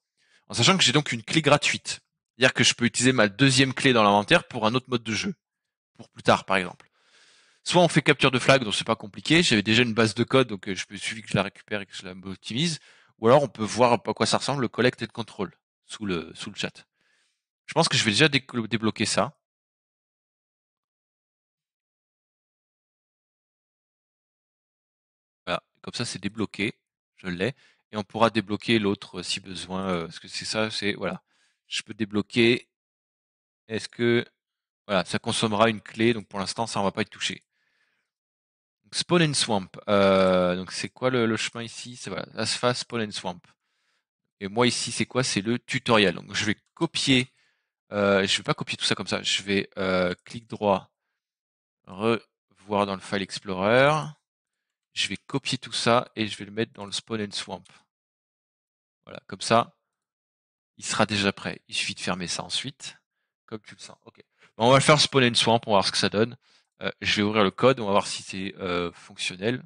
en sachant que j'ai donc une clé gratuite. C'est-à-dire que je peux utiliser ma deuxième clé dans l'inventaire pour un autre mode de jeu, pour plus tard par exemple. Soit on fait capture de flag, donc c'est pas compliqué, j'avais déjà une base de code, donc euh, je peux suivre que je la récupère et que je la optimise, ou alors on peut voir à quoi ça ressemble le collect et le control sous le, sous le chat. Je pense que je vais déjà débloquer ça. Voilà, comme ça c'est débloqué, je l'ai et on pourra débloquer l'autre euh, si besoin. Euh, parce que c'est ça C'est voilà, je peux débloquer. Est-ce que voilà, ça consommera une clé Donc pour l'instant, ça on va pas être touché. spawn and Swamp. Euh, donc c'est quoi le, chemin ici C'est voilà, Asfa Spawn and Swamp. Et moi ici, c'est quoi C'est le tutoriel. Donc je vais copier. Euh, je vais pas copier tout ça comme ça. Je vais euh, clic droit, revoir dans le file explorer je vais copier tout ça et je vais le mettre dans le spawn and swamp. Voilà, comme ça, il sera déjà prêt. Il suffit de fermer ça ensuite, comme tu le sens. Ok. on va faire spawn and swamp, on va voir ce que ça donne. Euh, je vais ouvrir le code, on va voir si c'est euh, fonctionnel.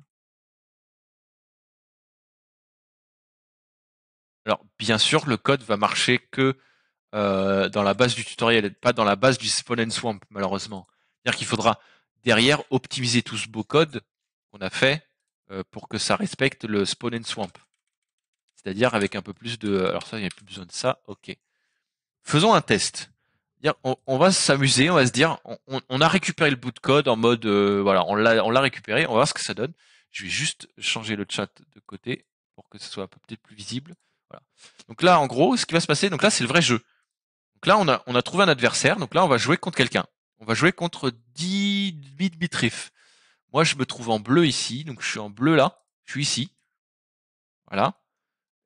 Alors, bien sûr, le code va marcher que euh, dans la base du tutoriel, pas dans la base du spawn and swamp, malheureusement. C'est-à-dire qu'il faudra derrière optimiser tout ce beau code qu'on a fait euh, pour que ça respecte le spawn and swamp. C'est-à-dire avec un peu plus de. Alors ça, il n'y a plus besoin de ça, ok. Faisons un test. On, va s'amuser, on va se dire, on, a récupéré le bout de code en mode, euh, voilà, on l'a récupéré, on va voir ce que ça donne. Je vais juste changer le chat de côté pour que ce soit peut-être plus visible. Voilà. Donc là, en gros, ce qui va se passer, donc là, c'est le vrai jeu. Donc là, on a, trouvé un adversaire, donc là, on va jouer contre quelqu'un. On va jouer contre 10 bit bitrif. Moi, je me trouve en bleu ici, donc je suis en bleu là, je suis ici. Voilà.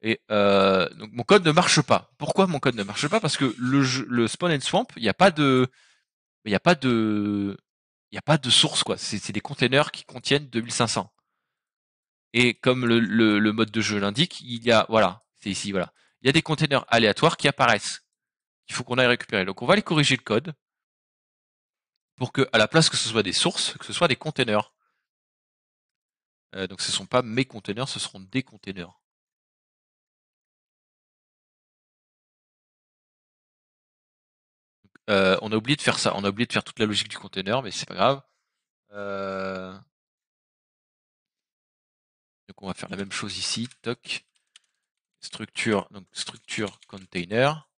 Et euh, donc mon code ne marche pas. Pourquoi mon code ne marche pas Parce que le, le spawn and swamp, il n'y a pas de, il n'y a pas de, il n'y a pas de source quoi. C'est des containers qui contiennent 2500. Et comme le, mode de jeu l'indique, il y a, voilà, c'est ici, voilà, il y a des containers aléatoires qui apparaissent. Il faut qu'on aille récupérer. Donc on va aller corriger le code pour que, à la place que ce soit des sources, que ce soit des containers. Euh, donc ce ne sont pas mes containers, ce seront des containers. Euh, on a oublié de faire ça, on a oublié de faire toute la logique du container, mais c'est pas grave. Euh, donc on va faire la même chose ici, toc. Structure, donc structure container.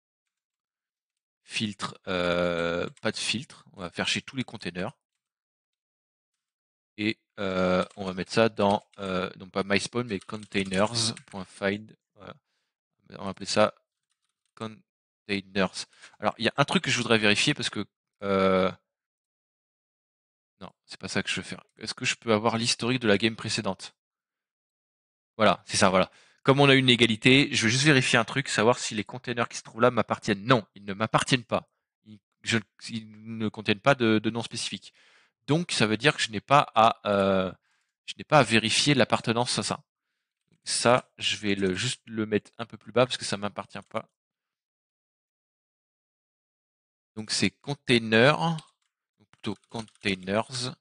Filtre, pas de filtre, on va faire chez tous les containers. Et euh, on va mettre ça dans, non euh, pas MySpawn, mais containers.find. On va appeler ça containers. Alors, il y a un truc que je voudrais vérifier parce que. Euh, non, c'est pas ça que je veux faire. Est-ce que je peux avoir l'historique de la game précédente Voilà, c'est ça, voilà. Comme on a une égalité, je veux juste vérifier un truc, savoir si les containers qui se trouvent là m'appartiennent. Non, ils ne m'appartiennent pas. Ils, ne contiennent pas de, de nom spécifique. Donc, ça veut dire que je n'ai pas à, euh, je n'ai pas à vérifier l'appartenance à ça. Ça, je vais le, juste le mettre un peu plus bas parce que ça m'appartient pas. Donc, c'est container, ou plutôt containers,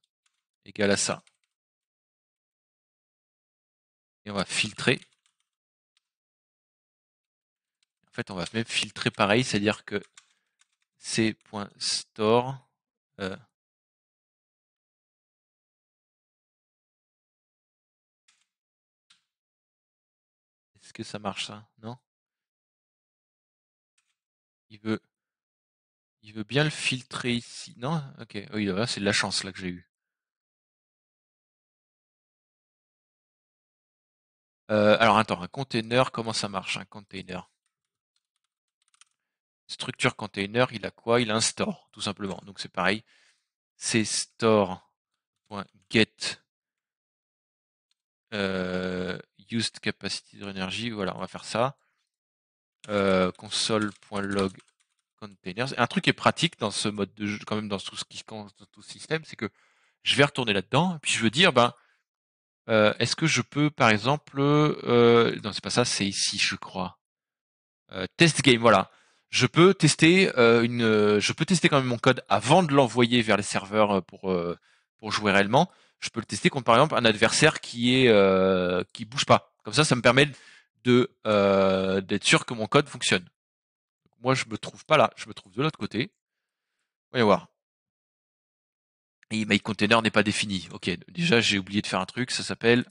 égal à ça. Et on va filtrer. En fait, on va même filtrer pareil, c'est-à-dire que c.store, euh, que ça marche ça, hein, non Il veut il veut bien le filtrer ici, non Ok, oui, là c'est de la chance là que j'ai eu. Euh, alors attends, un container, comment ça marche un container Structure container, il a quoi Il a un store, tout simplement. Donc c'est pareil. C'est store.get euh, used capacity de energy. Voilà, on va faire ça. Euh, console.log containers. Un truc qui est pratique dans ce mode de jeu, quand même dans tout ce qui compte dans tout ce système, c'est que je vais retourner là-dedans, puis je veux dire, ben, euh, est-ce que je peux, par exemple, euh, non, c'est pas ça, c'est ici, je crois. Euh, test game, voilà. Je peux tester une, je peux tester quand même mon code avant de l'envoyer vers les serveurs pour pour jouer réellement je peux le tester contre par exemple un adversaire qui est euh, qui bouge pas. Comme ça, ça me permet de euh, d'être sûr que mon code fonctionne. Moi, je me trouve pas là, je me trouve de l'autre côté. Voyons voir. Et my container n'est pas défini. Ok, déjà j'ai oublié de faire un truc, ça s'appelle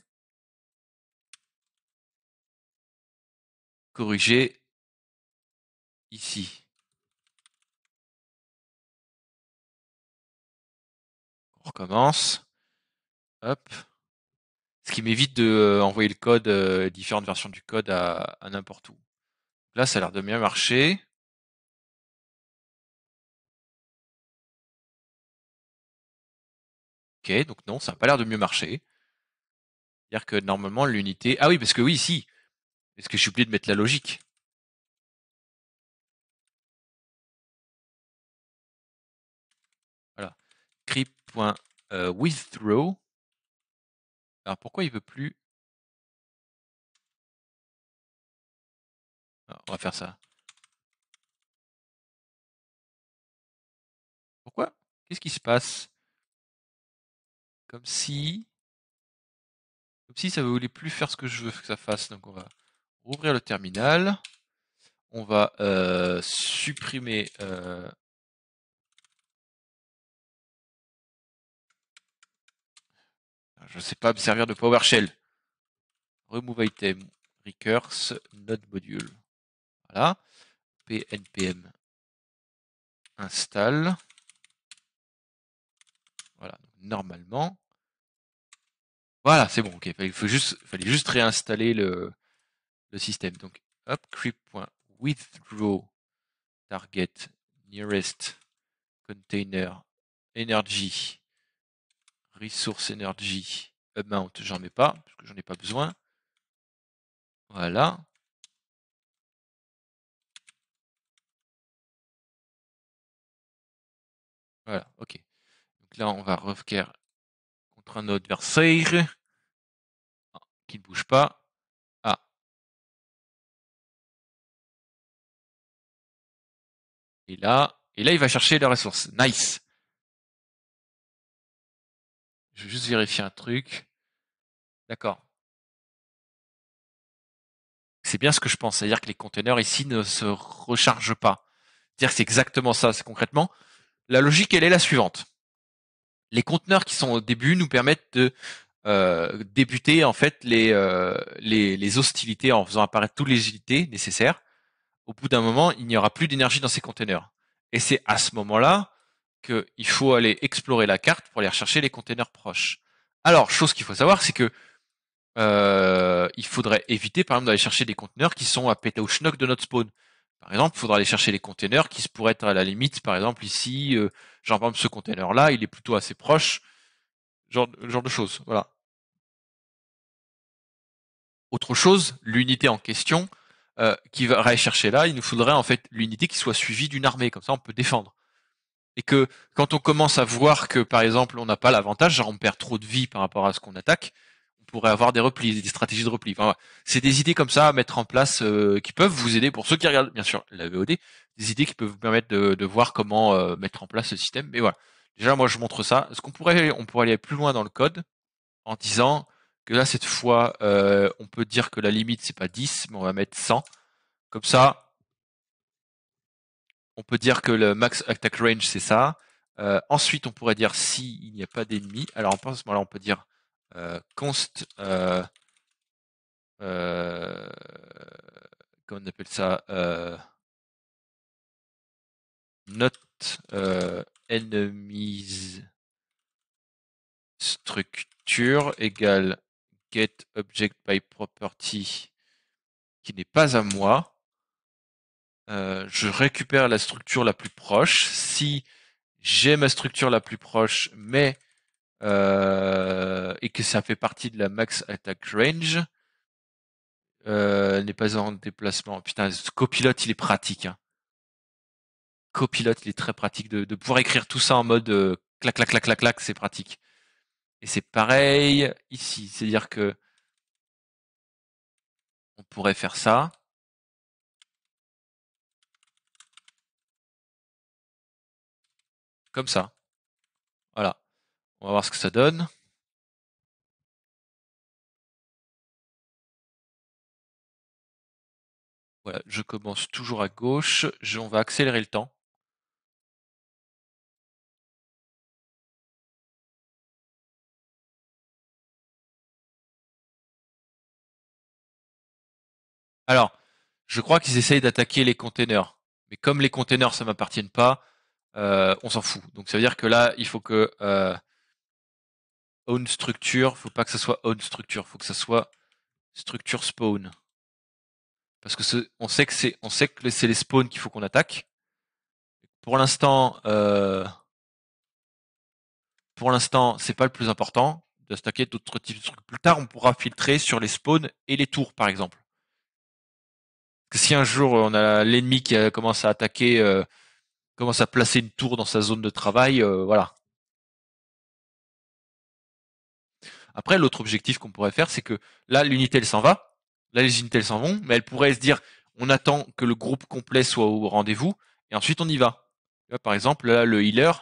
corriger ici. On recommence. Ce qui m'évite de euh, envoyer le code, euh, différentes versions du code à, n'importe où. Là, ça a l'air de mieux marcher. Ok, donc non, ça n'a pas l'air de mieux marcher. C'est-à-dire que normalement, l'unité. Ah oui, parce que oui, si. Est-ce que je suis obligé de mettre la logique Voilà. Crypt.withthrow. Alors pourquoi il veut plus? on va faire ça. Pourquoi? Qu'est-ce qui se passe? Comme si... Comme si ça ne voulait plus faire ce que je veux que ça fasse. Donc on va rouvrir le terminal. On va supprimer... je ne sais pas me servir de PowerShell. Remove item, recurse, node module. Voilà. PNPM install. Voilà, normalement. Voilà, c'est bon, Il faut juste, fallait juste réinstaller le, le système. Donc, hop, creep.withdraw target nearest container energy Resource Energy Amount, j'en mets pas, parce que j'en ai pas besoin. Voilà. Voilà, ok. Donc là, on va refaire contre un adversaire ah, qui ne bouge pas. Ah. Et là, et là, il va chercher la ressource. Nice. Je vais juste vérifier un truc. D'accord. C'est bien ce que je pense. C'est-à-dire que les conteneurs ici ne se rechargent pas. C'est-à-dire que c'est exactement ça. C'est concrètement, la logique, elle est la suivante. Les conteneurs qui sont au début nous permettent de euh, débuter en fait euh, les, hostilités en faisant apparaître toutes les unités nécessaires. Au bout d'un moment, il n'y aura plus d'énergie dans ces conteneurs. Et c'est à ce moment-là il faut aller explorer la carte pour aller rechercher les containers proches. Alors, chose qu'il faut savoir, c'est que euh, il faudrait éviter, par exemple, d'aller chercher des conteneurs qui sont à schnock de notre spawn. Par exemple, il faudra aller chercher les containers qui se pourraient être à la limite, par exemple, ici, euh, genre par exemple, ce container-là, il est plutôt assez proche, genre, genre de choses. Voilà. Autre chose, l'unité en question euh, qui va aller chercher là, il nous faudrait en fait l'unité qui soit suivie d'une armée, comme ça on peut défendre et que quand on commence à voir que par exemple on n'a pas l'avantage, genre on perd trop de vie par rapport à ce qu'on attaque, on pourrait avoir des replis, des stratégies de repli. Enfin, c'est des idées comme ça à mettre en place euh, qui peuvent vous aider pour ceux qui regardent bien sûr la VOD, des idées qui peuvent vous permettre de, voir comment euh, mettre en place ce système. Mais voilà, déjà moi je montre ça. Est-ce qu'on pourrait, on pourrait aller plus loin dans le code en disant que là cette fois euh, on peut dire que la limite c'est pas 10, mais on va mettre 100. Comme ça, on peut dire que le max attack range, c'est ça. Euh, ensuite, on pourrait dire s'il il n'y a pas d'ennemis. Alors, en ce moment-là, on peut dire euh, const. Euh, euh, comment on appelle ça Not enemies structure égale get object by property qui n'est pas à moi. Euh, je récupère la structure la plus proche. Si j'ai ma structure la plus proche, mais euh, et que ça fait partie de la max attack range, euh, n'est pas en déplacement. Putain, ce copilote, il est pratique. Hein. Copilote, il est très pratique de, de pouvoir écrire tout ça en mode euh, clac, clac, clac, clac, clac, c'est pratique. Et c'est pareil ici, c'est-à-dire que on pourrait faire ça. Comme ça. Voilà. On va voir ce que ça donne. Voilà, je commence toujours à gauche. on va accélérer le temps. Alors, je crois qu'ils essayent d'attaquer les containers. Mais comme les containers, ça m'appartiennent pas, euh, on s'en fout. Donc ça veut dire que là, il faut que euh, own structure, faut pas que ça soit own structure, faut que ça soit structure spawn. Parce que on sait que c'est on sait que c'est les spawns qu'il faut qu'on attaque. Pour l'instant, euh, pour l'instant, c'est pas le plus important de stacker d'autres types de trucs. Plus tard, on pourra filtrer sur les spawns et les tours, par exemple. si un jour on a l'ennemi qui commence à attaquer commence à placer une tour dans sa zone de travail, euh, voilà. Après, l'autre objectif qu'on pourrait faire, c'est que là, l'unité, elle s'en va, là, les unités, s'en vont, mais elle pourrait se dire, on attend que le groupe complet soit au rendez-vous, et ensuite on y va. par exemple, là, le healer,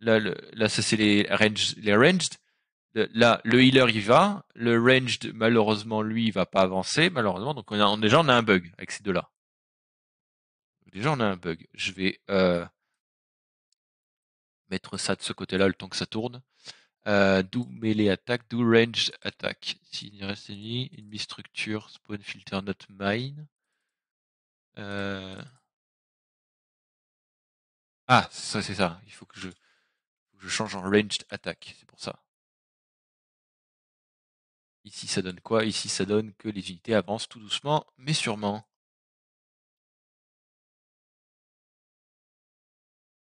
là, là ça c'est les, ranged, là, le healer y va, le ranged, malheureusement, lui, il va pas avancer, malheureusement, donc on a, déjà on a un bug avec ces deux-là déjà on a un bug. Je vais euh, mettre ça de ce côté-là le temps que ça tourne. Euh, do melee attack, do range attack. S'il y reste ennemi, ennemi structure, spawn filter not mine. Euh. Ah, ça c'est ça. Il faut que je, je change en ranged attack. C'est pour ça. Ici ça donne quoi Ici ça donne que les unités avancent tout doucement mais sûrement.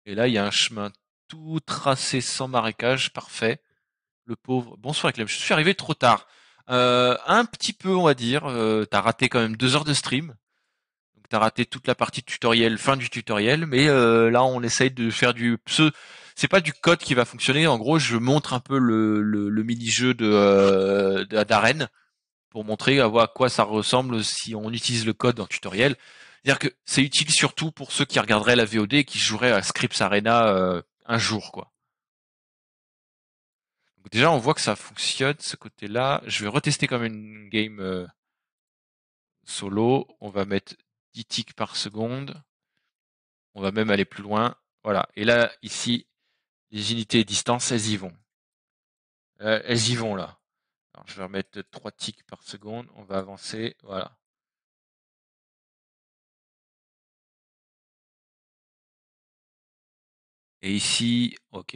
Et là, il y a un chemin tout tracé sans marécage, parfait. Le pauvre. Bonsoir, Clem. Je suis arrivé trop tard. Euh, un petit peu, on va dire. Euh, t'as raté quand même deux heures de stream. Donc t'as raté toute la partie tutoriel, fin du tutoriel. Mais euh, là, on essaye de faire du Ce C'est pas du code qui va fonctionner. En gros, je montre un peu le, mini-jeu de, d'arène pour montrer à quoi ça ressemble si on utilise le code en tutoriel. C'est-à-dire que c'est utile surtout pour ceux qui regarderaient la VOD et qui joueraient à Scripps Arena euh, un jour, quoi. déjà, on voit que ça fonctionne ce côté-là. Je vais retester comme une game euh, solo. On va mettre 10 ticks par seconde. On va même aller plus loin. Voilà. Et là, ici, les unités distance, elles y vont. Euh, elles y vont là. Alors, je vais remettre 3 ticks par seconde. On va avancer. Voilà. Et ici, ok.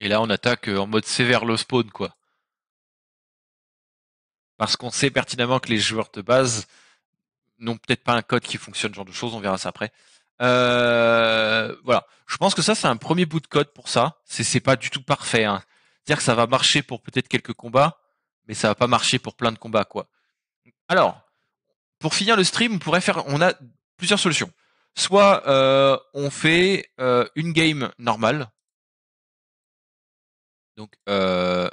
Et là, on attaque euh, en mode sévère le spawn, quoi. Parce qu'on sait pertinemment que les joueurs de base n'ont peut-être pas un code qui fonctionne, ce genre de choses, on verra ça après. Euh, voilà. Je pense que ça, c'est un premier bout de code pour ça. C'est pas du tout parfait. Hein. C'est-à-dire que ça va marcher pour peut-être quelques combats, mais ça va pas marcher pour plein de combats, quoi. Alors, pour finir le stream, on pourrait faire, on a plusieurs solutions. Soit euh, on fait euh, une game normale. Donc, euh,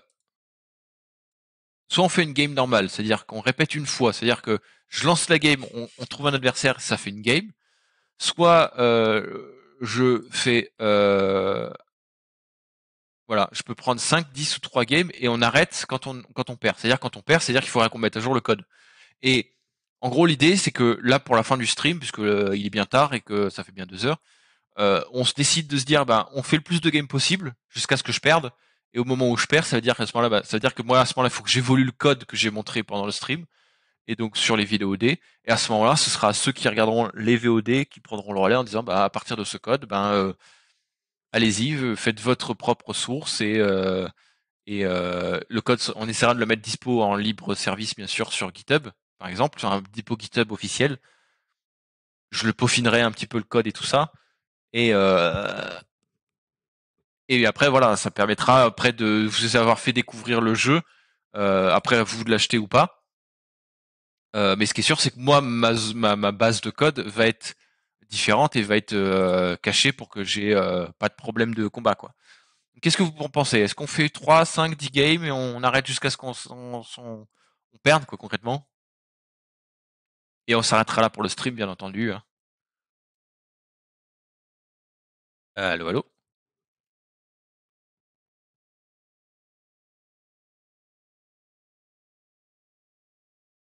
soit on fait une game normale, c'est-à-dire qu'on répète une fois, c'est-à-dire que je lance la game, on, trouve un adversaire, ça fait une game. Soit je fais voilà, je peux prendre 5, 10 ou 3 games et on arrête quand on, quand on perd. C'est-à-dire quand on perd, c'est-à-dire qu'il faudra qu'on mette à jour le code. Et en gros, l'idée, c'est que là, pour la fin du stream, puisque euh, il est bien tard et que ça fait bien deux heures, euh, on se décide de se dire, bah, on fait le plus de games possible jusqu'à ce que je perde. Et au moment où je perds, ça veut dire qu'à ce moment-là, bah, ça veut dire que moi, à ce moment-là, il faut que j'évolue le code que j'ai montré pendant le stream et donc sur les vidéos Et à ce moment-là, ce sera ceux qui regarderont les VOD qui prendront le relais en disant bah, à partir de ce code, ben, euh, allez-y, faites votre propre source et, euh, et euh, le code, on essaiera de le mettre dispo en libre service, bien sûr, sur GitHub, par exemple, sur un dépôt GitHub officiel. Je le peaufinerai un petit peu le code et tout ça. Et, euh, et après, voilà, ça permettra après de vous avoir fait découvrir le jeu, après vous de l'acheter ou pas. mais ce qui est sûr, c'est que moi, ma base de code va être différente et va être euh, cachée pour que j'ai euh, pas de problème de combat. quoi. Qu'est-ce que vous en pensez Est-ce qu'on fait 3, 5, 10 games et on arrête jusqu'à ce qu'on on, perde quoi, concrètement Et on s'arrêtera là pour le stream, bien entendu. Hein. Allô, allô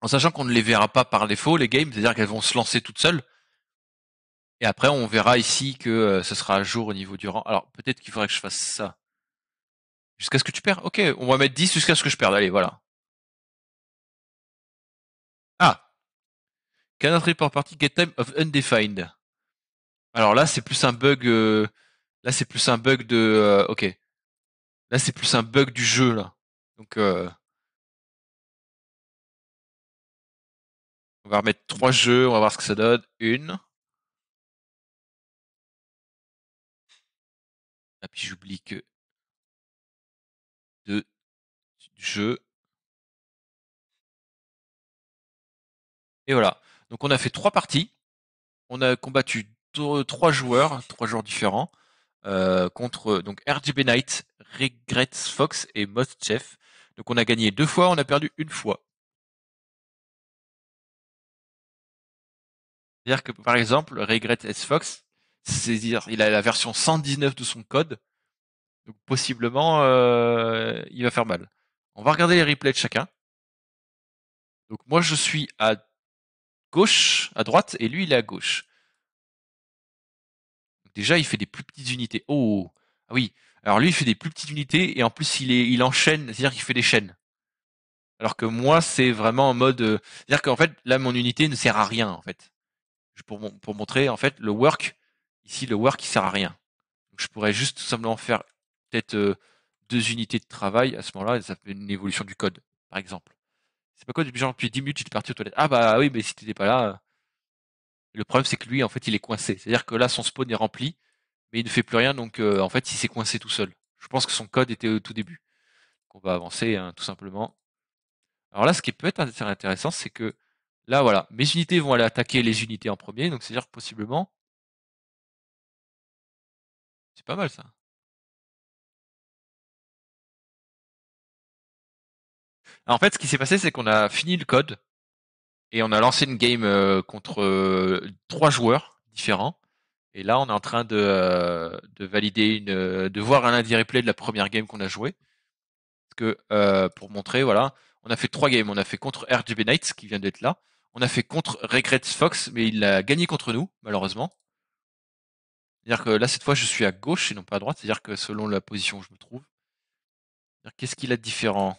En sachant qu'on ne les verra pas par défaut, les games, c'est-à-dire qu'elles vont se lancer toutes seules. Et après, on verra ici que euh, ce sera à jour au niveau du rang. Alors, peut-être qu'il faudrait que je fasse ça. Jusqu'à ce que tu perds Ok, on va mettre 10 jusqu'à ce que je perde. Allez, voilà. Ah Cannot report party get time of undefined. Alors là, c'est plus un bug... Euh, là, c'est plus un bug de... Euh, ok. Là, c'est plus un bug du jeu, là. Donc... Euh... On va remettre 3 jeux, on va voir ce que ça donne. Une. puis j'oublie que de jeu. Et voilà. Donc on a fait trois parties. On a combattu trois joueurs, trois joueurs différents, euh, contre donc RGB Knight, Regrets Fox et Most Donc on a gagné deux fois, on a perdu une fois. C'est-à-dire que par exemple, Regret Fox, c'est-à-dire, il a la version 119 de son code. Donc possiblement, euh, il va faire mal. On va regarder les replays de chacun. Donc moi, je suis à gauche, à droite, et lui, il est à gauche. déjà, il fait des plus petites unités. Oh, oh, oh, ah oui. Alors lui, il fait des plus petites unités, et en plus, il, est, il enchaîne, c'est-à-dire qu'il fait des chaînes. Alors que moi, c'est vraiment en mode, euh, c'est-à-dire qu'en fait, là, mon unité ne sert à rien, en fait. pour montrer, en fait, le work, Ici, le work, il sert à rien. Donc, je pourrais juste tout simplement faire peut-être euh, deux unités de travail. À ce moment-là, ça fait une évolution du code, par exemple. C'est pas quoi, depuis, genre, depuis 10 minutes, j'étais parti aux toilettes. Ah bah oui, mais si tu t'étais pas là. Euh. Le problème, c'est que lui, en fait, il est coincé. C'est-à-dire que là, son spawn est rempli, mais il ne fait plus rien. Donc, euh, en fait, il s'est coincé tout seul. Je pense que son code était au tout début. Donc, on va avancer, hein, tout simplement. Alors là, ce qui peut être intéressant, c'est que là, voilà, mes unités vont aller attaquer les unités en premier. Donc, c'est-à-dire que possiblement, c'est pas mal ça. En fait, ce qui s'est passé, c'est qu'on a fini le code et on a lancé une game euh, contre euh, trois joueurs différents. Et là, on est en train de, euh, de valider une, de voir un lundi replay de la première game qu'on a jouée. Parce que pour montrer, voilà, on a fait trois games. On a fait contre RGB Knights qui vient d'être là. On a fait contre Regrets Fox, mais il a gagné contre nous, malheureusement. C'est-à-dire que là, cette fois, je suis à gauche et non pas à droite. C'est-à-dire que selon la position où je me trouve, qu'est-ce qu'il a de différent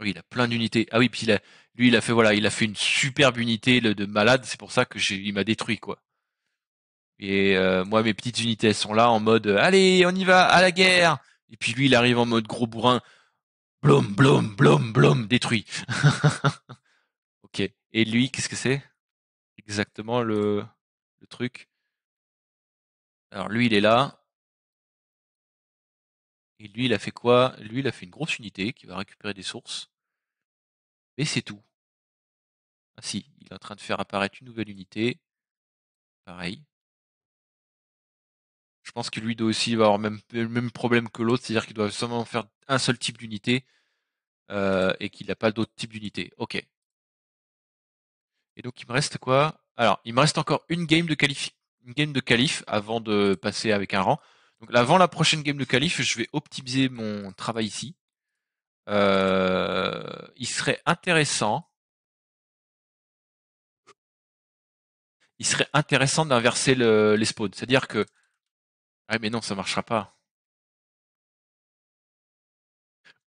ah Oui, il a plein d'unités. Ah oui, puis lui, il a fait voilà, il a fait une superbe unité de malade. C'est pour ça que il m'a détruit quoi. Et euh, moi, mes petites unités, sont là en mode allez, on y va à la guerre. Et puis lui, il arrive en mode gros bourrin. Blum blom, blom, blom, détruit. ok. Et lui, qu'est-ce que c'est Exactement le, le truc. Alors lui, il est là. Et lui, il a fait quoi Lui, il a fait une grosse unité qui va récupérer des sources. Et c'est tout. Ah si, il est en train de faire apparaître une nouvelle unité. Pareil. Je pense que lui doit aussi avoir le même problème que l'autre, c'est-à-dire qu'il doit seulement faire un seul type d'unité euh, et qu'il n'a pas d'autres types d'unités. Ok. Et donc il me reste quoi Alors, il me reste encore une game de qualif, une game de qualif avant de passer avec un rang. Donc avant la prochaine game de qualif, je vais optimiser mon travail ici. Euh, il serait intéressant. Il serait intéressant d'inverser le, les spawns. C'est-à-dire que ah mais non, ça marchera pas.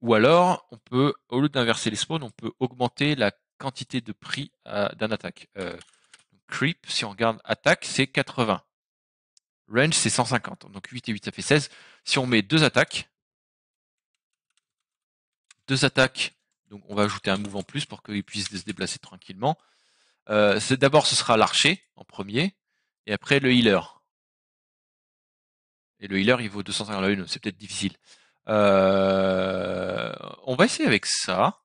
Ou alors, on peut, au lieu d'inverser les spawns, on peut augmenter la quantité de prix d'un attaque. Euh, creep, si on regarde attaque, c'est 80. Range, c'est 150. Donc 8 et 8, ça fait 16. Si on met deux attaques, deux attaques, donc on va ajouter un move en plus pour qu'il puisse se déplacer tranquillement. Euh, d'abord, ce sera l'archer en premier, et après le healer. Et le healer, il vaut 250 la c'est peut-être difficile. Euh, on va essayer avec ça.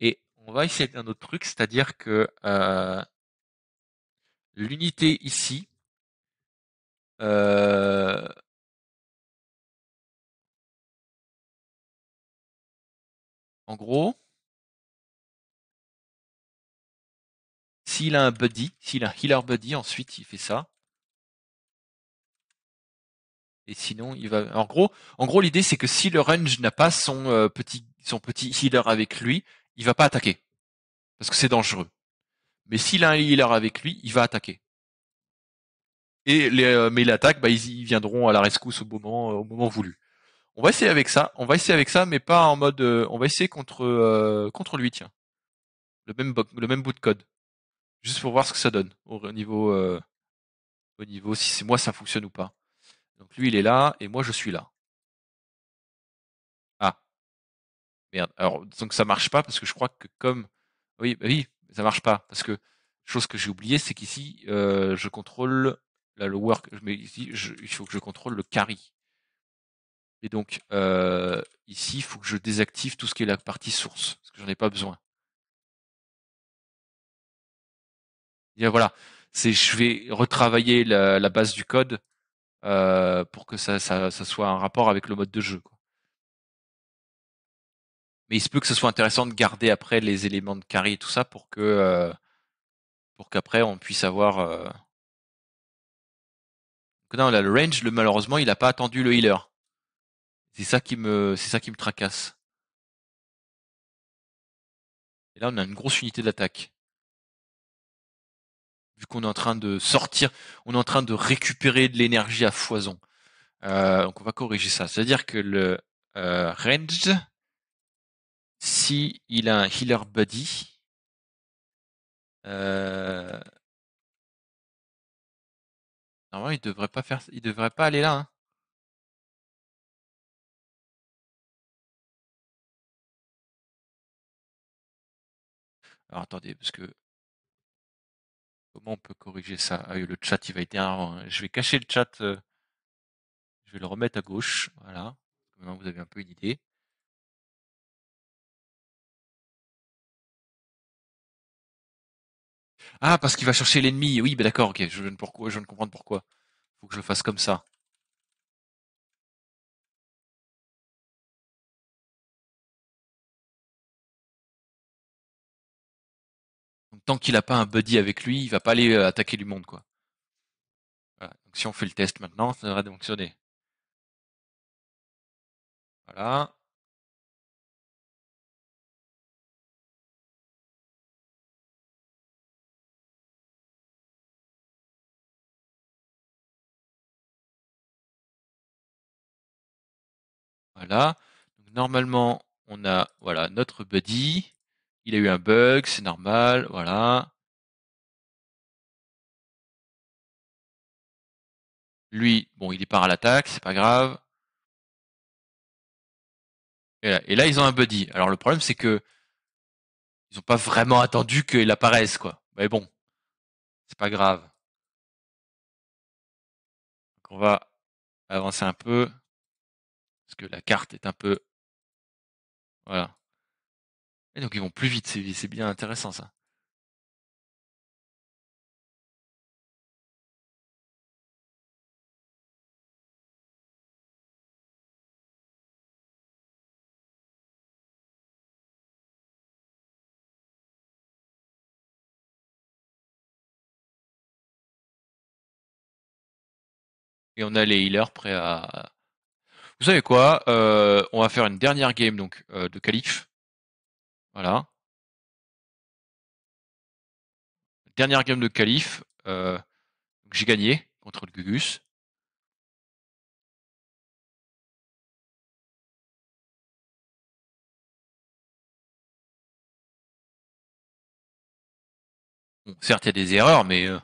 Et on va essayer avec un autre truc, c'est-à-dire que euh, l'unité ici. Euh, en gros, s'il a un buddy, s'il a un healer buddy, ensuite il fait ça. Et sinon, il va. En gros, en gros, l'idée c'est que si le range n'a pas son euh, petit son petit healer avec lui, il va pas attaquer parce que c'est dangereux. Mais s'il a un healer avec lui, il va attaquer. Et les, euh, mais l'attaque, bah, ils, viendront à la rescousse au moment euh, au moment voulu. On va essayer avec ça. On va essayer avec ça, mais pas en mode. Euh, on va essayer contre contre lui, tiens. Le même le même bout de code, juste pour voir ce que ça donne au, niveau au niveau si c'est moi ça fonctionne ou pas. Donc lui, il est là, et moi, je suis là. Ah. Merde. Alors, donc ça marche pas, parce que je crois que comme... Oui, ça bah oui, ça marche pas, parce que chose que j'ai oublié, c'est qu'ici, euh, je contrôle là, le work, mais ici, il faut que je contrôle le carry. Et donc, euh, ici, il faut que je désactive tout ce qui est la partie source, parce que j'en ai pas besoin. voilà, c'est je vais retravailler la, base du code euh, pour que ça, ça, soit un rapport avec le mode de jeu. Quoi. Mais il se peut que ce soit intéressant de garder après les éléments de carry et tout ça pour que euh, pour qu'après on puisse avoir. Euh... Non, là, le range, le, malheureusement, il a pas attendu le healer. C'est ça qui me, c'est ça qui me tracasse. Et là, on a une grosse unité d'attaque qu'on est en train de sortir, on est en train de récupérer de l'énergie à foison. Euh, donc on va corriger ça. C'est-à-dire que le euh, range, si il a un healer buddy, euh, normalement il devrait pas faire, il devrait pas aller là. Hein. Alors attendez, parce que Comment on peut corriger ça? Ah oui, le chat, il va être hein. Je vais cacher le chat. Euh, je vais le remettre à gauche. Voilà. Maintenant, vous avez un peu une idée. Ah, parce qu'il va chercher l'ennemi. Oui, ben d'accord, ok. Je viens de pourquoi, je comprendre pourquoi. Faut que je le fasse comme ça. tant qu'il n'a pas un buddy avec lui, il va pas aller euh, attaquer du monde, quoi. Donc, si on fait le test maintenant, ça devrait fonctionner. Voilà. Voilà. Donc, normalement, on a voilà, notre buddy. Il a eu un bug, c'est normal, voilà. Lui, bon, il est part à l'attaque, c'est pas grave. Et là, ils ont un buddy. Alors le problème, c'est que ils n'ont pas vraiment attendu qu'il apparaisse, quoi. Mais bon, c'est pas grave. on va avancer un peu parce que la carte est un peu, voilà. Et donc ils vont plus vite, c'est bien intéressant ça. Et on a les healers prêts à. Vous savez quoi? Euh, on va faire une dernière game donc euh, de Kalich. Voilà. Dernière gamme de qualif, euh, j'ai gagné contre le Gugus. Bon, certes, il y a des erreurs, mais euh,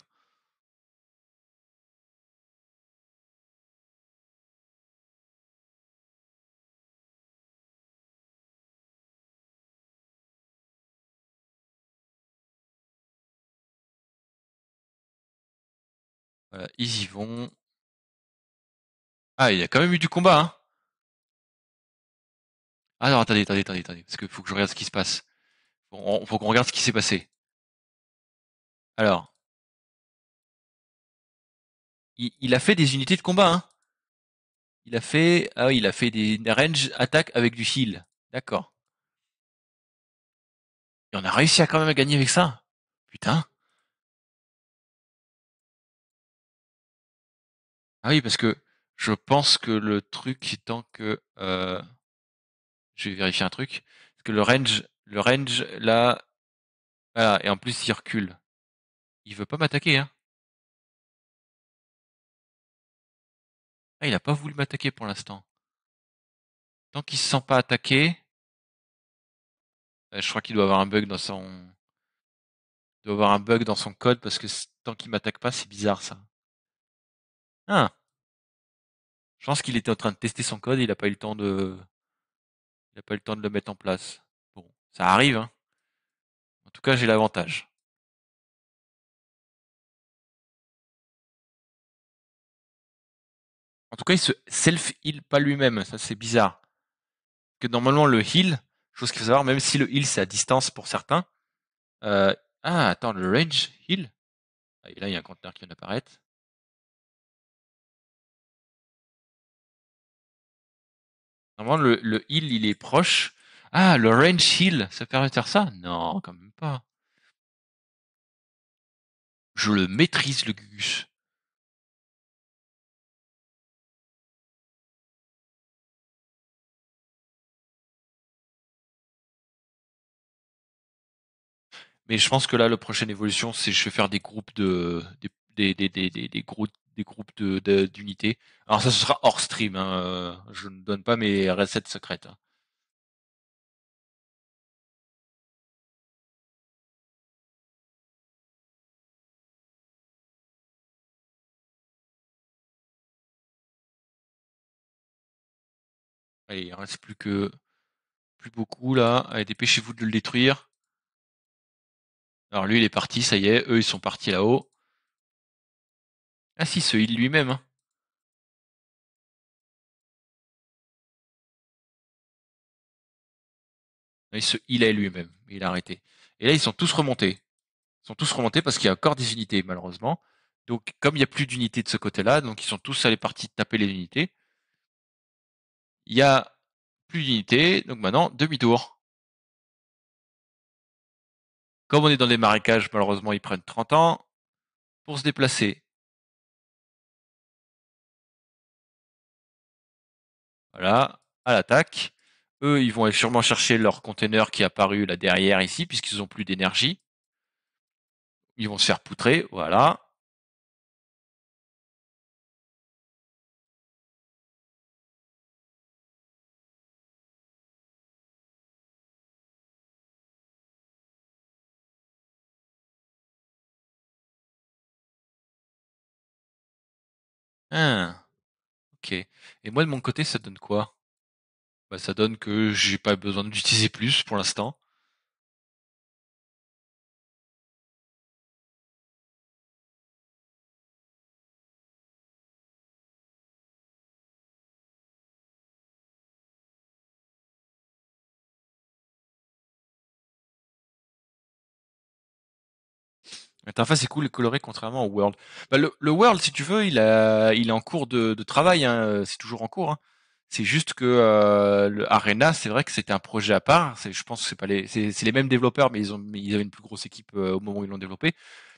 ils y vont. Ah, il y a quand même eu du combat, hein Ah non, attendez, attendez, attendez, attendez, parce qu'il faut que je regarde ce qui se passe. Bon, faut qu'on regarde ce qui s'est passé. Alors. Il, a fait des unités de combat, hein. Il a fait. Ah il a fait des range attaques avec du heal. D'accord. Et on a réussi à quand même à gagner avec ça. Putain. Ah oui, parce que je pense que le truc, tant que euh, je vais vérifier un truc, parce que le range, le range là, voilà, et en plus il recule. Il veut pas m'attaquer, hein. Ah, il a pas voulu m'attaquer pour l'instant. Tant qu'il se sent pas attaqué, euh, je crois qu'il doit avoir un bug dans son, il doit avoir un bug dans son code parce que tant qu'il m'attaque pas, c'est bizarre ça. Ah. Je pense qu'il était en train de tester son code, et il n'a pas eu le temps de. Il pas eu le temps de le mettre en place. Bon, ça arrive, hein. En tout cas, j'ai l'avantage. En tout cas, il se self-heal pas lui-même, ça c'est bizarre. Que normalement le heal, chose qu'il faut savoir, même si le heal c'est à distance pour certains. Euh, ah attends, le range heal. Ah, et là il y a un conteneur qui vient d'apparaître. Normalement, le, le, il est proche. Ah, le range hill, ça permet de faire ça Non, quand même pas. Je le maîtrise, le Gus Mais je pense que là, la prochaine évolution, c'est je vais faire des groupes de des, des, des, des groupes d'unités. De, Alors ça, ce sera hors stream. Hein, euh, je ne donne pas mes recettes secrètes. Hein. Allez, il reste plus que plus beaucoup là. Allez, dépêchez-vous de le détruire. Alors lui, il est parti, ça y est. Eux, ils sont partis là-haut. Ah si, se heal lui-même. Hein. Il se healait lui-même, il a arrêté. Et là, ils sont tous remontés. Ils sont tous remontés parce qu'il y a encore des unités, malheureusement. Donc, comme il n'y a plus d'unités de ce côté-là, donc ils sont tous allés partir taper les unités. Il n'y a plus d'unités, donc maintenant, demi-tour. Comme on est dans des marécages, malheureusement, ils prennent 30 ans pour se déplacer. Voilà, à l'attaque. Eux, ils vont sûrement chercher leur container qui est apparu là derrière ici, puisqu'ils n'ont plus d'énergie. Ils vont se faire poutrer, voilà. Ah. Et moi, de mon côté, ça donne quoi bah, Ça donne que j'ai pas besoin d'utiliser plus pour l'instant. L'interface c'est cool et colorée contrairement au World. Bah, le, World, si tu veux, il, a, il est en cours de, travail, hein. euh, c'est toujours en cours. Hein. C'est juste que euh, le Arena, c'est vrai que c'était un projet à part. Je pense que c'est pas les, mêmes développeurs, mais ils ont, ils avaient une plus grosse équipe euh, au moment où ils l'ont développé.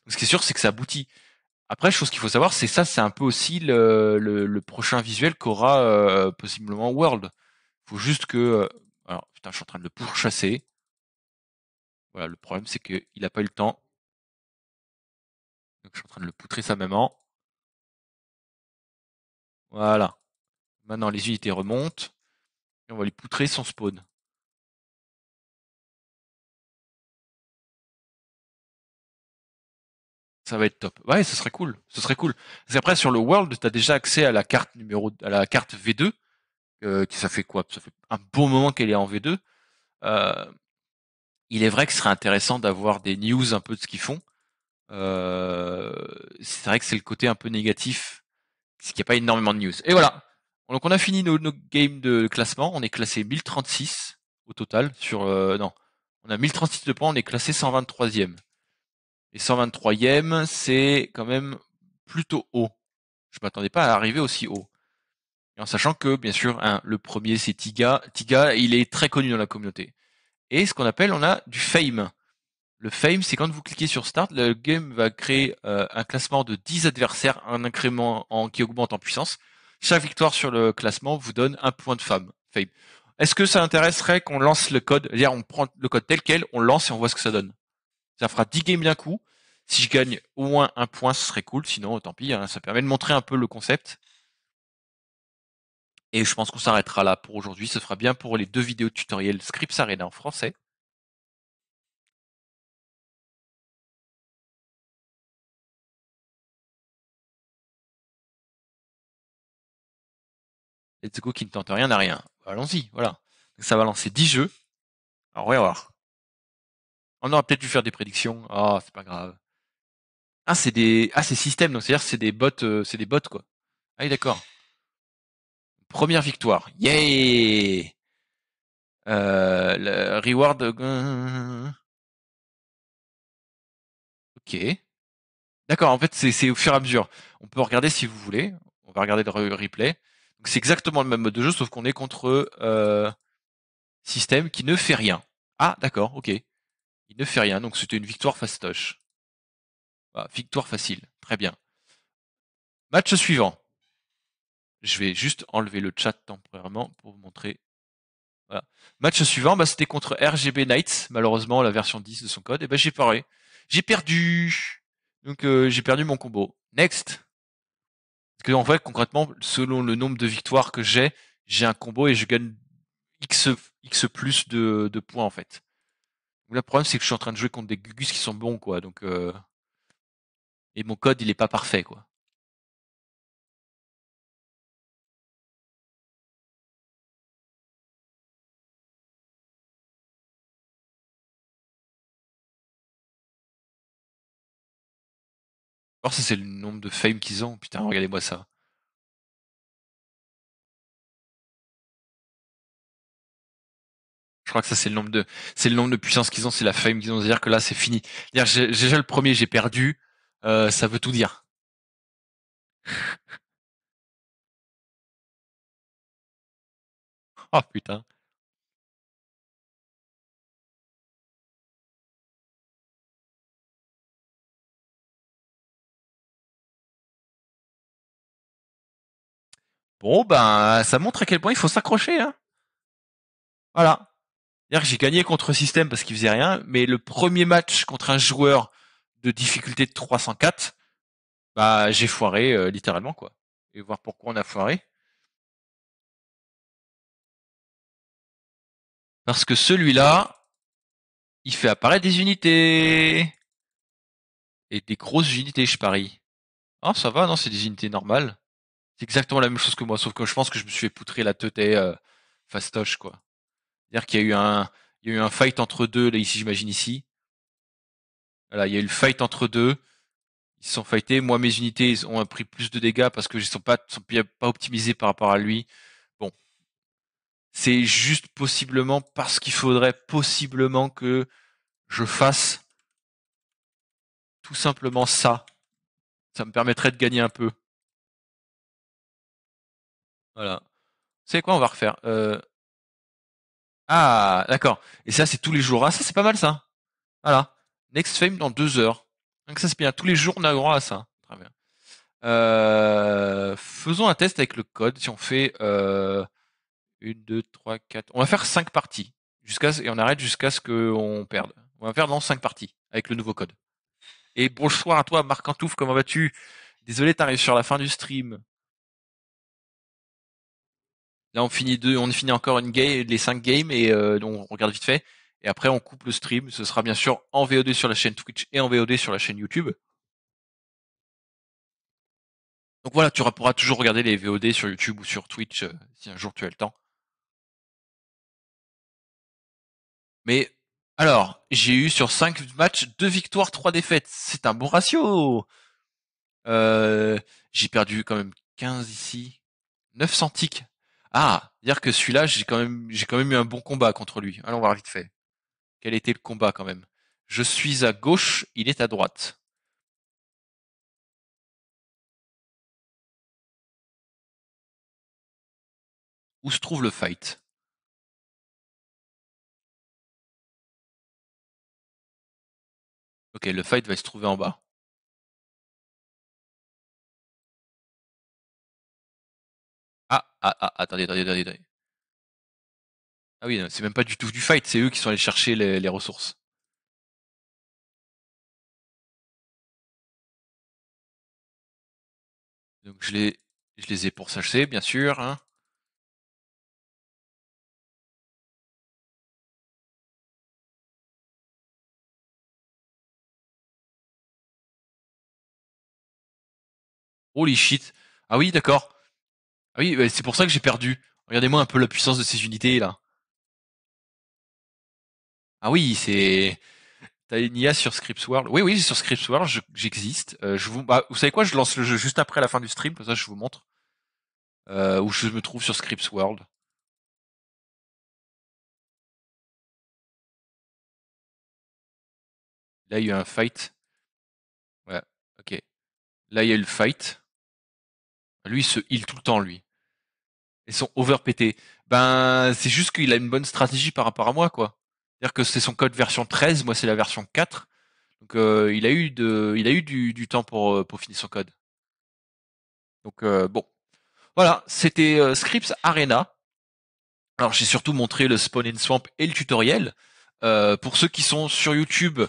Donc, ce qui est sûr, c'est que ça aboutit. Après, chose qu'il faut savoir, c'est ça, c'est un peu aussi le, prochain visuel qu'aura euh, possiblement World. Faut juste que, alors putain, je suis en train de le pourchasser. Voilà, le problème, c'est qu'il n'a pas eu le temps je suis en train de le poutrer sa maman. Voilà. Maintenant les unités remontent. Et on va lui poutrer son spawn. ça va être top. Ouais, ce serait cool. Ce serait cool. Parce qu'après, sur le World, tu as déjà accès à la carte numéro, à la carte V2, euh, qui ça fait quoi Ça fait un bon moment qu'elle est en V2. Euh, il est vrai que ce serait intéressant d'avoir des news un peu de ce qu'ils font. Euh, c'est vrai que c'est le côté un peu négatif, parce qu'il n'y a pas énormément de news. Et voilà. Donc on a fini nos, nos games de classement. On est classé 1036 au total sur euh, non. On a 1036 de points, on est classé 123e. Et 123e, c'est quand même plutôt haut. Je m'attendais pas à arriver aussi haut. en sachant que, bien sûr, hein, le premier, c'est Tiga. Tiga, il est très connu dans la communauté. Et ce qu'on appelle, on a du fame. Le fame, c'est quand vous cliquez sur start, le game va créer euh, un classement de 10 adversaires, un incrément en, qui augmente en puissance. Chaque victoire sur le classement vous donne un point de fame. Est-ce que ça intéresserait qu'on lance le code cest dire on prend le code tel quel, on lance et on voit ce que ça donne. Ça fera 10 games d'un coup. Si je gagne au moins un point, ce serait cool. Sinon, tant pis, hein, ça permet de montrer un peu le concept. Et je pense qu'on s'arrêtera là pour aujourd'hui. Ce sera bien pour les deux vidéos tutoriels Scripts Arena en français. Let's Go qui ne tente rien n'a rien. Allons-y, voilà. ça va lancer 10 jeux. Alors, ah, on va voir. On aura peut-être dû faire des prédictions. Ah, oh, c'est pas grave. Ah, c'est des, ah, c'est système, donc c'est-à-dire c'est des bots, euh, c'est des bots, quoi. Ah, d'accord. Première victoire. Yay! Euh, le reward. Euh, ok. D'accord, en fait, c'est au fur et à mesure. On peut regarder si vous voulez. On va regarder le replay c'est exactement le même mode de jeu, sauf qu'on est contre euh, système qui ne fait rien. Ah, d'accord, ok. Il ne fait rien, donc c'était une victoire fastoche. victoire facile, très bien. Match suivant. Je vais juste enlever le chat temporairement pour vous montrer. Voilà. Match suivant, bah, c'était contre RGB Knights, malheureusement la version 10 de son code. Et eh ben j'ai parlé. J'ai perdu. Donc euh, j'ai perdu mon combo. Next. Parce que en vrai, concrètement, selon le nombre de victoires que j'ai, j'ai un combo et je gagne X, X plus de, points en fait. le problème, c'est que je suis en train de jouer contre des Gugus qui sont bons, quoi. Donc, euh, Et mon code, il est pas parfait, quoi. Alors, ça, c'est le nombre de fame qu'ils ont. Putain, regardez-moi ça. Je crois que ça, c'est le nombre de, c'est le nombre de puissance qu'ils ont, c'est la fame qu'ils ont. C'est-à-dire que là, c'est fini. j'ai déjà le premier, j'ai perdu. Euh, ça veut tout dire. oh putain. Bon, ben, ça montre à quel point il faut s'accrocher. Hein. Voilà. C'est-à-dire que j'ai gagné contre système parce qu'il faisait rien, mais le premier match contre un joueur de difficulté de 304, bah j'ai foiré euh, littéralement quoi. Et voir pourquoi on a foiré. Parce que celui-là, il fait apparaître des unités. Et des grosses unités, je parie. Ah, ça va, non, c'est des unités normales. C'est exactement la même chose que moi, sauf que je pense que je me suis fait poutrer la tête euh, fastoche, quoi. C'est-à-dire qu'il y a eu un, il y a eu un fight entre deux, là, ici, j'imagine, ici. Voilà, il y a eu le fight entre deux. Ils se sont fightés. Moi, mes unités ont pris plus de dégâts parce que ne sont pas, sont pas optimisés par rapport à lui. Bon. C'est juste possiblement parce qu'il faudrait possiblement que je fasse tout simplement ça. Ça me permettrait de gagner un peu. Voilà. C'est quoi, on va refaire euh Ah, d'accord. Et ça, c'est tous les jours. Ah, ça, c'est pas mal, ça. Voilà. Next Fame dans deux heures. Donc ça, c'est bien. Tous les jours, on a droit à ça. Très bien. Euh, faisons un test avec le code. Si on fait euh, une, deux, trois, quatre. On va faire cinq parties. Jusqu'à et on arrête jusqu'à ce qu'on perde. On va faire dans cinq parties avec le nouveau code. Et bonsoir à toi, Marc Antouf, comment vas-tu Désolé, t'arrives sur la fin du stream. Là, on finit deux, on finit encore une game, les cinq games et euh, on regarde vite fait. Et après, on coupe le stream. Ce sera bien sûr en VOD sur la chaîne Twitch et en VOD sur la chaîne YouTube. Donc voilà, tu pourras toujours regarder les VOD sur YouTube ou sur Twitch euh, si un jour tu as le temps. Mais alors, j'ai eu sur 5 matchs 2 victoires, 3 défaites. C'est un bon ratio. Euh, j'ai perdu quand même 15 ici. neuf centiques ah, dire que celui-là, j'ai quand même, j'ai quand même eu un bon combat contre lui. Allons voir vite fait. Quel était le combat quand même Je suis à gauche, il est à droite. Où se trouve le fight Ok, le fight va se trouver en bas. ah, ah, attendez, attendez, attendez, Ah oui, c'est même pas du tout du fight, c'est eux qui sont allés chercher les, ressources. Donc je les, je les ai pour s'acheter bien sûr. Hein. Holy shit. Ah oui, d'accord. Ah oui, c'est pour ça que j'ai perdu. Regardez-moi un peu la puissance de ces unités là. Ah oui, c'est. T'as une IA sur Scripts World. Oui, oui, sur Scripts World, j'existe. Euh, je, vous, bah, vous savez quoi Je lance le jeu juste après la fin du stream, comme ça je vous montre euh, où je me trouve sur Scripts World. Là, il y a un fight. Ouais, ok. Là, il y a eu le fight. Lui, il se heal tout le temps, lui. Ils sont overpétés. Ben, c'est juste qu'il a une bonne stratégie par rapport à moi, quoi. C'est-à-dire que c'est son code version 13, moi c'est la version 4. Donc euh, il a eu de, il a eu du, du temps pour, euh, pour finir son code. Donc euh, bon, voilà, c'était Scripts Arena. Alors j'ai surtout montré le spawn in swamp et le tutoriel. pour ceux qui sont sur YouTube,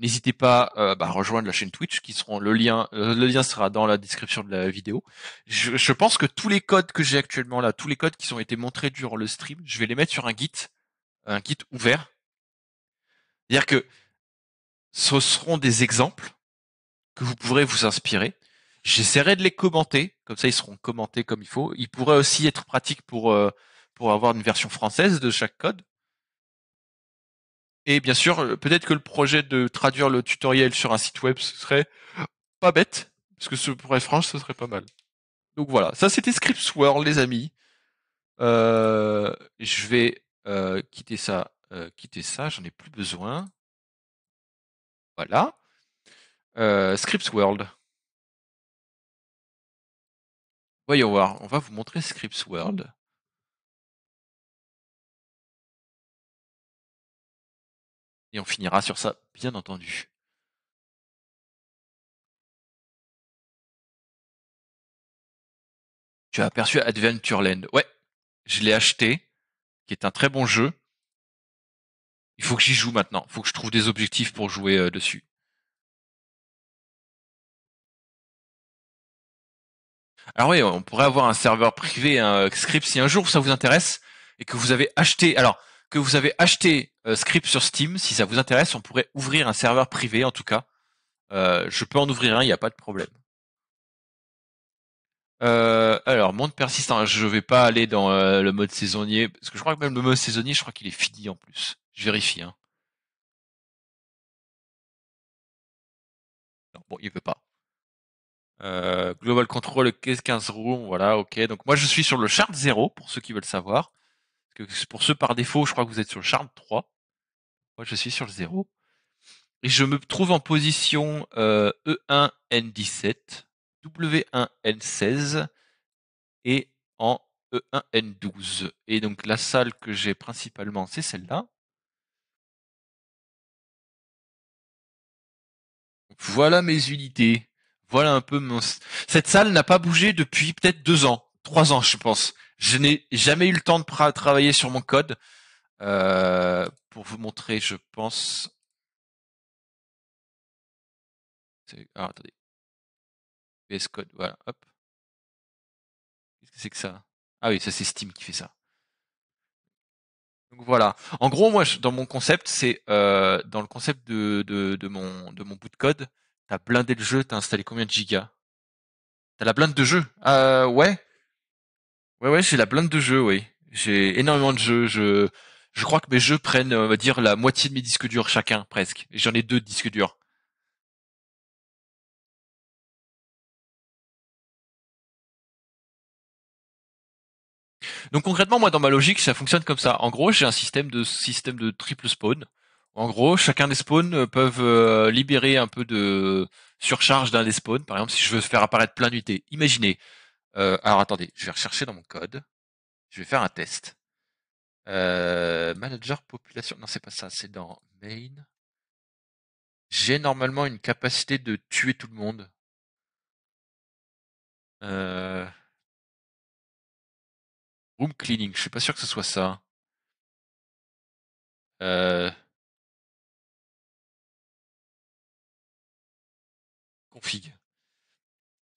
N'hésitez pas euh, bah, à rejoindre la chaîne Twitch, qui seront le lien, euh, le lien sera dans la description de la vidéo. Je, pense que tous les codes que j'ai actuellement là, tous les codes qui ont été montrés durant le stream, je vais les mettre sur un Git, un Git ouvert. C'est-à-dire que ce seront des exemples que vous pourrez vous inspirer. J'essaierai de les commenter, comme ça ils seront commentés comme il faut. Ils pourraient aussi être pratiques pour euh, pour avoir une version française de chaque code. Et bien sûr, euh, peut-être que le projet de traduire le tutoriel sur un site web, ce serait pas bête, parce que ce pourrait être franche, ce serait pas mal. Donc voilà, ça c'était Scripts World, les amis. Euh, je vais euh, quitter ça, quitter ça, j'en ai plus besoin. Voilà. Scripts World. Voyons voir, on va vous montrer Scripts World. Et on finira sur ça, bien entendu. Tu as aperçu Adventureland. Ouais, je l'ai acheté, qui est un très bon jeu. Il faut que j'y joue maintenant. Il faut que je trouve des objectifs pour jouer euh, dessus. Alors oui, on pourrait avoir un serveur privé, un script, si un jour ça vous intéresse et que vous avez acheté. Alors, que vous avez acheté euh, Script sur Steam, si ça vous intéresse, on pourrait ouvrir un serveur privé en tout cas. Euh, je peux en ouvrir un, il n'y a pas de problème. Euh, alors, monde persistant, je ne vais pas aller dans le mode saisonnier, parce que je crois que même le mode saisonnier, je crois qu'il est fini en plus. Je vérifie. Hein. Non, bon, il ne veut pas. global Control, 15 rooms, voilà, ok. Donc moi je suis sur le chart 0 pour ceux qui veulent savoir pour ceux par défaut, je crois que vous êtes sur le charme 3. Moi, je suis sur le 0. Et je me trouve en position E1, N17, W1, N16 et en E1, N12. Et donc la salle que j'ai principalement, c'est celle-là. Voilà mes unités. Voilà un peu mon... Cette salle n'a pas bougé depuis peut-être deux ans, trois ans, je pense. Je n'ai jamais eu le temps de travailler sur mon code. Euh, pour vous montrer, je pense. Ah, attendez. VS Code, voilà, hop. Qu'est-ce que c'est que ça Ah oui, ça c'est Steam qui fait ça. Donc voilà. En gros, moi, dans mon concept, c'est euh, dans le concept de, de, mon, de mon bout de code, t'as blindé le jeu, t'as installé combien de gigas T'as la blinde de jeu euh, Ouais. Ouais, ouais, j'ai la blinde de jeux, oui. J'ai énormément de jeux. Je, je crois que mes jeux prennent, on va dire, la moitié de mes disques durs chacun, presque. j'en ai deux disques durs. Donc concrètement, moi, dans ma logique, ça fonctionne comme ça. En gros, j'ai un système de système de triple spawn. En gros, chacun des spawns euh, peuvent euh, libérer un peu de surcharge d'un des spawns. Par exemple, si je veux faire apparaître plein d'unités, imaginez, euh, alors attendez, je vais rechercher dans mon code. Je vais faire un test. Euh, manager population. Non, c'est pas ça, c'est dans main. J'ai normalement une capacité de tuer tout le monde. Euh, room cleaning, je suis pas sûr que ce soit ça. Config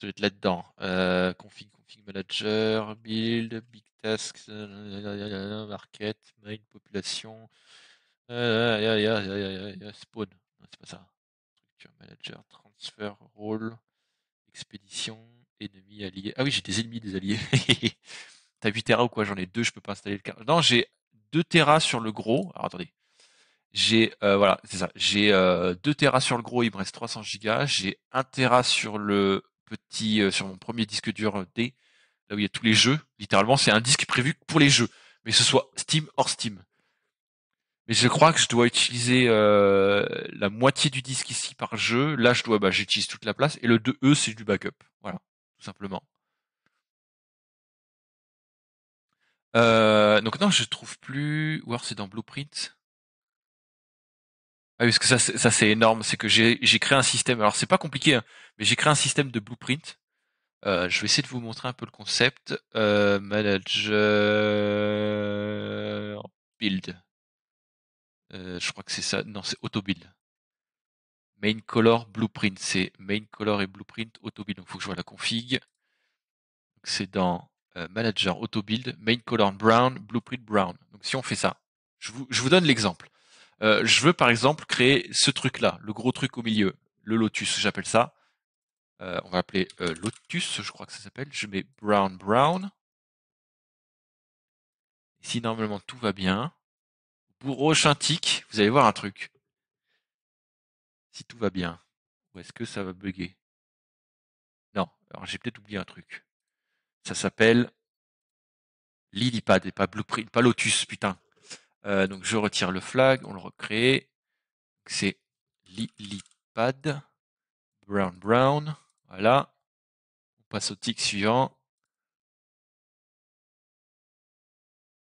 vais être là-dedans. Euh, config, config manager, build, big tasks, euh, market, main, population, euh, spawn. c'est pas ça. manager, transfer, Role, expédition, ennemi allié Ah oui, j'ai des ennemis, des alliés. T'as 8 Tera ou quoi J'en ai deux, je peux pas installer le car. Non, j'ai deux Tera sur le gros. Alors attendez. J'ai voilà, c'est ça. J'ai euh, 2 Tera sur le gros, il me reste 300 gigas. J'ai un Tera sur le petit, euh, sur mon premier disque dur euh, D, là où il y a tous les jeux. Littéralement, c'est un disque prévu pour les jeux, mais ce soit Steam hors Steam. Mais je crois que je dois utiliser euh, la moitié du disque ici par jeu. Là, je dois, bah, j'utilise toute la place. Et le 2E, c'est du backup. Voilà, tout simplement. donc non, je trouve plus. Ou alors c'est dans Blueprint. Ah oui, parce que ça, c'est énorme. C'est que j'ai, créé un système. Alors c'est pas compliqué, hein, mais j'ai créé un système de blueprint. Euh, je vais essayer de vous montrer un peu le concept. Euh, manager build. Euh, je crois que c'est ça. Non, c'est autobuild. Main color blueprint. C'est main color et blueprint auto build. Donc il faut que je la config. C'est dans manager auto build main color brown blueprint brown. Donc si on fait ça, je vous donne l'exemple. Euh, je veux par exemple créer ce truc-là, le gros truc au milieu, le lotus, j'appelle ça. Euh, on va appeler euh, lotus, je crois que ça s'appelle. Je mets brown brown. Ici, normalement, tout va bien. Bourreau tic, vous allez voir un truc. Si tout va bien. Ou est-ce que ça va bugger Non, alors j'ai peut-être oublié un truc. Ça s'appelle Lilipad et pas Blueprint, pas Lotus, putain. Euh, donc je retire le flag, on le recrée. C'est lipad brown brown. Voilà. On passe au tic suivant.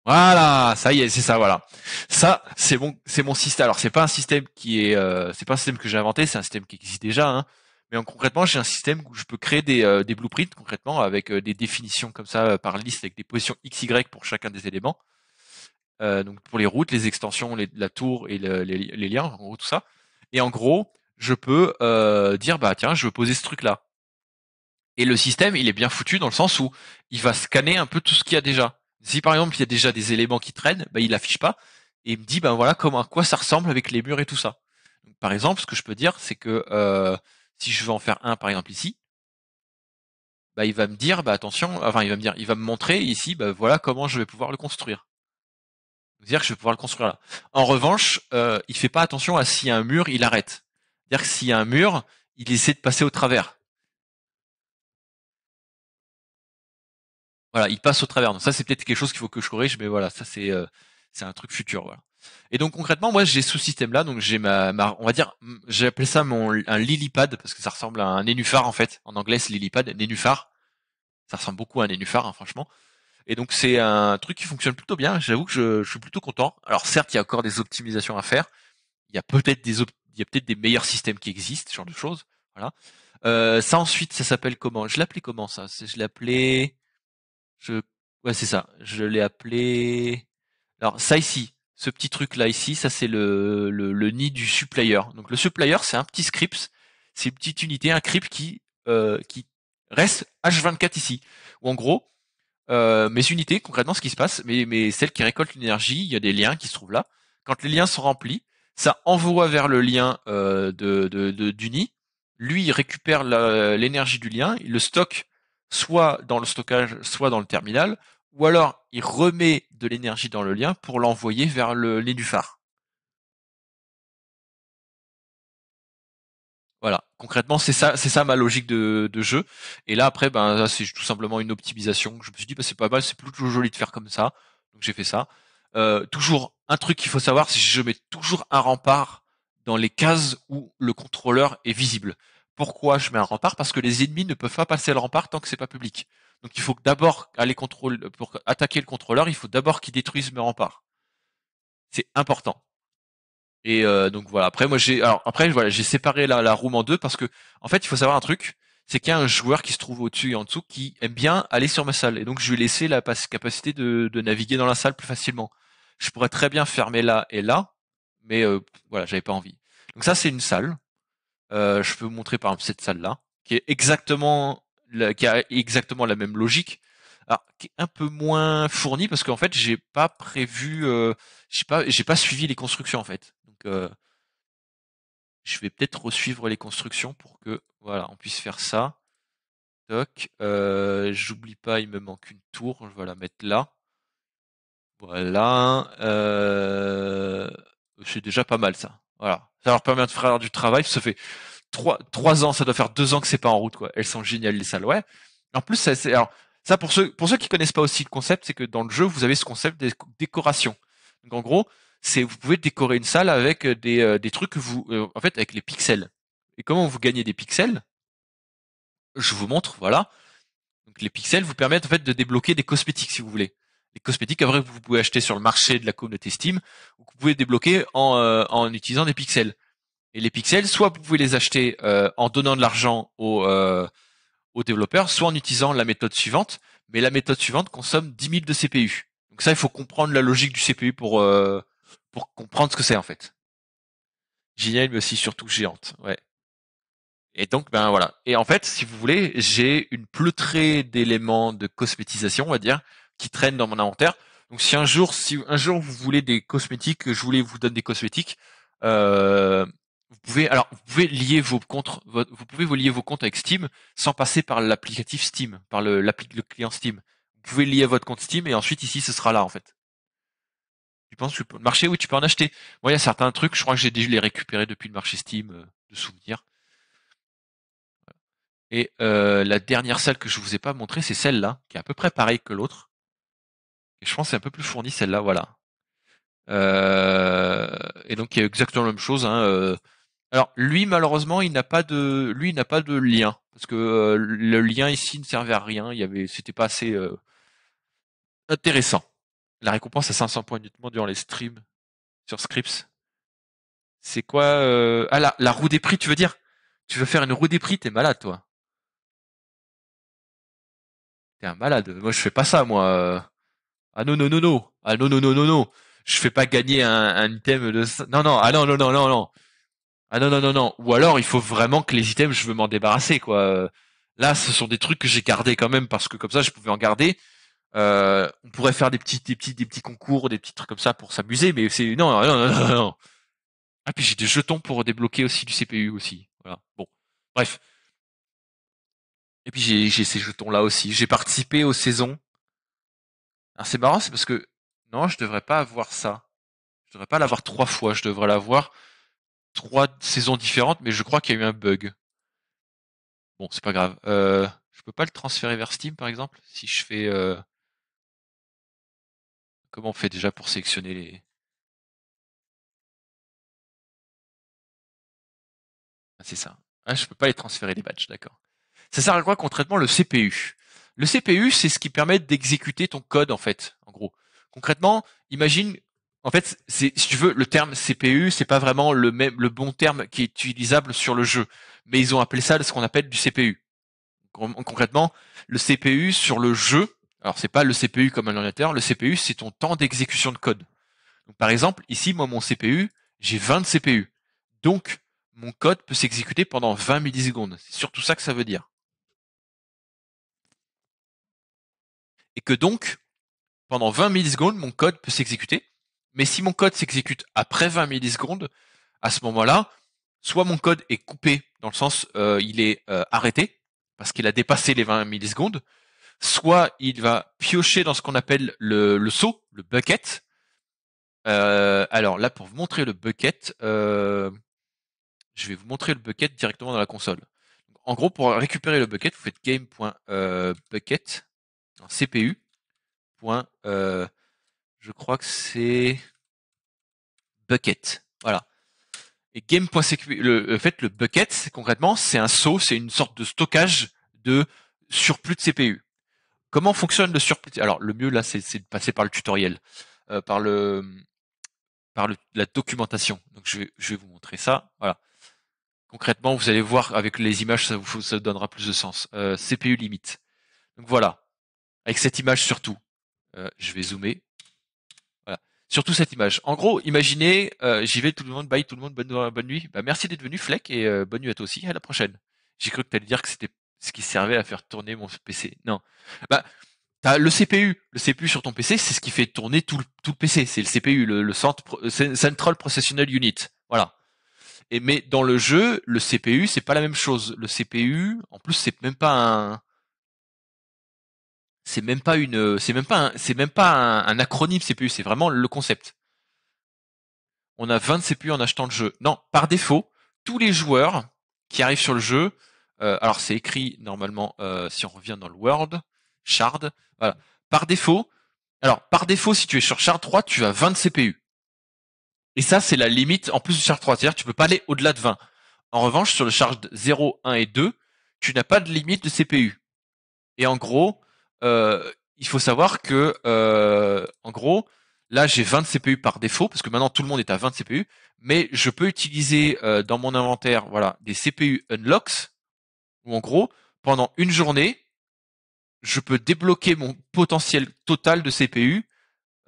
Voilà, ça y est, c'est ça, voilà. Ça, c'est mon, c'est mon système. Alors, c'est pas un système qui est, euh, c'est pas un système que j'ai inventé, c'est un système qui existe déjà. Hein. Mais en, concrètement, j'ai un système où je peux créer des, euh, des blueprints concrètement avec des définitions comme ça par liste avec des positions x y pour chacun des éléments. Euh, donc pour les routes, les extensions, la tour et les, liens, en gros tout ça. Et en gros, je peux euh, dire bah tiens, je veux poser ce truc là. Et le système, il est bien foutu dans le sens où il va scanner un peu tout ce qu'il y a déjà. Si par exemple il y a déjà des éléments qui traînent, bah, il l'affiche pas et il me dit ben bah, voilà comment à quoi ça ressemble avec les murs et tout ça. par exemple, ce que je peux dire, c'est que euh, si je veux en faire un par exemple ici, bah, il va me dire bah attention, enfin il va me dire, il va me montrer ici bah voilà comment je vais pouvoir le construire dire que je vais pouvoir le construire là. En revanche, euh, il fait pas attention à s'il y a un mur, il arrête. C'est-à-dire que s'il y a un mur, il essaie de passer au travers. Voilà, il passe au travers. Donc ça, c'est peut-être quelque chose qu'il faut que je corrige, mais voilà, ça c'est euh, c'est un truc futur. Et donc concrètement, moi j'ai ce système-là, donc j'ai ma, on va dire, appelé ça mon un lilypad, parce que ça ressemble à un nénuphar en fait. En anglais, c'est lilypad, nénuphar. Ça ressemble beaucoup à un nénuphar, hein, franchement. Et donc c'est un truc qui fonctionne plutôt bien. J'avoue que je, suis plutôt content. Alors certes, il y a encore des optimisations à faire. Il y a peut-être des il peut-être des meilleurs systèmes qui existent, ce genre de choses. Voilà. Euh, ça ensuite, ça s'appelle comment Je l'appelais comment ça Je l'appelais. Je ouais c'est ça. Je l'ai appelé. Alors ça ici, ce petit truc là ici, ça c'est le, le, nid du supplier. Donc le supplier c'est un petit script, c'est une petite unité, un script qui euh, qui reste H24 ici. Ou en gros, euh, mes unités, concrètement, ce qui se passe, mais, mais celles qui récoltent l'énergie, il y a des liens qui se trouvent là. Quand les liens sont remplis, ça envoie vers le lien euh, de, de, du nid. Lui, il récupère l'énergie du lien, il le stocke soit dans le stockage, soit dans le terminal, ou alors il remet de l'énergie dans le lien pour l'envoyer vers le phare. concrètement, c'est ça, ça ma logique de, jeu. Et là, après, ben, c'est tout simplement une optimisation. Je me suis dit, bah, c'est pas mal, c'est plutôt joli de faire comme ça. Donc j'ai fait ça. Euh, toujours un truc qu'il faut savoir, c'est que je mets toujours un rempart dans les cases où le contrôleur est visible. Pourquoi je mets un rempart Parce que les ennemis ne peuvent pas passer le rempart tant que c'est pas public. Donc il faut d'abord aller pour attaquer le contrôleur, il faut d'abord qu'ils détruisent mes remparts. C'est important. Et euh, donc voilà. Après, moi, j'ai alors après voilà, j'ai séparé la, la room en deux parce que en fait, il faut savoir un truc, c'est qu'il y a un joueur qui se trouve au-dessus et en dessous qui aime bien aller sur ma salle. Et donc, je lui ai laissé la capacité de, naviguer dans la salle plus facilement. Je pourrais très bien fermer là et là, mais euh, voilà, j'avais pas envie. Donc ça, c'est une salle. Euh, je peux vous montrer par exemple cette salle-là, qui est exactement, qui a exactement la même logique. Alors, qui est un peu moins fournie parce qu'en fait, j'ai pas prévu, euh, j'ai pas, j'ai pas suivi les constructions en fait je vais peut-être suivre les constructions pour que voilà, on puisse faire ça. Toc. J'oublie pas, il me manque une tour. Je vais la mettre là. Voilà. c'est déjà pas mal ça. Voilà. Ça leur permet de faire du travail. Ça fait trois, trois ans, ça doit faire deux ans que c'est pas en route quoi. Elles sont géniales les salles. Ouais. En plus, ça, alors, ça pour ceux pour ceux qui connaissent pas aussi le concept, c'est que dans le jeu vous avez ce concept des décorations. Donc en gros, c'est vous pouvez décorer une salle avec euh, euh, des, trucs que vous, euh, en fait, avec les pixels. Et comment vous gagnez des pixels Je vous montre, voilà. Donc les pixels vous permettent en fait de débloquer des cosmétiques si vous voulez. Les cosmétiques après vous pouvez acheter sur le marché de la communauté Steam, ou vous pouvez débloquer en, utilisant des pixels. Et les pixels, soit vous pouvez les acheter en donnant de l'argent aux, aux développeurs, soit en utilisant la méthode suivante. Mais la méthode suivante consomme 10 000 de CPU. Donc ça, il faut comprendre la logique du CPU pour pour comprendre ce que c'est en fait. Génial, mais aussi surtout géante. Ouais. Et donc, ben voilà. Et en fait, si vous voulez, j'ai une pleutrée d'éléments de cosmétisation, on va dire, qui traînent dans mon inventaire. Donc, si un jour, si un jour vous voulez des cosmétiques, je voulais vous donner des cosmétiques. Euh, vous pouvez, alors, vous pouvez lier vos comptes, vous pouvez vous lier vos comptes avec Steam sans passer par l'applicatif Steam, par le, le client Steam. Vous pouvez lier votre compte Steam et ensuite ici, ce sera là en fait tu penses que le marché, oui, tu peux en acheter. Moi, il y a certains trucs, je crois que j'ai déjà les récupérés depuis le marché Steam euh, de souvenirs. Et euh, la dernière salle que je vous ai pas montrée, c'est celle-là, qui est à peu près pareille que l'autre. Et je pense que c'est un peu plus fourni celle-là, voilà. Euh, et donc il y a exactement la même chose. Hein, alors lui malheureusement il n'a pas de lui n'a pas de lien parce que le lien ici ne servait à rien. Il y avait c'était pas assez intéressant la récompense à 500 points uniquement durant les streams sur Scripps. C'est quoi euh... Ah, la, la roue des prix, tu veux dire Tu veux faire une roue des prix T'es malade, toi. T'es un malade. Moi, je fais pas ça, moi. Ah non, non, non, non. Ah non, non, non, non, non. Je fais pas gagner un, un item de... Non, non, ah non, non, non, non, non. Ah non, non, non, non. Ou alors, il faut vraiment que les items, je veux m'en débarrasser, quoi. Là, ce sont des trucs que j'ai gardés quand même, parce que comme ça, je pouvais en garder. Euh, on pourrait faire des petits, des petits, des petits concours, des petits trucs comme ça pour s'amuser, mais c'est non, non, non, non, Ah puis j'ai des jetons pour débloquer aussi du CPU aussi. Voilà. Bon, bref. Et puis j'ai ces jetons là aussi. J'ai participé aux saisons. Ah, c'est marrant, c'est parce que non, je devrais pas avoir ça. Je devrais pas l'avoir trois fois. Je devrais l'avoir trois saisons différentes, mais je crois qu'il y a eu un bug. Bon, c'est pas grave. Euh, je peux pas le transférer vers Steam, par exemple, si je fais. Euh, Comment on fait déjà pour sélectionner les Ah, C'est ça. Ah, je peux pas les transférer les badges, d'accord. Ça sert à quoi concrètement le CPU Le CPU, c'est ce qui permet d'exécuter ton code en fait, en gros. Concrètement, imagine, en fait, si tu veux, le terme CPU, c'est pas vraiment le même, le bon terme qui est utilisable sur le jeu, mais ils ont appelé ça ce qu'on appelle du CPU. Concrètement, le CPU sur le jeu, alors c'est pas le CPU comme un ordinateur, le CPU c'est ton temps d'exécution de code. Donc par exemple, ici moi mon CPU, j'ai 20 CPU. Donc mon code peut s'exécuter pendant 20 millisecondes. C'est surtout ça que ça veut dire. Et que donc pendant 20 millisecondes, mon code peut s'exécuter. Mais si mon code s'exécute après 20 millisecondes, à ce moment-là, soit mon code est coupé, dans le sens euh, il est euh, arrêté, parce qu'il a dépassé les 20 millisecondes, soit il va piocher dans ce qu'on appelle le, le seau, le bucket. Euh, alors là, pour vous montrer le bucket, euh, je vais vous montrer le bucket directement dans la console. En gros, pour récupérer le bucket, vous faites game.bucket, euh, CPU. Euh, je crois que c'est bucket. Voilà. Et game.cpu, le, fait, le bucket, concrètement, c'est un saut, c'est une sorte de stockage de surplus de CPU. Comment fonctionne le surplus Alors le mieux là, c'est de passer par le tutoriel, euh, par le par la documentation. Donc je vais, vous montrer ça. Voilà. Concrètement, vous allez voir avec les images, ça vous, donnera plus de sens. Euh, CPU limite. Donc voilà. Avec cette image surtout. Euh, je vais zoomer. Voilà. Surtout cette image. En gros, imaginez, j'y vais tout le monde, bye tout le monde, bonne, bonne nuit. Bah, merci d'être venu, Fleck, et bonne nuit à toi aussi. À la prochaine. J'ai cru que tu allais dire que c'était ce qui servait à faire tourner mon PC. Non. Bah, le CPU, le CPU sur ton PC, c'est ce qui fait tourner tout le, tout PC. C'est le CPU, le, euh, Central Processional Unit. Voilà. Et mais dans le jeu, le CPU, c'est pas la même chose. Le CPU, en plus, c'est même pas un, c'est même pas une, euh, c'est même pas, c'est même pas un, un acronyme CPU. C'est vraiment le concept. On a 20 CPU en achetant le jeu. Non, par défaut, tous les joueurs qui arrivent sur le jeu euh, alors c'est écrit normalement euh, si on revient dans le Word, shard. Voilà. Par défaut, alors par défaut, si tu es sur shard 3, tu as 20 CPU. Et ça, c'est la limite en plus du shard 3. C'est-à-dire tu peux pas aller au-delà de 20. En revanche, sur le shard 0, 1 et 2, tu n'as pas de limite de CPU. Et en gros, euh, il faut savoir que en gros, Là, j'ai 20 CPU par défaut, parce que maintenant tout le monde est à 20 CPU, mais je peux utiliser dans mon inventaire voilà, des CPU unlocks ou en gros, pendant une journée, je peux débloquer mon potentiel total de CPU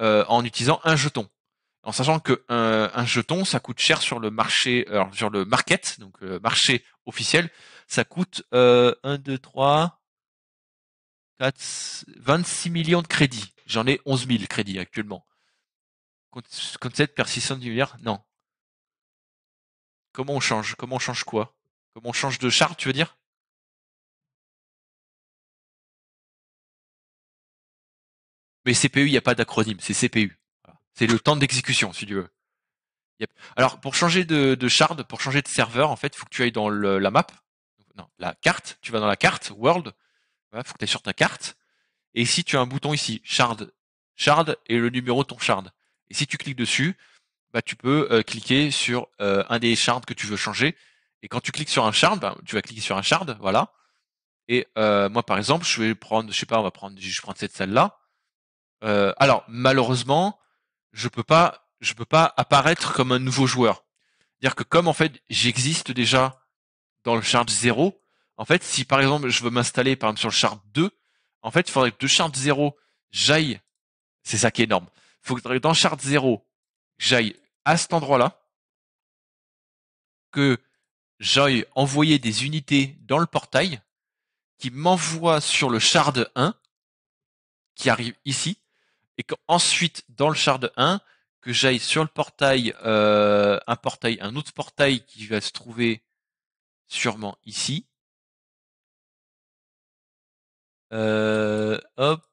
euh, en utilisant un jeton. En sachant que euh, un, jeton, ça coûte cher sur le marché, sur le market, donc le euh, marché officiel, ça coûte euh, 1, 2, 3, 4, 26 millions de crédits. J'en ai 11 000 crédits actuellement. Concept persistant, du Non. Comment on change Comment on change quoi Comment on change de char, tu veux dire Mais CPU, il n'y a pas d'acronyme, c'est CPU. C'est le temps d'exécution, si tu veux. Alors, pour changer de, de, shard, pour changer de serveur, en fait, il faut que tu ailles dans la map. Non, la carte. Tu vas dans la carte, World. Il faut que tu ailles sur ta carte. Et ici, tu as un bouton ici, shard. Shard et le numéro de ton shard. Et si tu cliques dessus, bah, tu peux euh, cliquer sur euh, un des shards que tu veux changer. Et quand tu cliques sur un shard, bah, tu vas cliquer sur un shard, voilà. Et euh, moi, par exemple, je vais prendre, je sais pas, on va prendre, je vais prendre cette salle-là. Euh, alors malheureusement, je peux pas, je peux pas apparaître comme un nouveau joueur. C'est-à-dire que comme en fait j'existe déjà dans le chart 0, en fait si par exemple je veux m'installer par exemple sur le chart 2, en fait il faudrait que de le 0 j'aille, c'est ça qui est énorme. Il faudrait que dans chart 0 j'aille à cet endroit-là, que j'aille envoyer des unités dans le portail qui m'envoient sur le shard 1 qui arrive ici et qu'ensuite, dans le shard 1, que j'aille sur le portail, euh, un portail, un autre portail qui va se trouver sûrement ici. Euh, hop,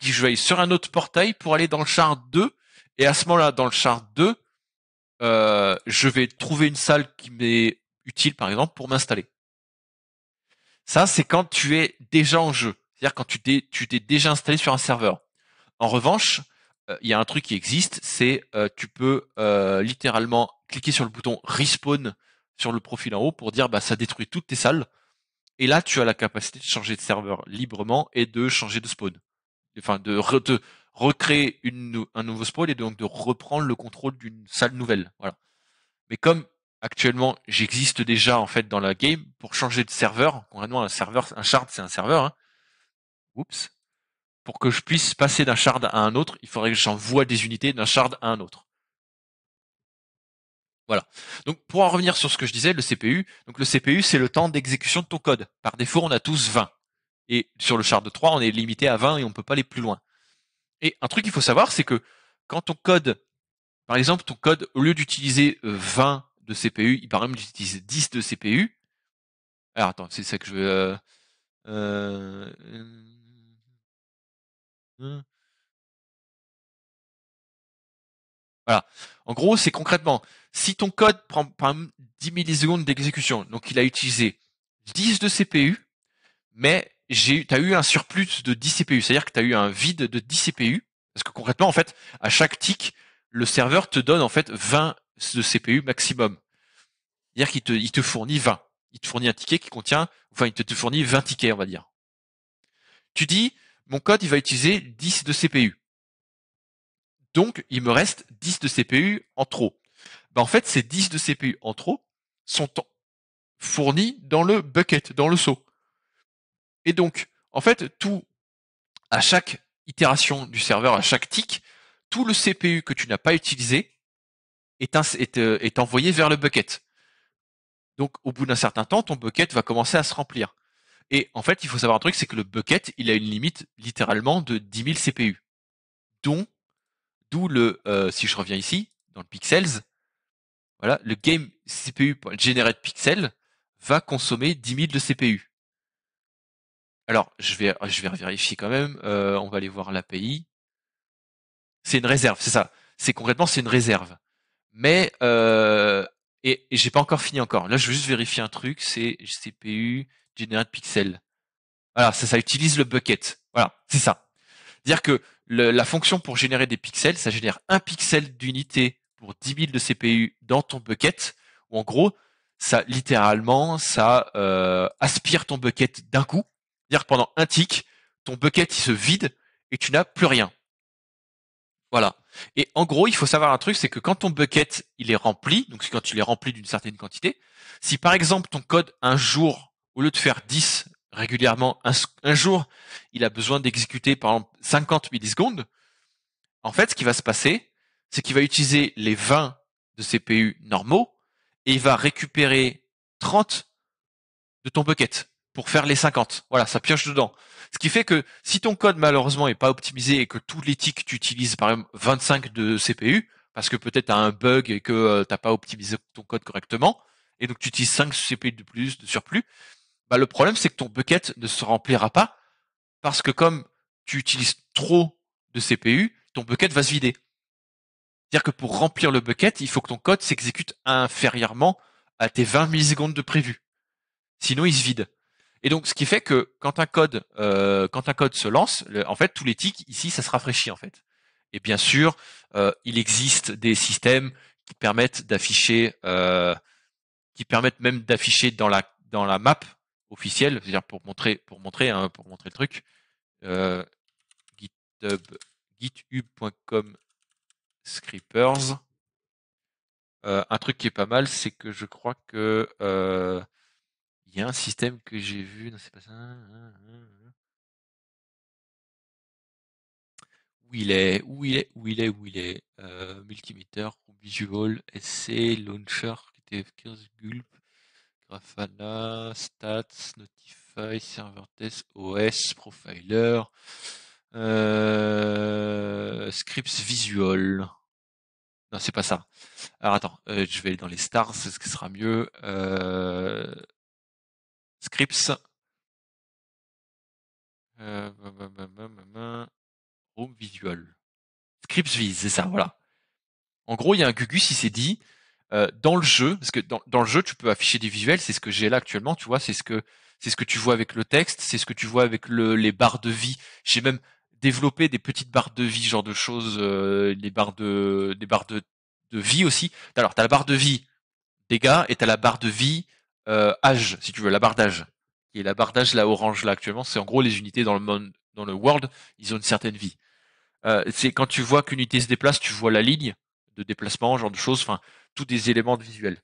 je vais sur un autre portail pour aller dans le char 2. Et à ce moment-là, dans le char 2, euh, je vais trouver une salle qui m'est utile, par exemple, pour m'installer. Ça, c'est quand tu es déjà en jeu. C'est-à-dire quand tu t'es déjà installé sur un serveur. En revanche, euh, il y a un truc qui existe, c'est euh, tu peux euh, littéralement cliquer sur le bouton respawn sur le profil en haut pour dire bah ça détruit toutes tes salles. Et là, tu as la capacité de changer de serveur librement et de changer de spawn. Enfin, de, recréer une, un nouveau spawn et donc de reprendre le contrôle d'une salle nouvelle. Voilà. Mais comme actuellement j'existe déjà en fait dans la game pour changer de serveur. Concrètement, un serveur, un shard, c'est un serveur. Hein. Oups pour que je puisse passer d'un shard à un autre, il faudrait que j'envoie des unités d'un shard à un autre. Voilà. Donc pour en revenir sur ce que je disais, le CPU, donc le CPU c'est le temps d'exécution de ton code. Par défaut, on a tous 20. Et sur le shard 3, on est limité à 20 et on ne peut pas aller plus loin. Et un truc qu'il faut savoir, c'est que quand ton code, par exemple, ton code, au lieu d'utiliser 20 euh, de CPU, il paraît même d'utiliser 10 de CPU. Alors attends, c'est ça que je veux. Euh, euh, Mmh. Voilà. En gros, c'est concrètement, si ton code prend 10 millisecondes d'exécution, donc il a utilisé 10 de CPU, mais tu as eu un surplus de 10 CPU, c'est-à-dire que tu as eu un vide de 10 CPU, parce que concrètement, en fait, à chaque tick, le serveur te donne en fait 20 de CPU maximum. C'est-à-dire qu'il te, fournit 20. Il te fournit un ticket qui contient, enfin, il te fournit 20 tickets, on va dire. Tu dis, mon code, il va utiliser 10 de CPU. Donc, il me reste 10 de CPU en trop. Ben, en fait, ces 10 de CPU en trop sont fournis dans le bucket, dans le seau. Et donc, en fait, tout, à chaque itération du serveur, à chaque tick, tout le CPU que tu n'as pas utilisé euh, est envoyé vers le bucket. Donc, au bout d'un certain temps, ton bucket va commencer à se remplir. Et en fait, il faut savoir un truc, c'est que le bucket, il a une limite littéralement de 10 000 CPU. Dont, d'où le, euh, si je reviens ici, dans le pixels, voilà, le game CPU va consommer 10 000 de CPU. Alors, je vais, je vais vérifier quand même. Euh, on va aller voir l'API. C'est une réserve, c'est ça. C'est concrètement, c'est une réserve. Mais euh, et, et j'ai pas encore fini encore. Là, je veux juste vérifier un truc. C'est CPU générer de pixels. Voilà, ça, ça utilise le bucket. Voilà, c'est ça. Dire que la fonction pour générer des pixels, ça génère un pixel d'unité pour 10 000 de CPU dans ton bucket, Ou en gros, ça littéralement, ça euh, aspire ton bucket d'un coup. Dire que pendant un tick, ton bucket il se vide et tu n'as plus rien. Voilà. Et en gros, il faut savoir un truc, c'est que quand ton bucket il est rempli, donc quand tu l'es rempli d'une certaine quantité, si par exemple ton code un jour au lieu de faire 10 régulièrement un, jour, il a besoin d'exécuter par exemple 50 millisecondes. En fait, ce qui va se passer, c'est qu'il va utiliser les 20 de CPU normaux et il va récupérer 30 de ton bucket pour faire les 50. Voilà, ça pioche dedans. Ce qui fait que si ton code malheureusement n'est pas optimisé et que tous les tics tu utilises par exemple 25 de CPU parce que peut-être tu as un bug et que euh, tu n'as pas optimisé ton code correctement et donc tu utilises 5 CPU de plus de surplus, bah, le problème c'est que ton bucket ne se remplira pas parce que comme tu utilises trop de CPU, ton bucket va se vider. C'est-à-dire que pour remplir le bucket, il faut que ton code s'exécute inférieurement à tes 20 millisecondes de prévu. Sinon, il se vide. Et donc, ce qui fait que quand un code, euh, quand un code se lance, en fait, tous les tics ici, ça se rafraîchit en fait. Et bien sûr, euh, il existe des systèmes qui permettent d'afficher, euh, qui permettent même d'afficher dans la dans la map officiel, c'est-à-dire pour montrer, pour montrer, hein, pour montrer le truc. Euh, GitHub, github.com scrippers. Euh, un truc qui est pas mal, c'est que je crois que euh, il y a un système que j'ai vu. Non, c'est pas ça. Où il est, où il est, où il est, où il est. Multimeter, Visual, SC, Launcher, qui était Gulp. Grafana, Stats, Notify, Server Test, OS, Profiler, euh, Scripts Visual. Non, c'est pas ça. Alors attends, euh, je vais aller dans les stars, c'est ce qui sera mieux. Euh, scripts. room Visual. Scripts vis, c'est ça, voilà. En gros, il y a un Gugus, il s'est dit, euh, dans le jeu, parce que dans, dans, le jeu, tu peux afficher des visuels, c'est ce que j'ai là actuellement, tu vois, c'est ce que c'est ce que tu vois avec le texte, c'est ce que tu vois avec le, les barres de vie. J'ai même développé des petites barres de vie, genre de choses, euh, les barres de des barres de, de vie aussi. Alors, t'as la barre de vie dégâts et t'as la barre de vie euh, âge, si tu veux, la barre d'âge. Et la barre d'âge, la orange là actuellement, c'est en gros les unités dans le monde, dans le world, ils ont une certaine vie. Euh, c'est quand tu vois qu'une unité se déplace, tu vois la ligne de déplacement, genre de choses. Enfin, des éléments de visuel.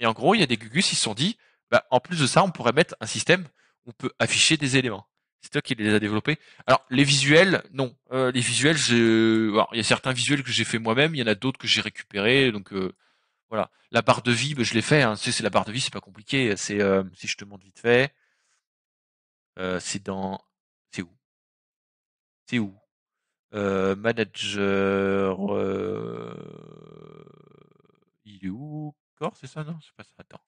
Et en gros, il y a des Gugus ils se sont dit, bah, en plus de ça, on pourrait mettre un système où on peut afficher des éléments. C'est toi qui les a développés. Alors les visuels, non. Euh, les visuels, je... il y a certains visuels que j'ai fait moi-même, il y en a d'autres que j'ai récupérés. Donc euh, voilà, la barre de vie, bah, je l'ai fait. Hein. c'est la barre de vie, c'est pas compliqué. C'est euh, si je te montre vite fait, c'est dans, c'est où, c'est où, manager c'est ça Non, c'est pas ça. Attends.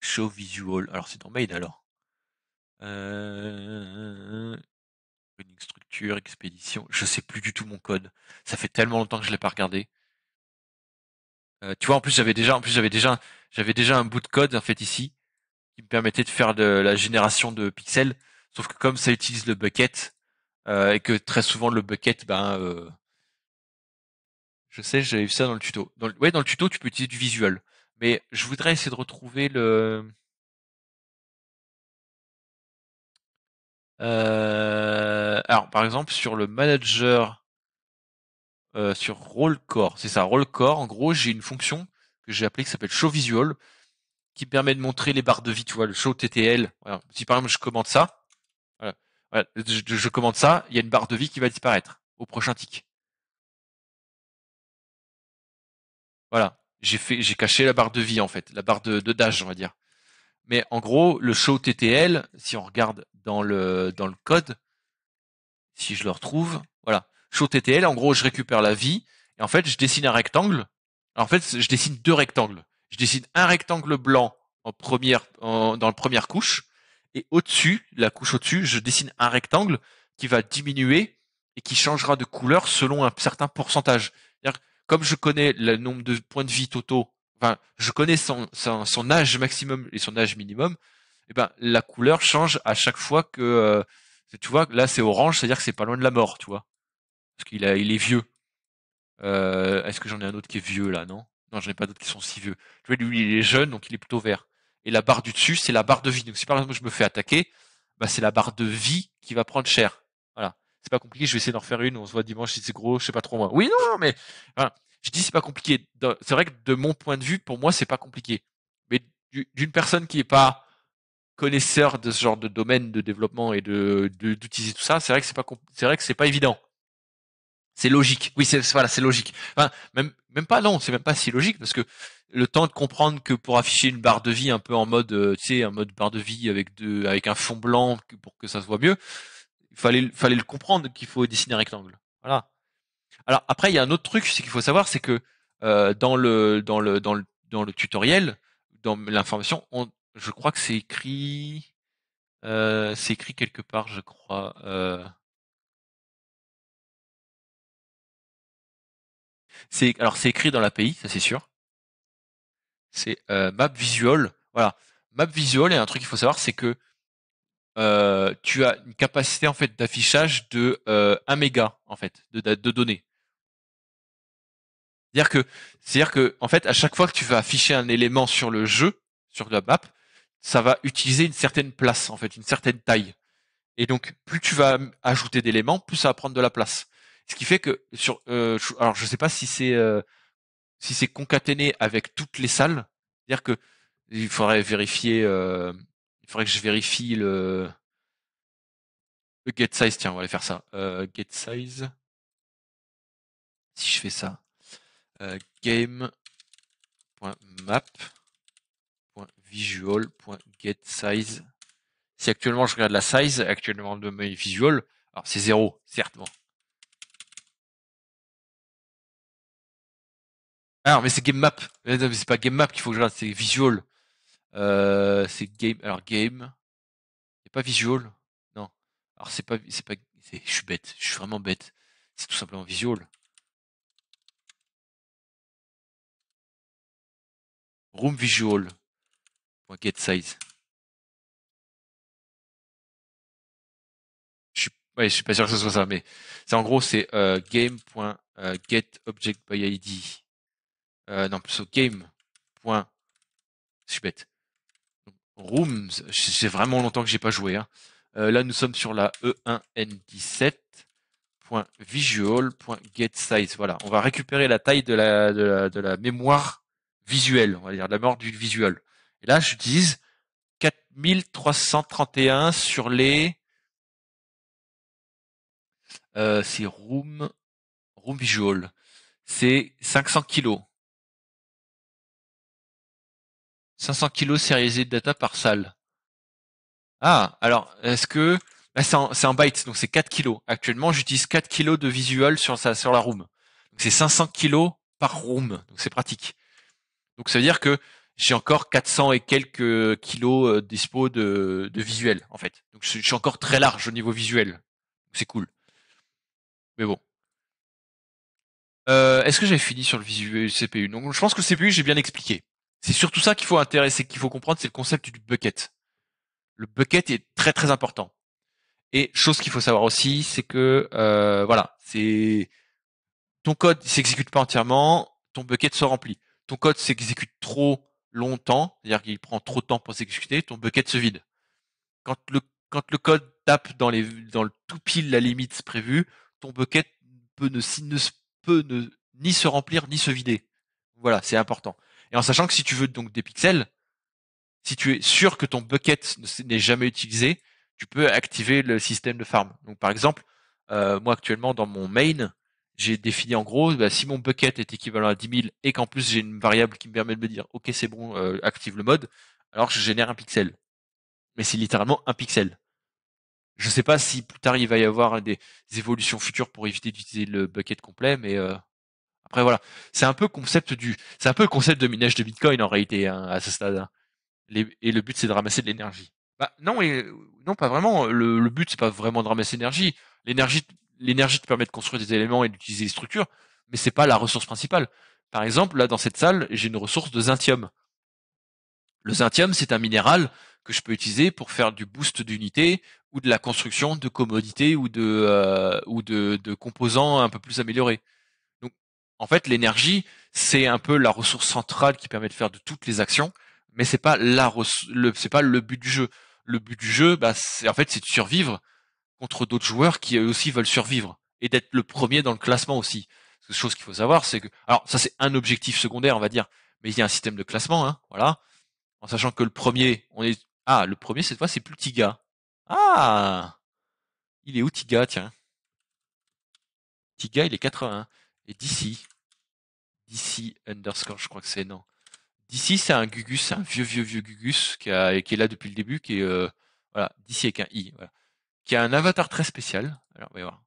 Show visual. Alors, c'est dans Mail alors. Euh, Running structure, expédition. Je sais plus du tout mon code. Ça fait tellement longtemps que je l'ai pas regardé. Euh, tu vois, en plus j'avais déjà, en plus j'avais déjà, j'avais déjà un bout de code en fait ici qui me permettait de faire de la génération de pixels. Sauf que comme ça utilise le bucket euh, et que très souvent le bucket, ben je sais, j'avais vu ça dans le tuto. Dans ouais, dans le tuto, tu peux utiliser du visual. Mais je voudrais essayer de retrouver le. Euh, alors, par exemple, sur le manager, euh, sur RollCore, c'est ça, RollCore, en gros, j'ai une fonction que j'ai appelée qui s'appelle Show qui permet de montrer les barres de vie, tu vois, le showTTL. Si par exemple, je commande ça, Je, je, commande ça, il y a une barre de vie qui va disparaître au prochain tick. Voilà, j'ai fait, j'ai caché la barre de vie en fait, la barre de, dash, on va dire. Mais en gros, le show TTL, si on regarde dans le dans le code, si je le retrouve, voilà, show TTL, en gros, je récupère la vie et en fait, je dessine un rectangle. en fait, je dessine deux rectangles. Je dessine un rectangle blanc en première dans la première couche et au-dessus, la couche au-dessus, je dessine un rectangle qui va diminuer et qui changera de couleur selon un certain pourcentage comme je connais le nombre de points de vie totaux, enfin, je connais son, son, âge maximum et son âge minimum, eh ben, la couleur change à chaque fois que, euh, tu vois, là, c'est orange, c'est-à-dire que c'est pas loin de la mort, tu vois. Parce qu'il a, il est vieux. Euh, est-ce que j'en ai un autre qui est vieux, là, non? Non, j'en ai pas d'autres qui sont si vieux. Tu vois, lui, il est jeune, donc il est plutôt vert. Et la barre du dessus, c'est la barre de vie. Donc, si par exemple, je me fais attaquer, bah, c'est la barre de vie qui va prendre cher c'est pas compliqué, je vais essayer d'en refaire une, on se voit dimanche si c'est gros, je sais pas trop moi. Oui, non, mais enfin, je dis c'est pas compliqué. C'est vrai que de mon point de vue, pour moi, c'est pas compliqué. Mais d'une personne qui est pas connaisseur de ce genre de domaine de développement et de d'utiliser tout ça, c'est vrai que c'est pas c'est vrai que c'est pas évident. C'est logique. Oui, c'est voilà, c'est logique. Enfin, même même pas non, c'est même pas si logique parce que le temps de comprendre que pour afficher une barre de vie un peu en mode euh, tu sais, un mode barre de vie avec deux avec un fond blanc pour que ça se voit mieux, il fallait, fallait le comprendre qu'il faut dessiner un rectangle. Voilà. Alors après, il y a un autre truc, ce qu'il faut savoir, c'est que euh, dans, le, dans, le, dans, le, dans le tutoriel, dans l'information, on, je crois que c'est écrit, euh, c'est écrit quelque part, je crois. Euh, c'est alors c'est écrit dans l'API, ça c'est sûr. C'est map visual, voilà. Map visual et un truc qu'il faut savoir, c'est que euh, tu as une capacité en fait d'affichage de 1 euh, méga en fait de, de données. C'est-à-dire que, c'est-à-dire que en fait à chaque fois que tu vas afficher un élément sur le jeu, sur la map, ça va utiliser une certaine place en fait, une certaine taille. Et donc plus tu vas ajouter d'éléments, plus ça va prendre de la place. Ce qui fait que sur, euh, alors je sais pas si c'est euh, si c'est concaténé avec toutes les salles, c'est-à-dire que il faudrait vérifier il faudrait que je vérifie le, le get size. Tiens, on va aller faire ça. Euh, get size. Si je fais ça, euh, game.map.visual.getSize. Si actuellement je regarde la size, actuellement de mes visual alors c'est zéro, certes. Alors, ah, mais c'est game map. Mais c'est pas game map qu'il faut que je regarde, c'est visual. Euh, c'est game. Alors game. C'est pas visual. Non. Alors c'est pas. C'est pas. Je suis bête. Je suis vraiment bête. C'est tout simplement visual. Room visual. Get size. Je suis, pas sûr que ce soit ça, mais c'est en gros c'est euh, game.getObjectById. Euh, euh, non, plutôt game. Point, je suis bête. Rooms, c'est vraiment longtemps que j'ai pas joué. Hein. Euh, là, nous sommes sur la E1N17.visual.getSize. Voilà, on va récupérer la taille de la, de la, mémoire visuelle, on va dire, la mémoire du visual. Et là, dis 4331 sur les... Euh, c'est Room, Room Visual. C'est 500 kilos. 500 kilos sérialisé de data par salle. Ah, alors, est-ce que... Bah, c'est un byte, donc c'est 4 kilos. Actuellement, j'utilise 4 kilos de visual sur, sur la room. c'est 500 kilos par room, donc c'est pratique. Donc ça veut dire que j'ai encore 400 et quelques kilos euh, dispo de, de visuel, en fait. Donc je, suis encore très large au niveau visuel. C'est cool. Mais bon. Euh, est-ce que j'avais fini sur le visuel CPU Donc je pense que le CPU, j'ai bien expliqué. C'est surtout ça qu'il faut intéresser, qu'il faut comprendre, c'est le concept du bucket. Le bucket est très très important. Et chose qu'il faut savoir aussi, c'est que euh, voilà, c'est ton code s'exécute pas entièrement, ton bucket se remplit. Ton code s'exécute trop longtemps, c'est-à-dire qu'il prend trop de temps pour s'exécuter, ton bucket se vide. Quand le, quand le code tape dans, les, dans le tout pile la limite prévue, ton bucket peut ne, ne peut ne, ni se remplir ni se vider. Voilà, c'est important. Et en sachant que si tu veux donc des pixels, si tu es sûr que ton bucket n'est jamais utilisé, tu peux activer le système de farm. Donc par exemple, euh, moi actuellement dans mon main, j'ai défini en gros, bah, si mon bucket est équivalent à 10 000 et qu'en plus j'ai une variable qui me permet de me dire, ok c'est bon, euh, active le mode, alors je génère un pixel. Mais c'est littéralement un pixel. Je ne sais pas si plus tard il va y avoir des évolutions futures pour éviter d'utiliser le bucket complet, mais euh, après voilà, c'est un peu concept du, c'est un peu le concept de minage de Bitcoin en réalité hein, à ce stade. Hein. et le but c'est de ramasser de l'énergie. Bah non et non pas vraiment. Le, but c'est pas vraiment de ramasser l'énergie. L'énergie, l'énergie te permet de construire des éléments et d'utiliser des structures, mais c'est pas la ressource principale. Par exemple là dans cette salle j'ai une ressource de zintium. Le zintium c'est un minéral que je peux utiliser pour faire du boost d'unité ou de la construction de commodités ou de euh, ou de, de composants un peu plus améliorés. En fait, l'énergie, c'est un peu la ressource centrale qui permet de faire de toutes les actions, mais c'est pas la c'est pas le but du jeu. Le but du jeu, bah, c'est en fait c'est de survivre contre d'autres joueurs qui eux aussi veulent survivre et d'être le premier dans le classement aussi. Une chose qu'il faut savoir, c'est que alors ça c'est un objectif secondaire, on va dire, mais il y a un système de classement, hein, voilà. En sachant que le premier, on est ah le premier cette fois c'est plus Tiga. Ah, il est où Tiga tiens. Tiga il est 81. Et d'ici, d'ici underscore, je crois que c'est non. D'ici, c'est un Gugus, un vieux, vieux, vieux Gugus qui, est là depuis le début, qui est euh, voilà, d'ici avec un i, qui a un avatar très spécial. Alors,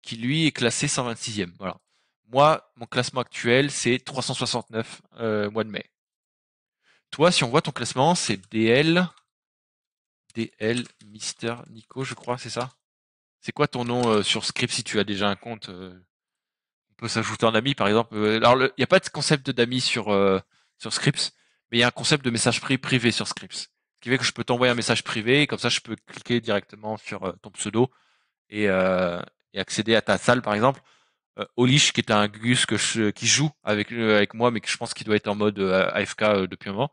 qui lui est classé 126e. Voilà. Moi, mon classement actuel, c'est 369 euh, mois de mai. Toi, si on voit ton classement, c'est DL, DL Mister Nico, je crois, c'est ça C'est quoi ton nom euh, sur Script si tu as déjà un compte on peut s'ajouter un ami, par exemple. Euh, alors, il n'y a pas de concept d'ami sur, euh, sur Scripps, mais il y a un concept de message privé sur Scripps. Ce qui fait que je peux t'envoyer un message privé, et comme ça, je peux cliquer directement sur euh, ton pseudo et, accéder à ta salle, par exemple. Olish, qui est un Gus qui joue avec, avec moi, mais que je pense qu'il doit être en mode AFK depuis un moment.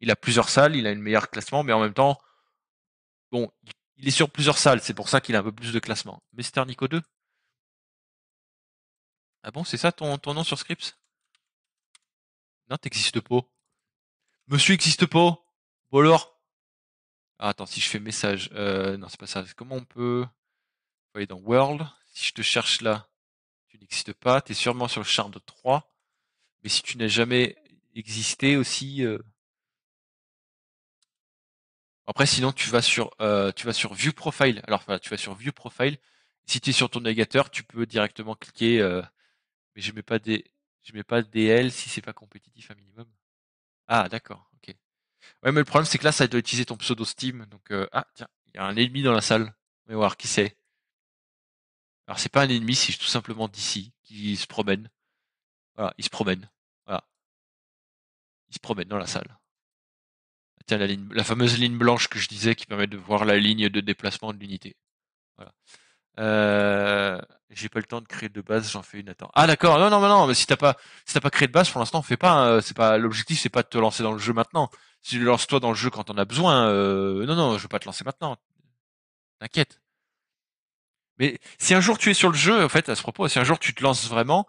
Il a plusieurs salles, il a une meilleure classement, mais en même temps, bon, il est sur plusieurs salles, c'est pour ça qu'il a un peu plus de classement. Mais c'était un Nico 2, ah bon, c'est ça ton, ton nom sur Scripps Non, t'existes pas. Monsieur existe pas Bon ah, Attends, si je fais message. Euh, non, c'est pas ça. Comment on peut. aller dans World. Si je te cherche là, tu n'existes pas. Tu es sûrement sur le char de 3. Mais si tu n'as jamais existé aussi. Euh... Après, sinon, tu vas sur, euh, tu vas sur View Profile. Alors, voilà, tu vas sur View Profile. Si tu es sur ton navigateur, tu peux directement cliquer euh, mais je mets pas des, je mets pas DL si c'est pas compétitif à minimum. Ah, d'accord, ok. Ouais, mais le problème, c'est que là, ça doit utiliser ton pseudo Steam. Donc, euh, ah, tiens, il y a un ennemi dans la salle. On va voir qui c'est. Alors, c'est pas un ennemi, c'est tout simplement d'ici qui se promène. Voilà, il se promène. Voilà. Il se promène dans la salle. Ah, tiens, la, ligne, la fameuse ligne blanche que je disais qui permet de voir la ligne de déplacement de l'unité. Voilà. Euh, j'ai pas le temps de créer de base, j'en fais une. Attends. Ah d'accord. Non non mais non, mais si t'as pas si t'as pas créé de base pour l'instant, fais pas. Hein. c'est pas l'objectif, c'est pas de te lancer dans le jeu maintenant. Si tu lances toi dans le jeu quand t'en as besoin. Euh, non non, je veux pas te lancer maintenant. T'inquiète. Mais si un jour tu es sur le jeu, en fait, à ce propos, si un jour tu te lances vraiment,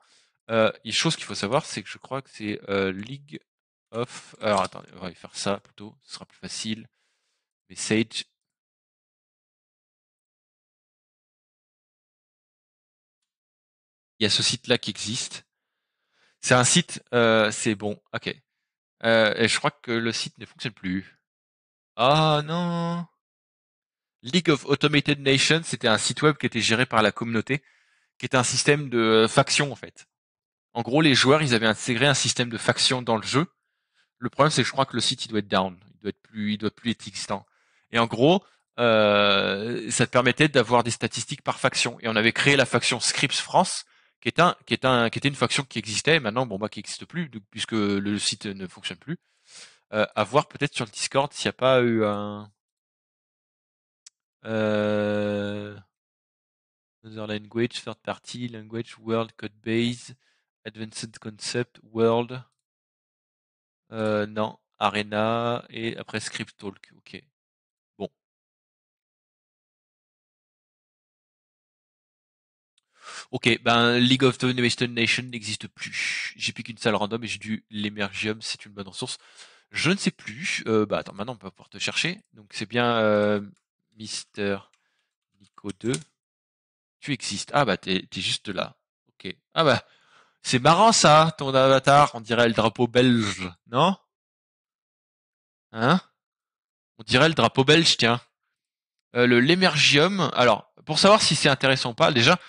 euh, une chose qu'il faut savoir, c'est que je crois que c'est euh, League of. Alors attendez, on va faire ça plutôt, ce sera plus facile. Sage il y a ce site-là qui existe. C'est un site, euh, c'est bon, ok. Euh, et je crois que le site ne fonctionne plus. Ah non League of Automated Nations, c'était un site web qui était géré par la communauté, qui était un système de faction en fait. En gros, les joueurs, ils avaient intégré un système de faction dans le jeu. Le problème, c'est que je crois que le site, il doit être down, il doit être plus, il doit plus être existant. Et en gros, euh, ça permettait d'avoir des statistiques par faction. Et on avait créé la faction Scripps France, qui est qui est était une faction qui existait, maintenant, bon, bah, qui existe plus, puisque le site ne fonctionne plus. Euh, à voir peut-être sur le Discord s'il n'y a pas eu un. Euh... Other language, third party, language, world, code base, advanced concept, world. Euh, non, Arena et après Script Talk. Ok. Ok, ben League of the Western Nation n'existe plus. J'ai plus qu'une salle random et j'ai dû l'Emergium, c'est une bonne ressource. Je ne sais plus. Euh, bah attends, maintenant on peut pouvoir te chercher. Donc c'est bien euh, Mister Nico 2. Tu existes. Ah bah t'es es juste là. Ok. Ah bah c'est marrant ça, ton avatar. On dirait le drapeau belge, non Hein On dirait le drapeau belge, tiens. Euh, le l'Emergium, Alors pour savoir si c'est intéressant ou pas, déjà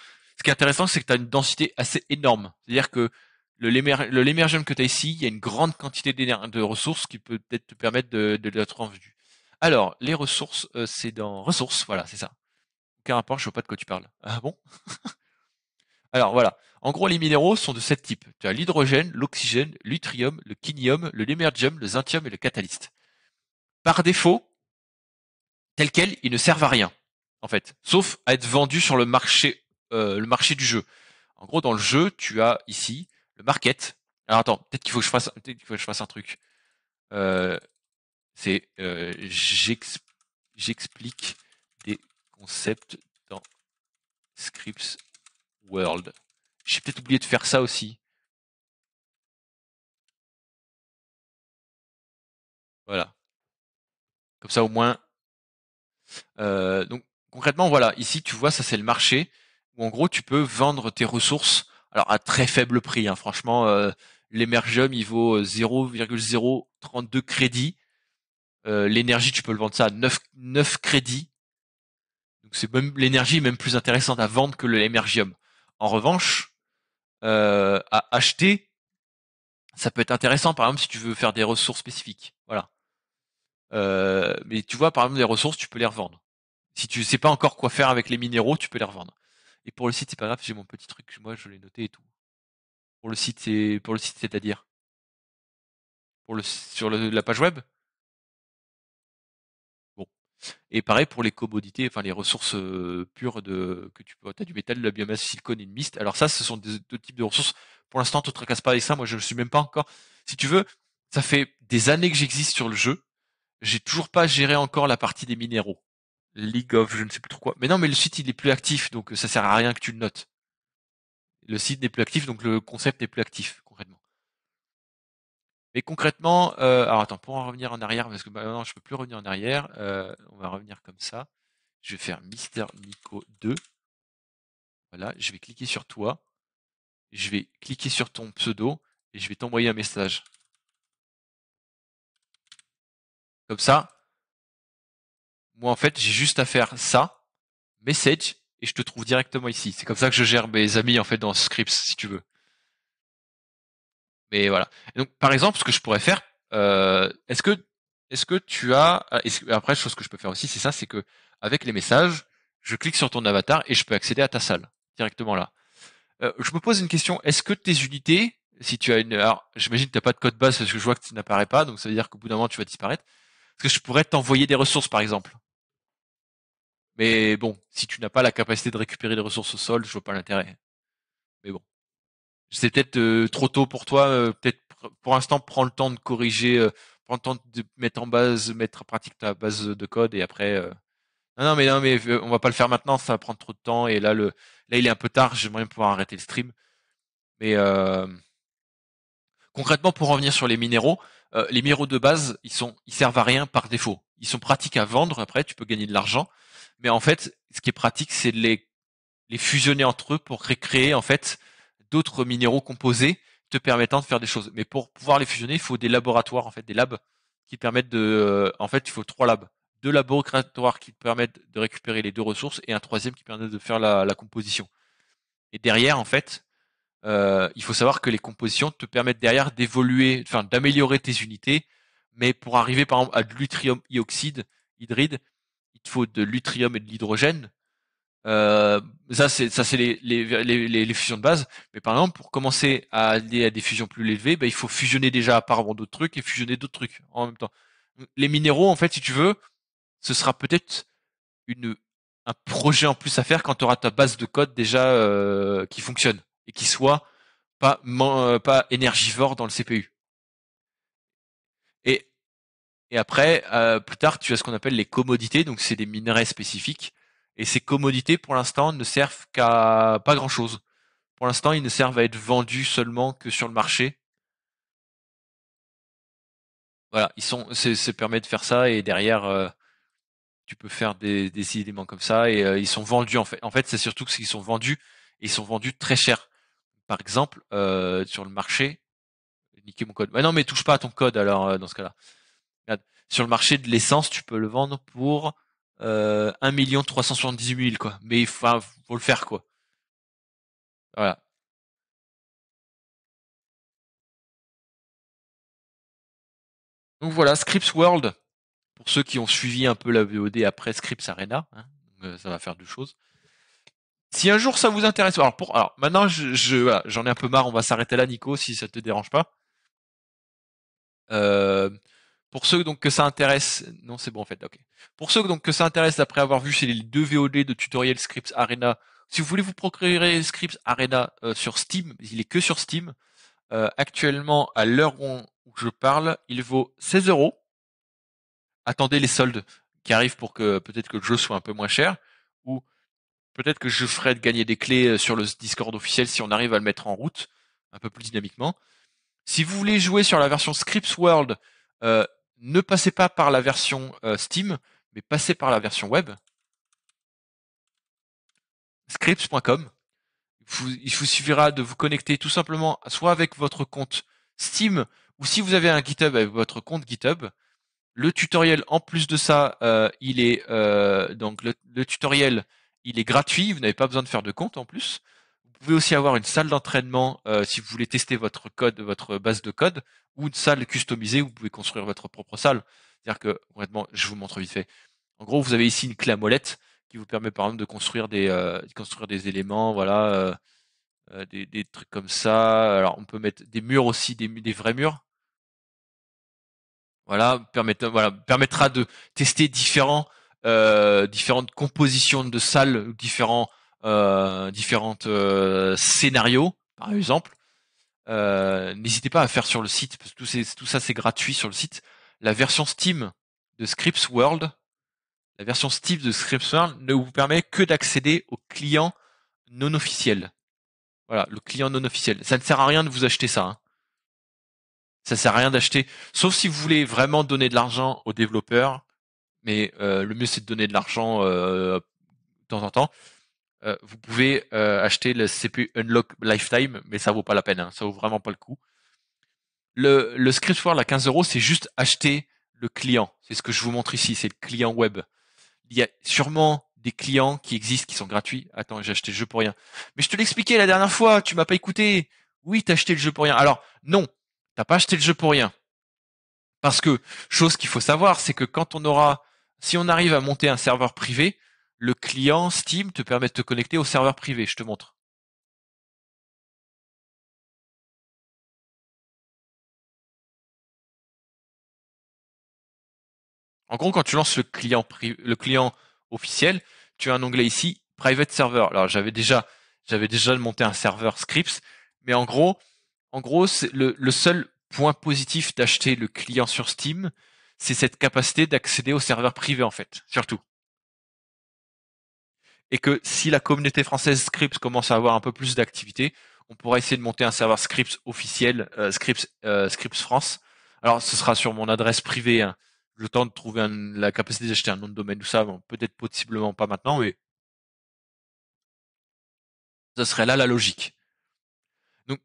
ce qui est intéressant, c'est que tu as une densité assez énorme. C'est-à-dire que le lémergium que tu as ici, il y a une grande quantité de ressources qui peut peut-être te permettre de, de en vue. Alors, les ressources, euh, c'est dans ressources, voilà, c'est ça. Aucun rapport, je vois pas de quoi tu parles. Ah bon Alors voilà. En gros, les minéraux sont de sept types. Tu as l'hydrogène, l'oxygène, l'utrium, le quinium, le lémergium, le zintium et le catalyste. Par défaut, tel quel, ils ne servent à rien, en fait, sauf à être vendus sur le marché euh, le marché du jeu. En gros, dans le jeu, tu as ici le market. Alors attends, peut-être qu'il faut que je fasse, je fasse un truc. Euh, c'est euh, j'explique des concepts dans Scripts World. J'ai peut-être oublié de faire ça aussi. Voilà. Comme ça au moins. donc concrètement, voilà, ici tu vois, ça c'est le marché en gros tu peux vendre tes ressources alors à très faible prix. Hein. franchement, euh, l'Emergium, il vaut 0,032 euh, crédits. Euh, l'énergie tu peux le vendre ça à 9, crédits. Donc c'est même l'énergie est même plus intéressante à vendre que l'émergium. En revanche, à acheter, ça peut être intéressant par exemple si tu veux faire des ressources spécifiques. Voilà. mais tu vois par exemple des ressources tu peux les revendre. Si tu ne sais pas encore quoi faire avec les minéraux, tu peux les revendre. Et pour le site, c'est pas grave, j'ai mon petit truc, moi je l'ai noté et tout. Pour le site, c'est pour le site, c'est-à-dire sur la page web. Bon. Et pareil pour les commodités, enfin les ressources pures que tu peux, as du métal, de la biomasse, silicone et une mist. Alors ça, ce sont des, deux types de ressources. Pour l'instant, tu te tracasses pas avec ça. Moi, je ne suis même pas encore. Si tu veux, ça fait des années que j'existe sur le jeu. J'ai toujours pas géré encore la partie des minéraux. League of, je ne sais plus trop quoi. Mais non, mais le site il est plus actif, donc euh, ça sert à rien que tu le notes. Le site n'est plus actif, donc le concept n'est plus actif concrètement. Mais concrètement, euh, alors attends, pour en revenir en arrière, parce que maintenant non je peux plus revenir en arrière, euh, on va revenir comme ça. Je vais faire Mister Nico 2. Voilà, je vais cliquer sur toi. Je vais cliquer sur ton pseudo et je vais t'envoyer un message. Comme ça, moi, en fait, j'ai juste à faire ça, message, et je te trouve directement ici. C'est comme ça que je gère mes amis, en fait, dans Scripts, si tu veux. Mais voilà. donc, par exemple, ce que je pourrais faire, euh, est-ce que, est-ce que tu as, euh, après, chose que je peux faire aussi, c'est ça, c'est que, avec les messages, je clique sur ton avatar et je peux accéder à ta salle, directement là. Euh, je me pose une question, est-ce que tes unités, si tu as une, alors, j'imagine que t'as pas de code base parce que je vois que tu n'apparais pas, donc ça veut dire qu'au bout d'un moment, tu vas disparaître. Est-ce que je pourrais t'envoyer des ressources, par exemple? Mais bon, si tu n'as pas la capacité de récupérer des ressources au sol, je vois pas l'intérêt. Mais bon, c'est peut-être euh, trop tôt pour toi. Euh, peut-être pour l'instant, prends le temps de corriger, euh, prends le temps de mettre en base, mettre en pratique ta base de code et après. Non, non, mais non, mais on va pas le faire maintenant. Ça va prendre trop de temps et là, le, là, il est un peu tard. J'aimerais pouvoir arrêter le stream. Mais concrètement, pour revenir sur les minéraux, les minéraux de base, ils sont, ils servent à rien par défaut. Ils sont pratiques à vendre. Après, tu peux gagner de l'argent mais en fait, ce qui est pratique, c'est de les, les fusionner entre eux pour créer en fait d'autres minéraux composés te permettant de faire des choses. Mais pour pouvoir les fusionner, il faut des laboratoires, en fait, des labs qui permettent de. Euh, en fait, il faut trois labs. Deux laboratoires qui permettent de récupérer les deux ressources et un troisième qui permet de faire la, composition. Et derrière, en fait, euh, il faut savoir que les compositions te permettent derrière d'évoluer, enfin d'améliorer tes unités, mais pour arriver par exemple à de l'utrium ioxyde, hydride, il faut de l'utrium et de l'hydrogène. Euh, ça, c'est ça, c'est les, fusions de base. Mais par exemple, pour commencer à aller à des fusions plus élevées, bah, il faut fusionner déjà apparemment d'autres trucs et fusionner d'autres trucs en même temps. Les minéraux, en fait, si tu veux, ce sera peut-être une un projet en plus à faire quand tu auras ta base de code déjà euh, qui fonctionne et qui soit pas euh, pas énergivore dans le CPU. Et après, euh, plus tard, tu as ce qu'on appelle les commodités, donc c'est des minerais spécifiques. Et ces commodités, pour l'instant, ne servent qu'à pas grand-chose. Pour l'instant, ils ne servent à être vendus seulement que sur le marché. Voilà, ils sont, ça permet de faire ça et derrière, euh, tu peux faire des, des, éléments comme ça et euh, ils sont vendus en fait. En fait, c'est surtout qu'ils sont vendus ils sont vendus très cher. Par exemple, sur le marché, niquer mon code. Bah non, mais touche pas à ton code alors dans ce cas-là sur le marché de l'essence, tu peux le vendre pour euh, 1 378 000, quoi. Mais il faut, le faire, quoi. Voilà. Donc voilà, Scripps World, pour ceux qui ont suivi un peu la VOD après Scripps Arena, hein, euh, ça va faire deux choses. Si un jour ça vous intéresse, alors, pour, alors maintenant je, j'en ai un peu marre, on va s'arrêter là, Nico, si ça te dérange pas. Euh, pour ceux donc que ça intéresse, non c'est bon en fait, ok. Pour ceux donc que ça intéresse après avoir vu ces les deux VOD de tutoriel Scripts Arena, si vous voulez vous procurer Scripts Arena euh, sur Steam, il est que sur Steam. Euh, actuellement, à l'heure où, je parle, il vaut 16 euros. Attendez les soldes qui arrivent pour que peut-être que le jeu soit un peu moins cher ou peut-être que je ferai de gagner des clés euh, sur le Discord officiel si on arrive à le mettre en route un peu plus dynamiquement. Si vous voulez jouer sur la version Scripts World, ne passez pas par la version euh, Steam, mais passez par la version web. Scripts.com. Il vous suffira de vous connecter tout simplement soit avec votre compte Steam ou si vous avez un GitHub avec votre compte GitHub. Le tutoriel, en plus de ça, euh, il est euh, donc le, tutoriel, il est gratuit. Vous n'avez pas besoin de faire de compte en plus. Vous pouvez aussi avoir une salle d'entraînement euh, si vous voulez tester votre code, votre base de code, ou une salle customisée où vous pouvez construire votre propre salle. C'est-à-dire que, honnêtement, je vous montre vite fait. En gros, vous avez ici une clé à molette qui vous permet par exemple de construire des, euh, construire des éléments, voilà, euh, des, trucs comme ça. Alors on peut mettre des murs aussi, des, des vrais murs. Voilà, permet voilà, permettra de tester différents, différentes compositions de salles, différents euh, différents euh, scénarios, par exemple. Euh, n'hésitez pas à faire sur le site, parce que tout, ça c'est gratuit sur le site. La version Steam de Scripts World, la version Steam de Scripts World ne vous permet que d'accéder au client non officiel Voilà, le client non officiel. Ça ne sert à rien de vous acheter ça. ça hein. Ça sert à rien d'acheter, sauf si vous voulez vraiment donner de l'argent aux développeurs. Mais le mieux c'est de donner de l'argent de temps en temps. Euh, vous pouvez euh, acheter le CPU Unlock Lifetime, mais ça vaut pas la peine, hein, ça vaut vraiment pas le coup. Le, le script for à 15 euros, c'est juste acheter le client. C'est ce que je vous montre ici, c'est le client web. Il y a sûrement des clients qui existent qui sont gratuits. Attends, j'ai acheté le jeu pour rien. Mais je te l'expliquais la dernière fois, tu m'as pas écouté. Oui, t'as acheté le jeu pour rien. Alors, non, t'as pas acheté le jeu pour rien. Parce que, chose qu'il faut savoir, c'est que quand on aura, si on arrive à monter un serveur privé, le client Steam te permet de te connecter au serveur privé. Je te montre. En gros, quand tu lances le client, officiel, tu as un onglet ici, Private Server. Alors, j'avais déjà, déjà monté un serveur Scripts, mais en gros, en gros, le, le seul point positif d'acheter le client sur Steam, c'est cette capacité d'accéder au serveur privé, en fait, surtout et que si la communauté française Scripps commence à avoir un peu plus d'activité, on pourra essayer de monter un serveur Scripps officiel, euh, Scripps, euh, France. Alors, ce sera sur mon adresse privée. Hein. Le temps de trouver la capacité d'acheter un nom de domaine, ou ça, peut-être possiblement pas maintenant, mais ce serait là la logique. Donc,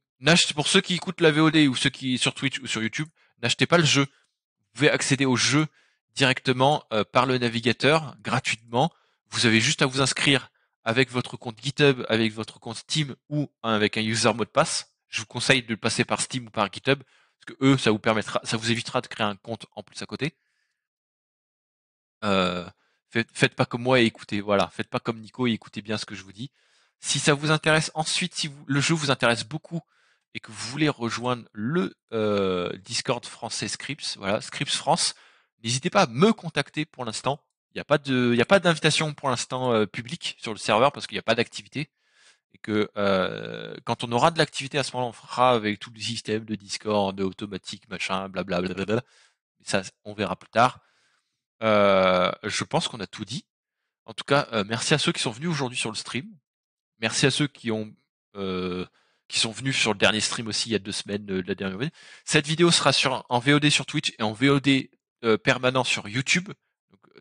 pour ceux qui écoutent la VOD ou ceux qui sur Twitch ou sur YouTube, n'achetez pas le jeu. Vous pouvez accéder au jeu directement euh, par le navigateur, gratuitement. Vous avez juste à vous inscrire avec votre compte GitHub, avec votre compte Steam ou avec un user mot de passe. Je vous conseille de le passer par Steam ou par GitHub, parce que eux, ça vous permettra, ça vous évitera de créer un compte en plus à côté. Euh, faites, pas comme moi et écoutez, voilà, faites pas comme Nico et écoutez bien ce que je vous dis. Si ça vous intéresse, ensuite, si le jeu vous intéresse beaucoup et que vous voulez rejoindre le euh, Discord français Scripps, voilà, Scripps France, n'hésitez pas à me contacter pour l'instant il n'y a pas de, il a pas d'invitation pour l'instant euh, publique sur le serveur parce qu'il n'y a pas d'activité et que euh, quand on aura de l'activité à ce moment-là, on fera avec tout le système de Discord, de automatique, machin, blablabla. Ça, on verra plus tard. Euh, je pense qu'on a tout dit. En tout cas, merci à ceux qui sont venus aujourd'hui sur le stream. Merci à ceux qui ont qui sont venus sur le dernier stream aussi il y a deux semaines de la dernière vidéo. Cette vidéo sera sur en VOD sur Twitch et en VOD permanent sur YouTube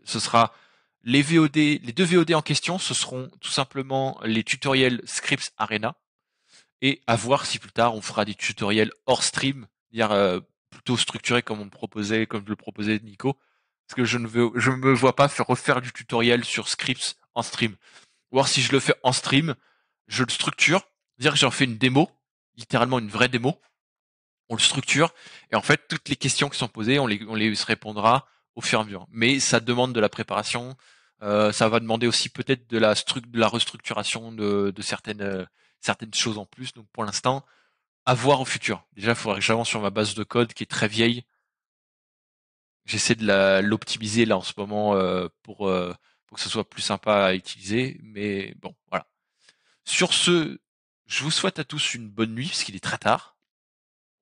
ce sera les VOD, les deux VOD en question, ce seront tout simplement les tutoriels Scripts Arena. Et à voir si plus tard on fera des tutoriels hors stream, dire euh, plutôt structurés comme on proposait, comme je le proposait Nico. Parce que je ne veux, je me vois pas faire refaire du tutoriel sur Scripts en stream. Voir si je le fais en stream, je le structure, dire que j'en fais une démo, littéralement une vraie démo. On le structure et en fait toutes les questions qui sont posées, on les, on les répondra au fur et à mesure. Mais ça demande de la préparation. Euh, ça va demander aussi peut-être de la, de la restructuration de, certaines, euh, certaines choses en plus. Donc pour l'instant, à voir au futur. Déjà, il faudrait que j'avance sur ma base de code qui est très vieille. J'essaie de l'optimiser là en ce moment euh, pour, pour que ce soit plus sympa à utiliser. Mais bon, voilà. Sur ce, je vous souhaite à tous une bonne nuit, parce qu'il est très tard.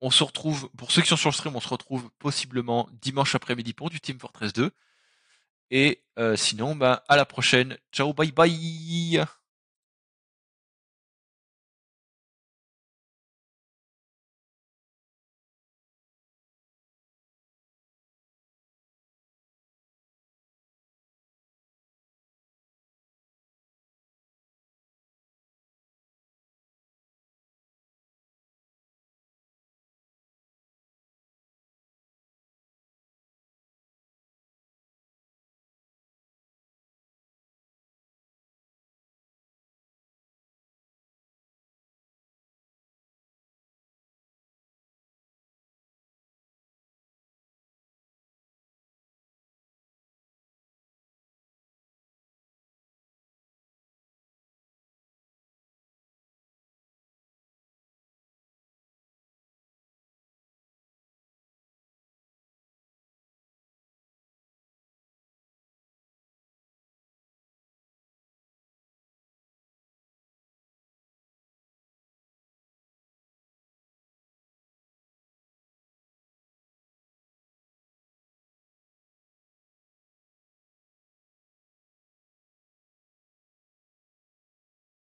On se retrouve, pour ceux qui sont sur le stream, on se retrouve possiblement dimanche après-midi pour du Team Fortress 2. Et euh, sinon, bah, à la prochaine. Ciao, bye bye